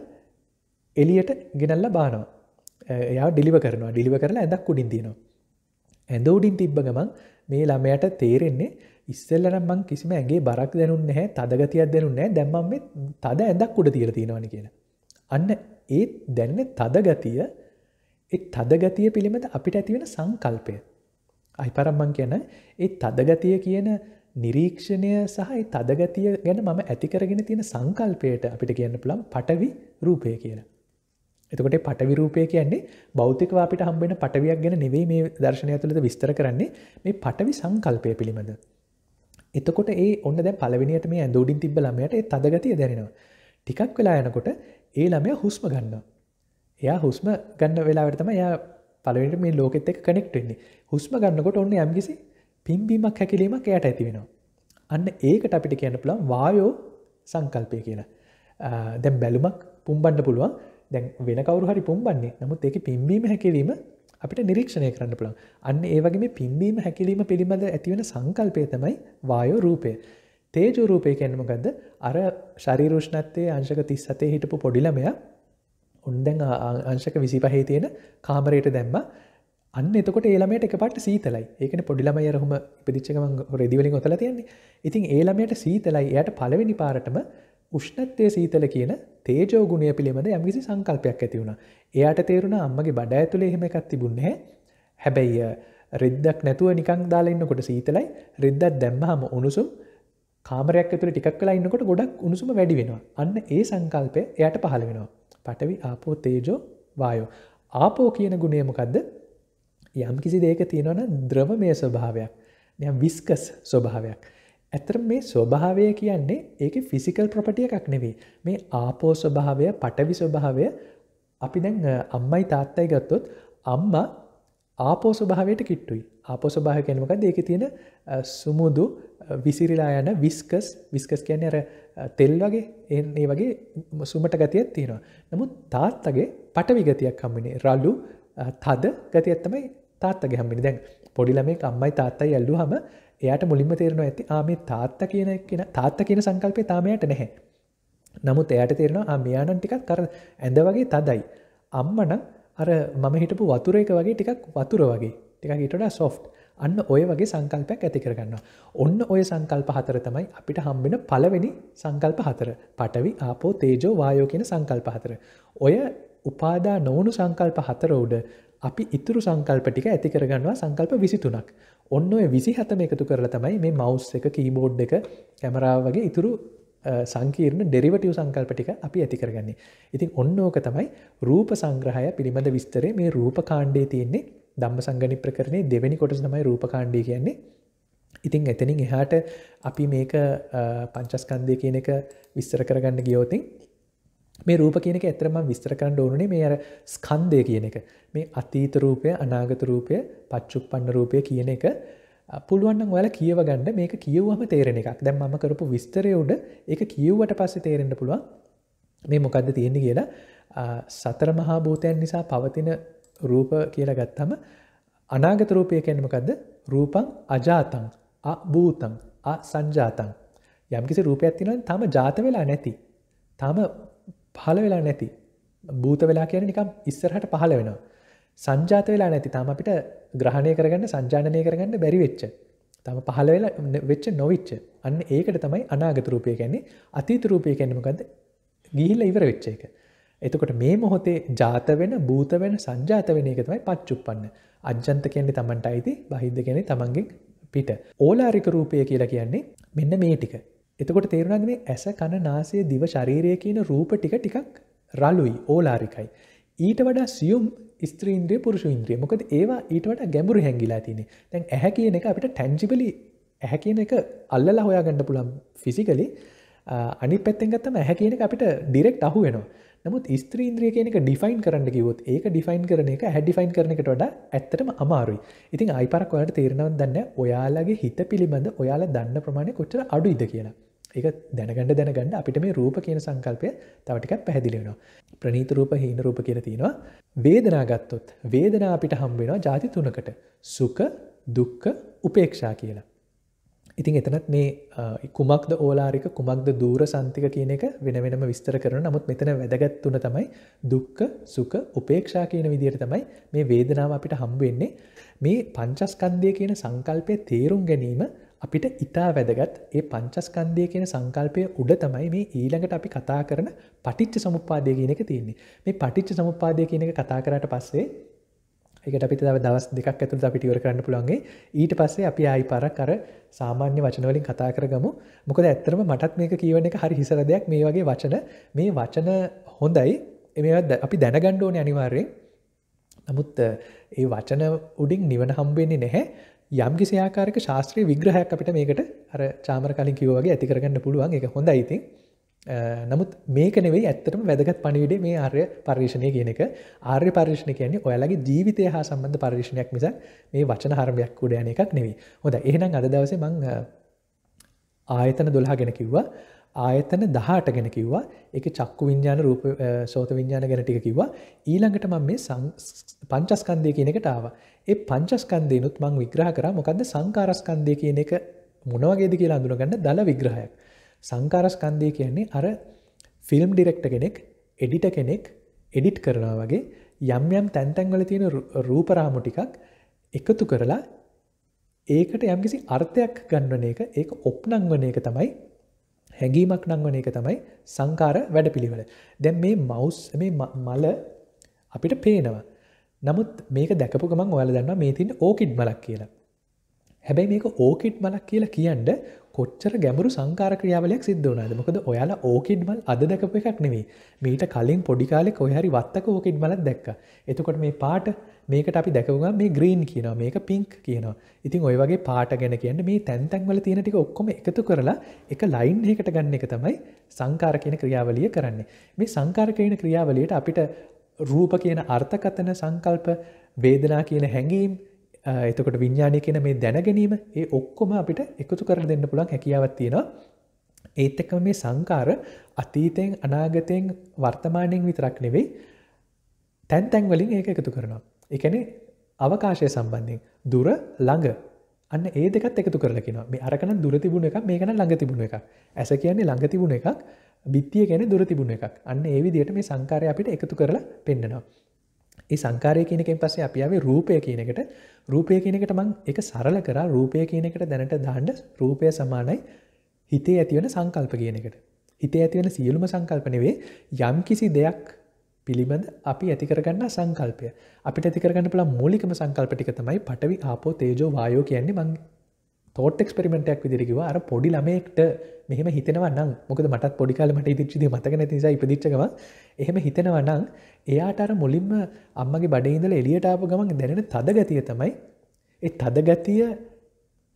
එලියට ගෙනල්ල බානවා එයා ඩිලිව කරනවා ඩිලිව කරලා ඇදක් උඩින් තිනවා. ඇඳ උඩින් තිබ්බ ගමන් මේ ළමයට තේරෙන්නේ ඉස්සල්ලනම් මං කිසිම ඇගේ බරක් දැනුන් නැහැ තදගතියක් දැනුන් නෑ දැම්මම් මේ තද ඇදක් උඩ තිර තියෙනවන කියලා. අන්න ඒත් දැන්න තදගතිය තදගතිය පිළිමත අපිට ඇතිවෙන සංකල්පය. අයිපරම්මන් කියන ඒ තදගතිය කියන නිරීක්ෂණය සහයි තදගතිය ගැන මම ඇතිකරගෙන තියෙන සංකල්පයට අපිට කියන්න පුළම් පටවි රූපය කියලා. එතකොට පටවිරූපය කියන්නේ බෞතිකවා අපිට හම්බෙන පටවියක් ගැන නෙවෙයි මේ දර්ශනය තුළද විස්තර කරන්නේ මේ පටවි සංකල්පය පිළිබඳ. එතකොට ඒ ඔන්න දැ පලවිනිට මේ ඇඳෝඩින් තිබ ළමයට තදගතිය දැනෙනවා. ටිකක් වෙලා යනකොට ඒ ළමය හුස්ම ගන්න. එයා හුස්ම ගන්න වෙලාවටතම ය පලවිට මේ ලෝකෙත් එක කනෙක්ටෙන්නේ හුස්ම ගන්නකොට ඔන්න යම්ගිසි පිම්බීමක් හැකිලීමක් එයට ඇති වෙනවා. අන්න ඒකට අපිට කියන්න පුළන් වායෝ සංකල්පය කියලා. දැම් බැලුමක් පුම්බන්න පුළුවන් දැන් වෙන කවරු හරි පුම්බන්නේ නමුත් ඒක පිම්බීම හැකිරීම අපිට නිරීක්ෂණය කරන්න පුළන් අන්න ඒවගේ පිම්බීම හැකිලීම පිළිබඳ ඇතිවෙන සංකල්පය තමයි වායෝ රූපය. තේජරූපය කැනමගද අර ශරීරෘෂ්ණත්තේ අංශක තිස් සතේ හිටපු පොඩිලමයා උන්දැන් අංශක විසි පහහි තියෙන කාමරයට දැම්ම අන්න එතකොට ඒළමයට එක පට සීතලයි ඒකන පොඩිලම යරහම පිදිච්චකම රෙදිවලින් ොතල තියන්නේ ඉතින් ඒළමයට සීතලයි යට පලවෙනි පාරටම උෂ්ණත්වය සීතල කියන තේජෝගුණය පිළිබඳ යම්කිසි සංකල්පයක් ඇති වුණ. එයාට තේරුණ අම්මගේ බඩ ඇතුළේ එහෙම එකක් තිබුන්නේ හැබැයි රෙද්දක් නැතුව නිකං දාලඉන්නකොට සීතලයි රෙද්දත් දැම්මහම උණුසුම් කාමරයක් ඇතුළ ටික් කලයින්නකොට ගොඩක් උණුසුම වැඩි වෙනවා අන්න ඒ සංකල්පය එයට පහළ වෙනවා. පටවි ආපෝ තේජෝ වායෝ. ආපෝ කියන ගුණේමකක්ද යම් කිසි දේක තියෙනවන ද්‍රවමය ස්වභාවයක් යම් විස්කස් ස්වභාවයක්. ඇතර මේ ස්වභාවය කියන්නේ ඒක ෆිසිකල් ප්‍රපටිය එකක් නෙවේ මේ ආපෝ ස්වභාවය පටවි ස්වභාවය අපි දැන් අම්මයි තාත්තයි ගත්තොත් අම්මා ආපෝ ස්වභාවයට කිට්ටුයි ආපෝ ස්වභාව කෙනමකද ඒක තියෙන සුමුදු විසිරිලා යන විස්කස් විස්කස් කියන්නේ අර තෙල් වගේ එන්නේ වගේ සුමට ගතියක් තියෙනවා නමුත් තාත්තගේ පටවිගතියක් කම්මිනේ රලු තද ගතියත්තමයි තාත්තගේ හම්මිනි දැන් පොඩිලමේ අම්මයි තාත්තයි ඇල්ලු හම එයට මුලින්ම තේරෙන ඇති ආම තාත්ත කියන කියෙන තාත්ත කියන සංකල්පය තාමයට නැහැ. නමුත් එයට තේරෙනවා ආමයානන් ටිකක් කර ඇඳ වගේ තදයි. අම්මන අර මම හිටපු වතුරේක වගේ ටිකක් වතුර වගේ ටික හිටට සොෆ් අන්න ඔය වගේ සංකල්පයක් ඇති කරගන්න. ඔන්න ඔය සංකල්ප හතර තමයි අපිට හම්බෙන පලවෙනි සංකල්ප හතර පටවි ආපෝ තේජෝ වායෝ කියන සංකල්ප හතර. ඔය උපාදා නොවනු සංකල්ප හතර උඩ අපි ඉතුරු සංකල්ප ටික ඇති කරගන්නවා සංකල්ප විසි තුනක් ඔන්න ඔය විසි හතම එකතු කරලා තමයි මේ මවස් එක කීබෝඩ් එක කැමරාව වගේ ඉතුරු සංකීර්ණ ඩෙරිවටව සංකල්ප ටික අපි ඇති කරගන්නේ ඉතින් ඔන්න ඕක තමයි රූප සංග්‍රහය පිළිබඳ විස්තරේ මේ රූප කාණ්ඩේ තියෙන්නේ දම්ම සංගනි ප්‍රකරණය දෙවැනි කොටස තමයි රූප කාණ්ඩය කියන්නේ ඉතින් එතනින් එහාට අපි මේක පංචස්කන්දය කියන එක විස්තර කරගන්න ගියෝතින් මේ රූප කියනක ඇතරම විස්තර කරන්න ඕනේ මේ අර ස්කන්දය කියන එක මේ අතීත රූපය අනාගත රූපය පච්චුප් පන්න රූපය කියන එක පුළුවන් ඔයාල කියව ගන්න මේක කියව්හම තේරෙන එකක් දැම් ම කරපු විස්තරය උඩ එක කියව්වට පස්සේ තේරෙන්ට පුළුවන් මේ මොකක්ද තියෙන්නේ කියලා සතර මහා භූතයන් නිසා පවතින රූප කියලා ගත්තම අනාගත රූපය කැනමකක්ද රූපං අජාතං අභූතං අ සංජාතං යම්කිසි රූපයක් තිනන් තම ජාත වෙලා නැති තම පහළ වෙලා නැති භූත වෙලා කියන නිකම් ඉස්සරහට පහළ වෙනවා. සංජාත වෙලා නැති තම අපිට ග්‍රහණය කරගන්න සංජානය කරගන්න බැරි වෙච්ච. තම පහළ වෙලා වෙච්ච නොවිච්ච අන්න ඒකට තමයි අනාගතරූපය කියන්නේ අතීතරූපය කැන්නමකද ගිහිල්ල ඉවර වෙච්ච එක. එතකොට මේ මොහොතේ ජාත වෙන භූත වෙන සංජාත වෙන එක තමයි පච්චුප්පන්න අජ්ජන්ත කියන්නේ තමන්ට අයිති බහිද්ද කියන්නේ තමන්ගෙන් පිට ඕලාරික රූපය කියලා කියන්නේ මෙන්න මේ ටික එතකොට තේරුණක් මේ ඇස කණ නාසය දිව ශරීරය කියන රූප ටික ටිකක් රලුයි ඕලාරිකයි. ඊට වඩා සියුම් ස්ත්‍රීන්ද්‍රය පුරුෂුන්ද්‍රිය මොකද ඒවා ඊටවට ගැඹුරු හැගිලා තින තැන් ඇහැ කියන එක අපිට ටැන්ජිබලි ඇහැ කියන එක අල්ලලා හොයා ගණඩ පුළම් ෆිසිකලි අනි පැත්තෙන්ගත්තම ඇහැ කියන අපිට ඩිරෙක්් අහු වෙනවා නමුත් ස්ත්‍රීන්ද්‍රිය කියන එක ඩිෆයින් කරන්න කිවොත් ඒක ඩිෆයින් කරන එක හැඩිෆයින් කරන එකට වඩා ඇත්තටම අමාරුයි ඉතින් අයිපරක් ඔයාට තේරණව දන්න ඔයාලගේ හිත පිළිබඳ ඔයාලා දන්න ප්‍රමාණය කොච්චර අඩුයිද කියලා ඒක දැනගඩ දැනගන්න අපිට මේ රූප කියන සංකල්පය තවටික පැහදිලිවෙනවා ප්‍රනීත රූප හීන රූප කියර තියෙනවා වේදනාගත්තොත් වේදනා අපිට හම්බෙනවා ජාති තුනකට සුක දුක්ක උපේක්ෂා කියලා. ඉතින් එතනත් මේ කුමක්ද ඕලාරික කුමක්ද දූර සන්තික කියන එක වෙන වෙනම විස්තර කරන නමුත් මෙතන වැදගත් තුන තමයි දුක්ක සුක උපේක්ෂා කියන විදියට තමයි මේ වේදනාව අපිට හම්බවෙන්නේ මේ පංචස්කන්දය කියන සංකල්පය තේරුම් ගැනීම අපිට ඉතා වැදගත් ඒ පංචස්කන්දය කියන සංකල්පය උඩ තමයි මේ ඊළඟට අපි කතා කරන පටිච්ච සමුපාදය කියනක තියන්නේ මේ පටිච්ච සමුපාදය කියනක කතා කරට පස්සේ එකට අපි තව දවස් දෙකක් ඇතුළ අපිටිවර කරන්න පුළුවන්ගේ ඊට පස්සේ අපි ආයි පර කර සාමාන්‍ය වචනවලින් කතා කරගමු මොකද ඇත්තරම මටත් මේක කියවන එක හරි හිසර දෙයක් මේ වගේ වචන මේ වචන හොඳයි එමත් අපි දැනගණ්ඩ ඕන අනිවාර්යෙන් නමුත් ඒ වචන උඩින් නිවන හම්බෙන්නේ නැහැ යම් කිසියාකාරක ශාස්ත්‍රී විග්‍රහයක් අපිට මේකට අර චාමර කලින් කිව්වගේ ඇතිකරගන්න පුළුවන් එක හොඳ යිතින් නමුත් මේක නෙවෙයි ඇත්තටම වැදගත් පණිවිඩේ මේ ආර්ය පර්ේෂණය කියන එක ආර්ය පර්ේෂණ කියන්නේ ඔයාලගේ ජීවිතය හා සම්බන්ධ පර්ේෂණයක් මිස මේ වචන හරමයක් උඩයන එකක් නෙවී හොඳ එහෙනම් අද දවසේ මං ආයතන දොලා ගැන කිව්වා ආයතන දහට ගැන කිව්වා එක චක්කු විඤ්ඥාන රූප සෝත විඤ්ඥාන ගැනටික කිව්වා ඊළඟට මං මේ පංචස්කන්දය කියන එකට ආව ඒ පංචස්කන්දයනුත් මං විග්‍රහ කර මොකක්ද සංකාරස්කන්දය කියන එක මොනවගේද කියලා අඳුනගන්න දළ විග්‍රහයක් සංකාරස්කන්දය කියන්නේ අර ෆිල්ම් ඩිරෙක්ට කෙනෙක් එඩිට කෙනෙක් එඩිට් කරනා වගේ යම් යම් තැන්තැන්වල තියෙන රූපරාමු ටිකක් එකතු කරලා ඒකට යම්කිසි අර්ථයක් ගන්නවන එක ඒක ඔප්නංවන එක තමයි හැඟීමක් නංවන එක තමයි සංකාර වැඩ පිළිවල. දැන් මේ මවස් මේ මල අපිට පේනවා. නමුත් මේක දැකපු ගමන් ඔයාල දන්න මේ තින් ඕකිඩ් මලක් කියලා. හැබැයි මේක ඕකිට් මලක් කියලා කියන්ඩ කොච්චර ගැඹරු සංකාර ක්‍රියාවලයක් සිද්ධ වනාද මොකද ඔයාලා ඕකිඩ්මල් අද දැකපු එකක් නෙවේ මීට කලින් පොඩිකාලෙ කොහරි වත්තක ඕකිඩ් මලත් දැක්ක එතකොට මේ පාට මේකට අපි දැකවවා මේ ග්‍රීන් කියනවා මේක පිංක් කියනවා ඉතින් ඔය වගේ පාට ගැන කියන්න මේ තැන්තැන්වල තියෙන ටික ඔක්කොම එකතු කරලා එක ලයින් එකට ගන්න එක තමයි සංකාර කියන ක්‍රියාවලිය කරන්නේ මේ සංකාර කියන ක්‍රියාවලියට අපිට රූප කියන අර්ථකතන සංකල්ප වේදනා කියන හැඟීම් එතකොට විඤ්ඥානය කියන මේ දැනගැනීම ඒ ඔක්කොම අපිට එකතු කර දෙන්න පුළන් හැකියාවත් තියෙනවා ඒත් එක මේ සංකාර අතීතයෙන් අනාගතයෙන් වර්තමානයෙන් විතරක් නෙවෙයි තැන් තැන්වලින් ඒක එකතු කරනවා එකනේ අවකාශය සම්බන්ධයෙන් දුර ළඟ අන්න ඒ දෙකත් එකතු කරලකින මේ අරකන දුරතිබුණ එක මේකන ළඟ තිබුණ එක ඇස කියන්නේ ළඟ තිබුණ එකක් බිත්තිය ගැන දුර තිබුණ එකක් අන්න ඒ විදියට මේ සංකාරය අපිට එකතු කරලා පෙන්න්නනවා ඒ සංකාරය කියනකින් පස්සේ අපි ආවේ රූපය කියනකට රූපය කියනකට මං එක සරල කරා රූපය කියනකට දැනට දාන්න රූපය සමානයි හිතේ ඇතිවන සංකල්ප කියනකට හිතේ ඇතිවන සියලුම සංකල්පනවේ යම් කිසි දෙයක් පිළිබඳ අපි ඇතිකරගන්න සංකල්පය අපිට ඇතිකරගන්න පුළ මූලිකම සංකල්පටික තමයි පටවි ආපෝ තේජෝ වායෝ කියන්නේ මංගේ තෝට් එක්ස්පෙරිමෙන්ටයක් විදිරකිව අර පොඩි ළමෙක්ට මෙහම හිතනවන්නම් මොක මටත් පොඩිකාලමට ඉදිච්චිද මතක නැතිසා ඉපදිච්චකව එහෙම හිතනවනම් එයාට අර මුලින්ම අම්මගේ බඩයිඉදල එලියටාප ගමන් දැනෙන තද ගතිය තමයි ඒ තදගතිය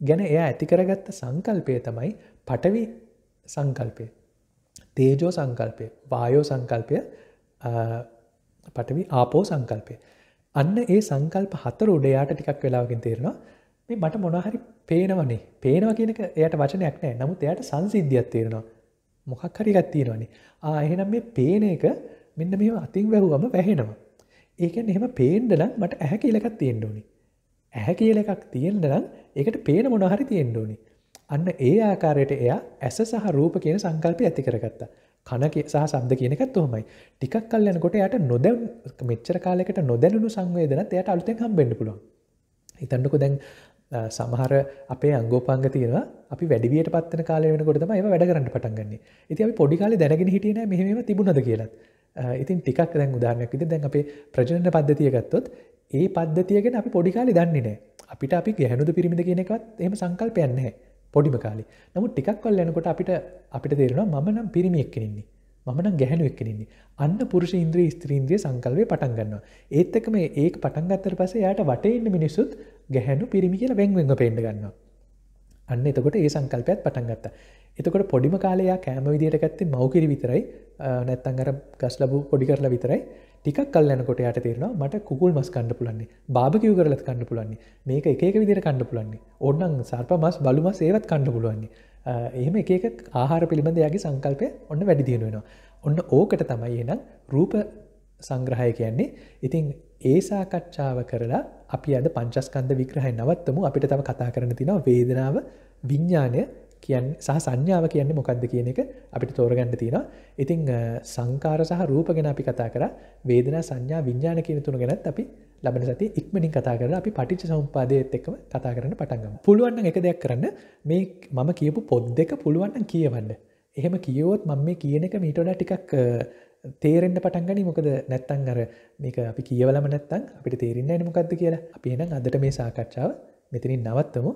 ගැන එයා ඇතිකරගත්ත සංකල්පය තමයි පටවි සංකල්පය තේජෝ සංකල්පය වායෝ සංකල්පය පටවි ආපෝ සංකල්පය අන්න ඒ සංකල්ප හතර උඩයාට ටිකක් වෙලාවකින් තේරෙනවා මේ මට මොනහරි පේනවනේ පේනවා කියනක එයට වචනයක් නෑ නමුත් එයට සංසිද්ධියක් තේරෙනවා මොකක් හරිකත් තියෙනවනේ ආහෙනම් මේ පේන එක මෙන්න මෙම අතින් වැැහුවම වැහෙනවා ඒකන් එහෙම පේන්ඩලම් මට ඇහැ කියලකත් තියෙන්ඩෝනි ඇහැ කියල එකක් තියෙන්ඩලම් ඒකට පේන මොනහරි තියෙන්ඩෝනි අන්න ඒ ආකාරයට එයා ඇස සහ රූප කියන සංකල්පය ඇති කරගත්තා කනක සහ සබ්ද කියනකත් හොමයි ටිකක් කල් යනකොට යට නොදැම් මෙච්චර කාලෙකට නොදැනුණු සංවේදන එයට අලුතෙන් හම්බෙන්ඩ පුළුවන් හිතන්නකු දැන් සමහර අපේ අංගෝපංග තියෙන අපි වැඩිියට පත්න කාල වෙනකොටම ඒ වැඩ කරන්න පටන්ගන්න ඉති අපි පොඩිකාල දැනගෙන හිටියන මෙහම තිබුණද කියලත් ඉතින් ටිකක් දැන් උදාරනයක් ඉති දැන් අපේ ප්‍රජනට පද්ධතිය ගත්තොත් ඒ පද්ධතියගෙන අපි පොඩිකාලි දන්නේ නෑ අපිට අපි ගැහනුදු පිරිමිඳ කියනෙකත් එම සංකල්පයන්නේ පොඩිම කාලි නමුත් ටිකක් කල් යනකොට අපිට අපිට තේරෙනවා මම නම් පිරිමියක් කෙනෙන්නේ මමන ගැහැනු එක්කෙනෙන්නේ අන්න පුරුෂ ඉන්ද්‍රී ස්ත්‍රීන්ද්‍රිය සංකල්වය පටන්ගන්නවා ඒත් එකම ඒක පටන්ගත්තර පස යායට වටඉන්න මිනිස්සුත් ගැහැනු පිරිමි කියලා බැංවෙන්ව පෙන්ඩ ගන්නවා අන්න එතකොට ඒ සංකල්පයත් පටන්ගත්ත එතකොට පොඩිම කාලයා කෑම විදියට ඇත්තේ මවකිරි විතරයි නැත්තංගර ගස් ලබූ පොඩි කරලා විතරයි ටිකක් කල් යනකොට යට තේරෙනවා මට කුකුල් මස් කණ්ඩ පුලන්නේ බාභකිව් කරලත් කණ්ඩ පුලන්නේ මේක එක විදිර කණ්ඩ පුලන්නේ ඔන්නන් සර්ප මස් බලුමස් ඒවත් කණ්ඩ පුලුවන්නේ එහෙම එකක ආහාර පිළිබඳ යාගේ සංකල්පය ඔන්න වැඩි දියෙනෙනවා. ඔන්න ඕකට තමයි එනම් රූප සංග්‍රහය කියන්නේ ඉතිං ඒ සාකච්ඡාව කරලා අපි අද පංචස්කන්ද විග්‍රහය නවත්තමු අපිට තම කතා කරන තින වේදනාව විඤ්ඥානය කියන් සහ සංඥාව කියන්නේ මොකක්ද කියන එක අපිට තෝරගන්න තියෙන ඉතිං සංකාර සහ රූප ගැන අපි කතා කර වේදනා සංඥා විඤ්ඥාන කියන තුන ගැනත් අපි ලබන සති ඉක්මනින් කතා කරලා අපි පටිච්ච සම්පාදයත් එක්කම කතා කරන්න පටන්ගම පුළුවන් එක දෙයක් කරන්න මේ මම කියපු පොද් දෙක පුළුවන්න කියවන්න එහෙම කියවොත් මම මේ කියන එක මීටොඩ ටිකක් තේරෙන්ට පටන්ගනි මොකද නැත්තන් අර මේක අපි කියවලම නැත්තන් අපිට තේරෙන්න්න මොකක්ද කියලා අපි එනම් අදට මේ සාකච්ඡාව මෙතිනින් නවත්තමු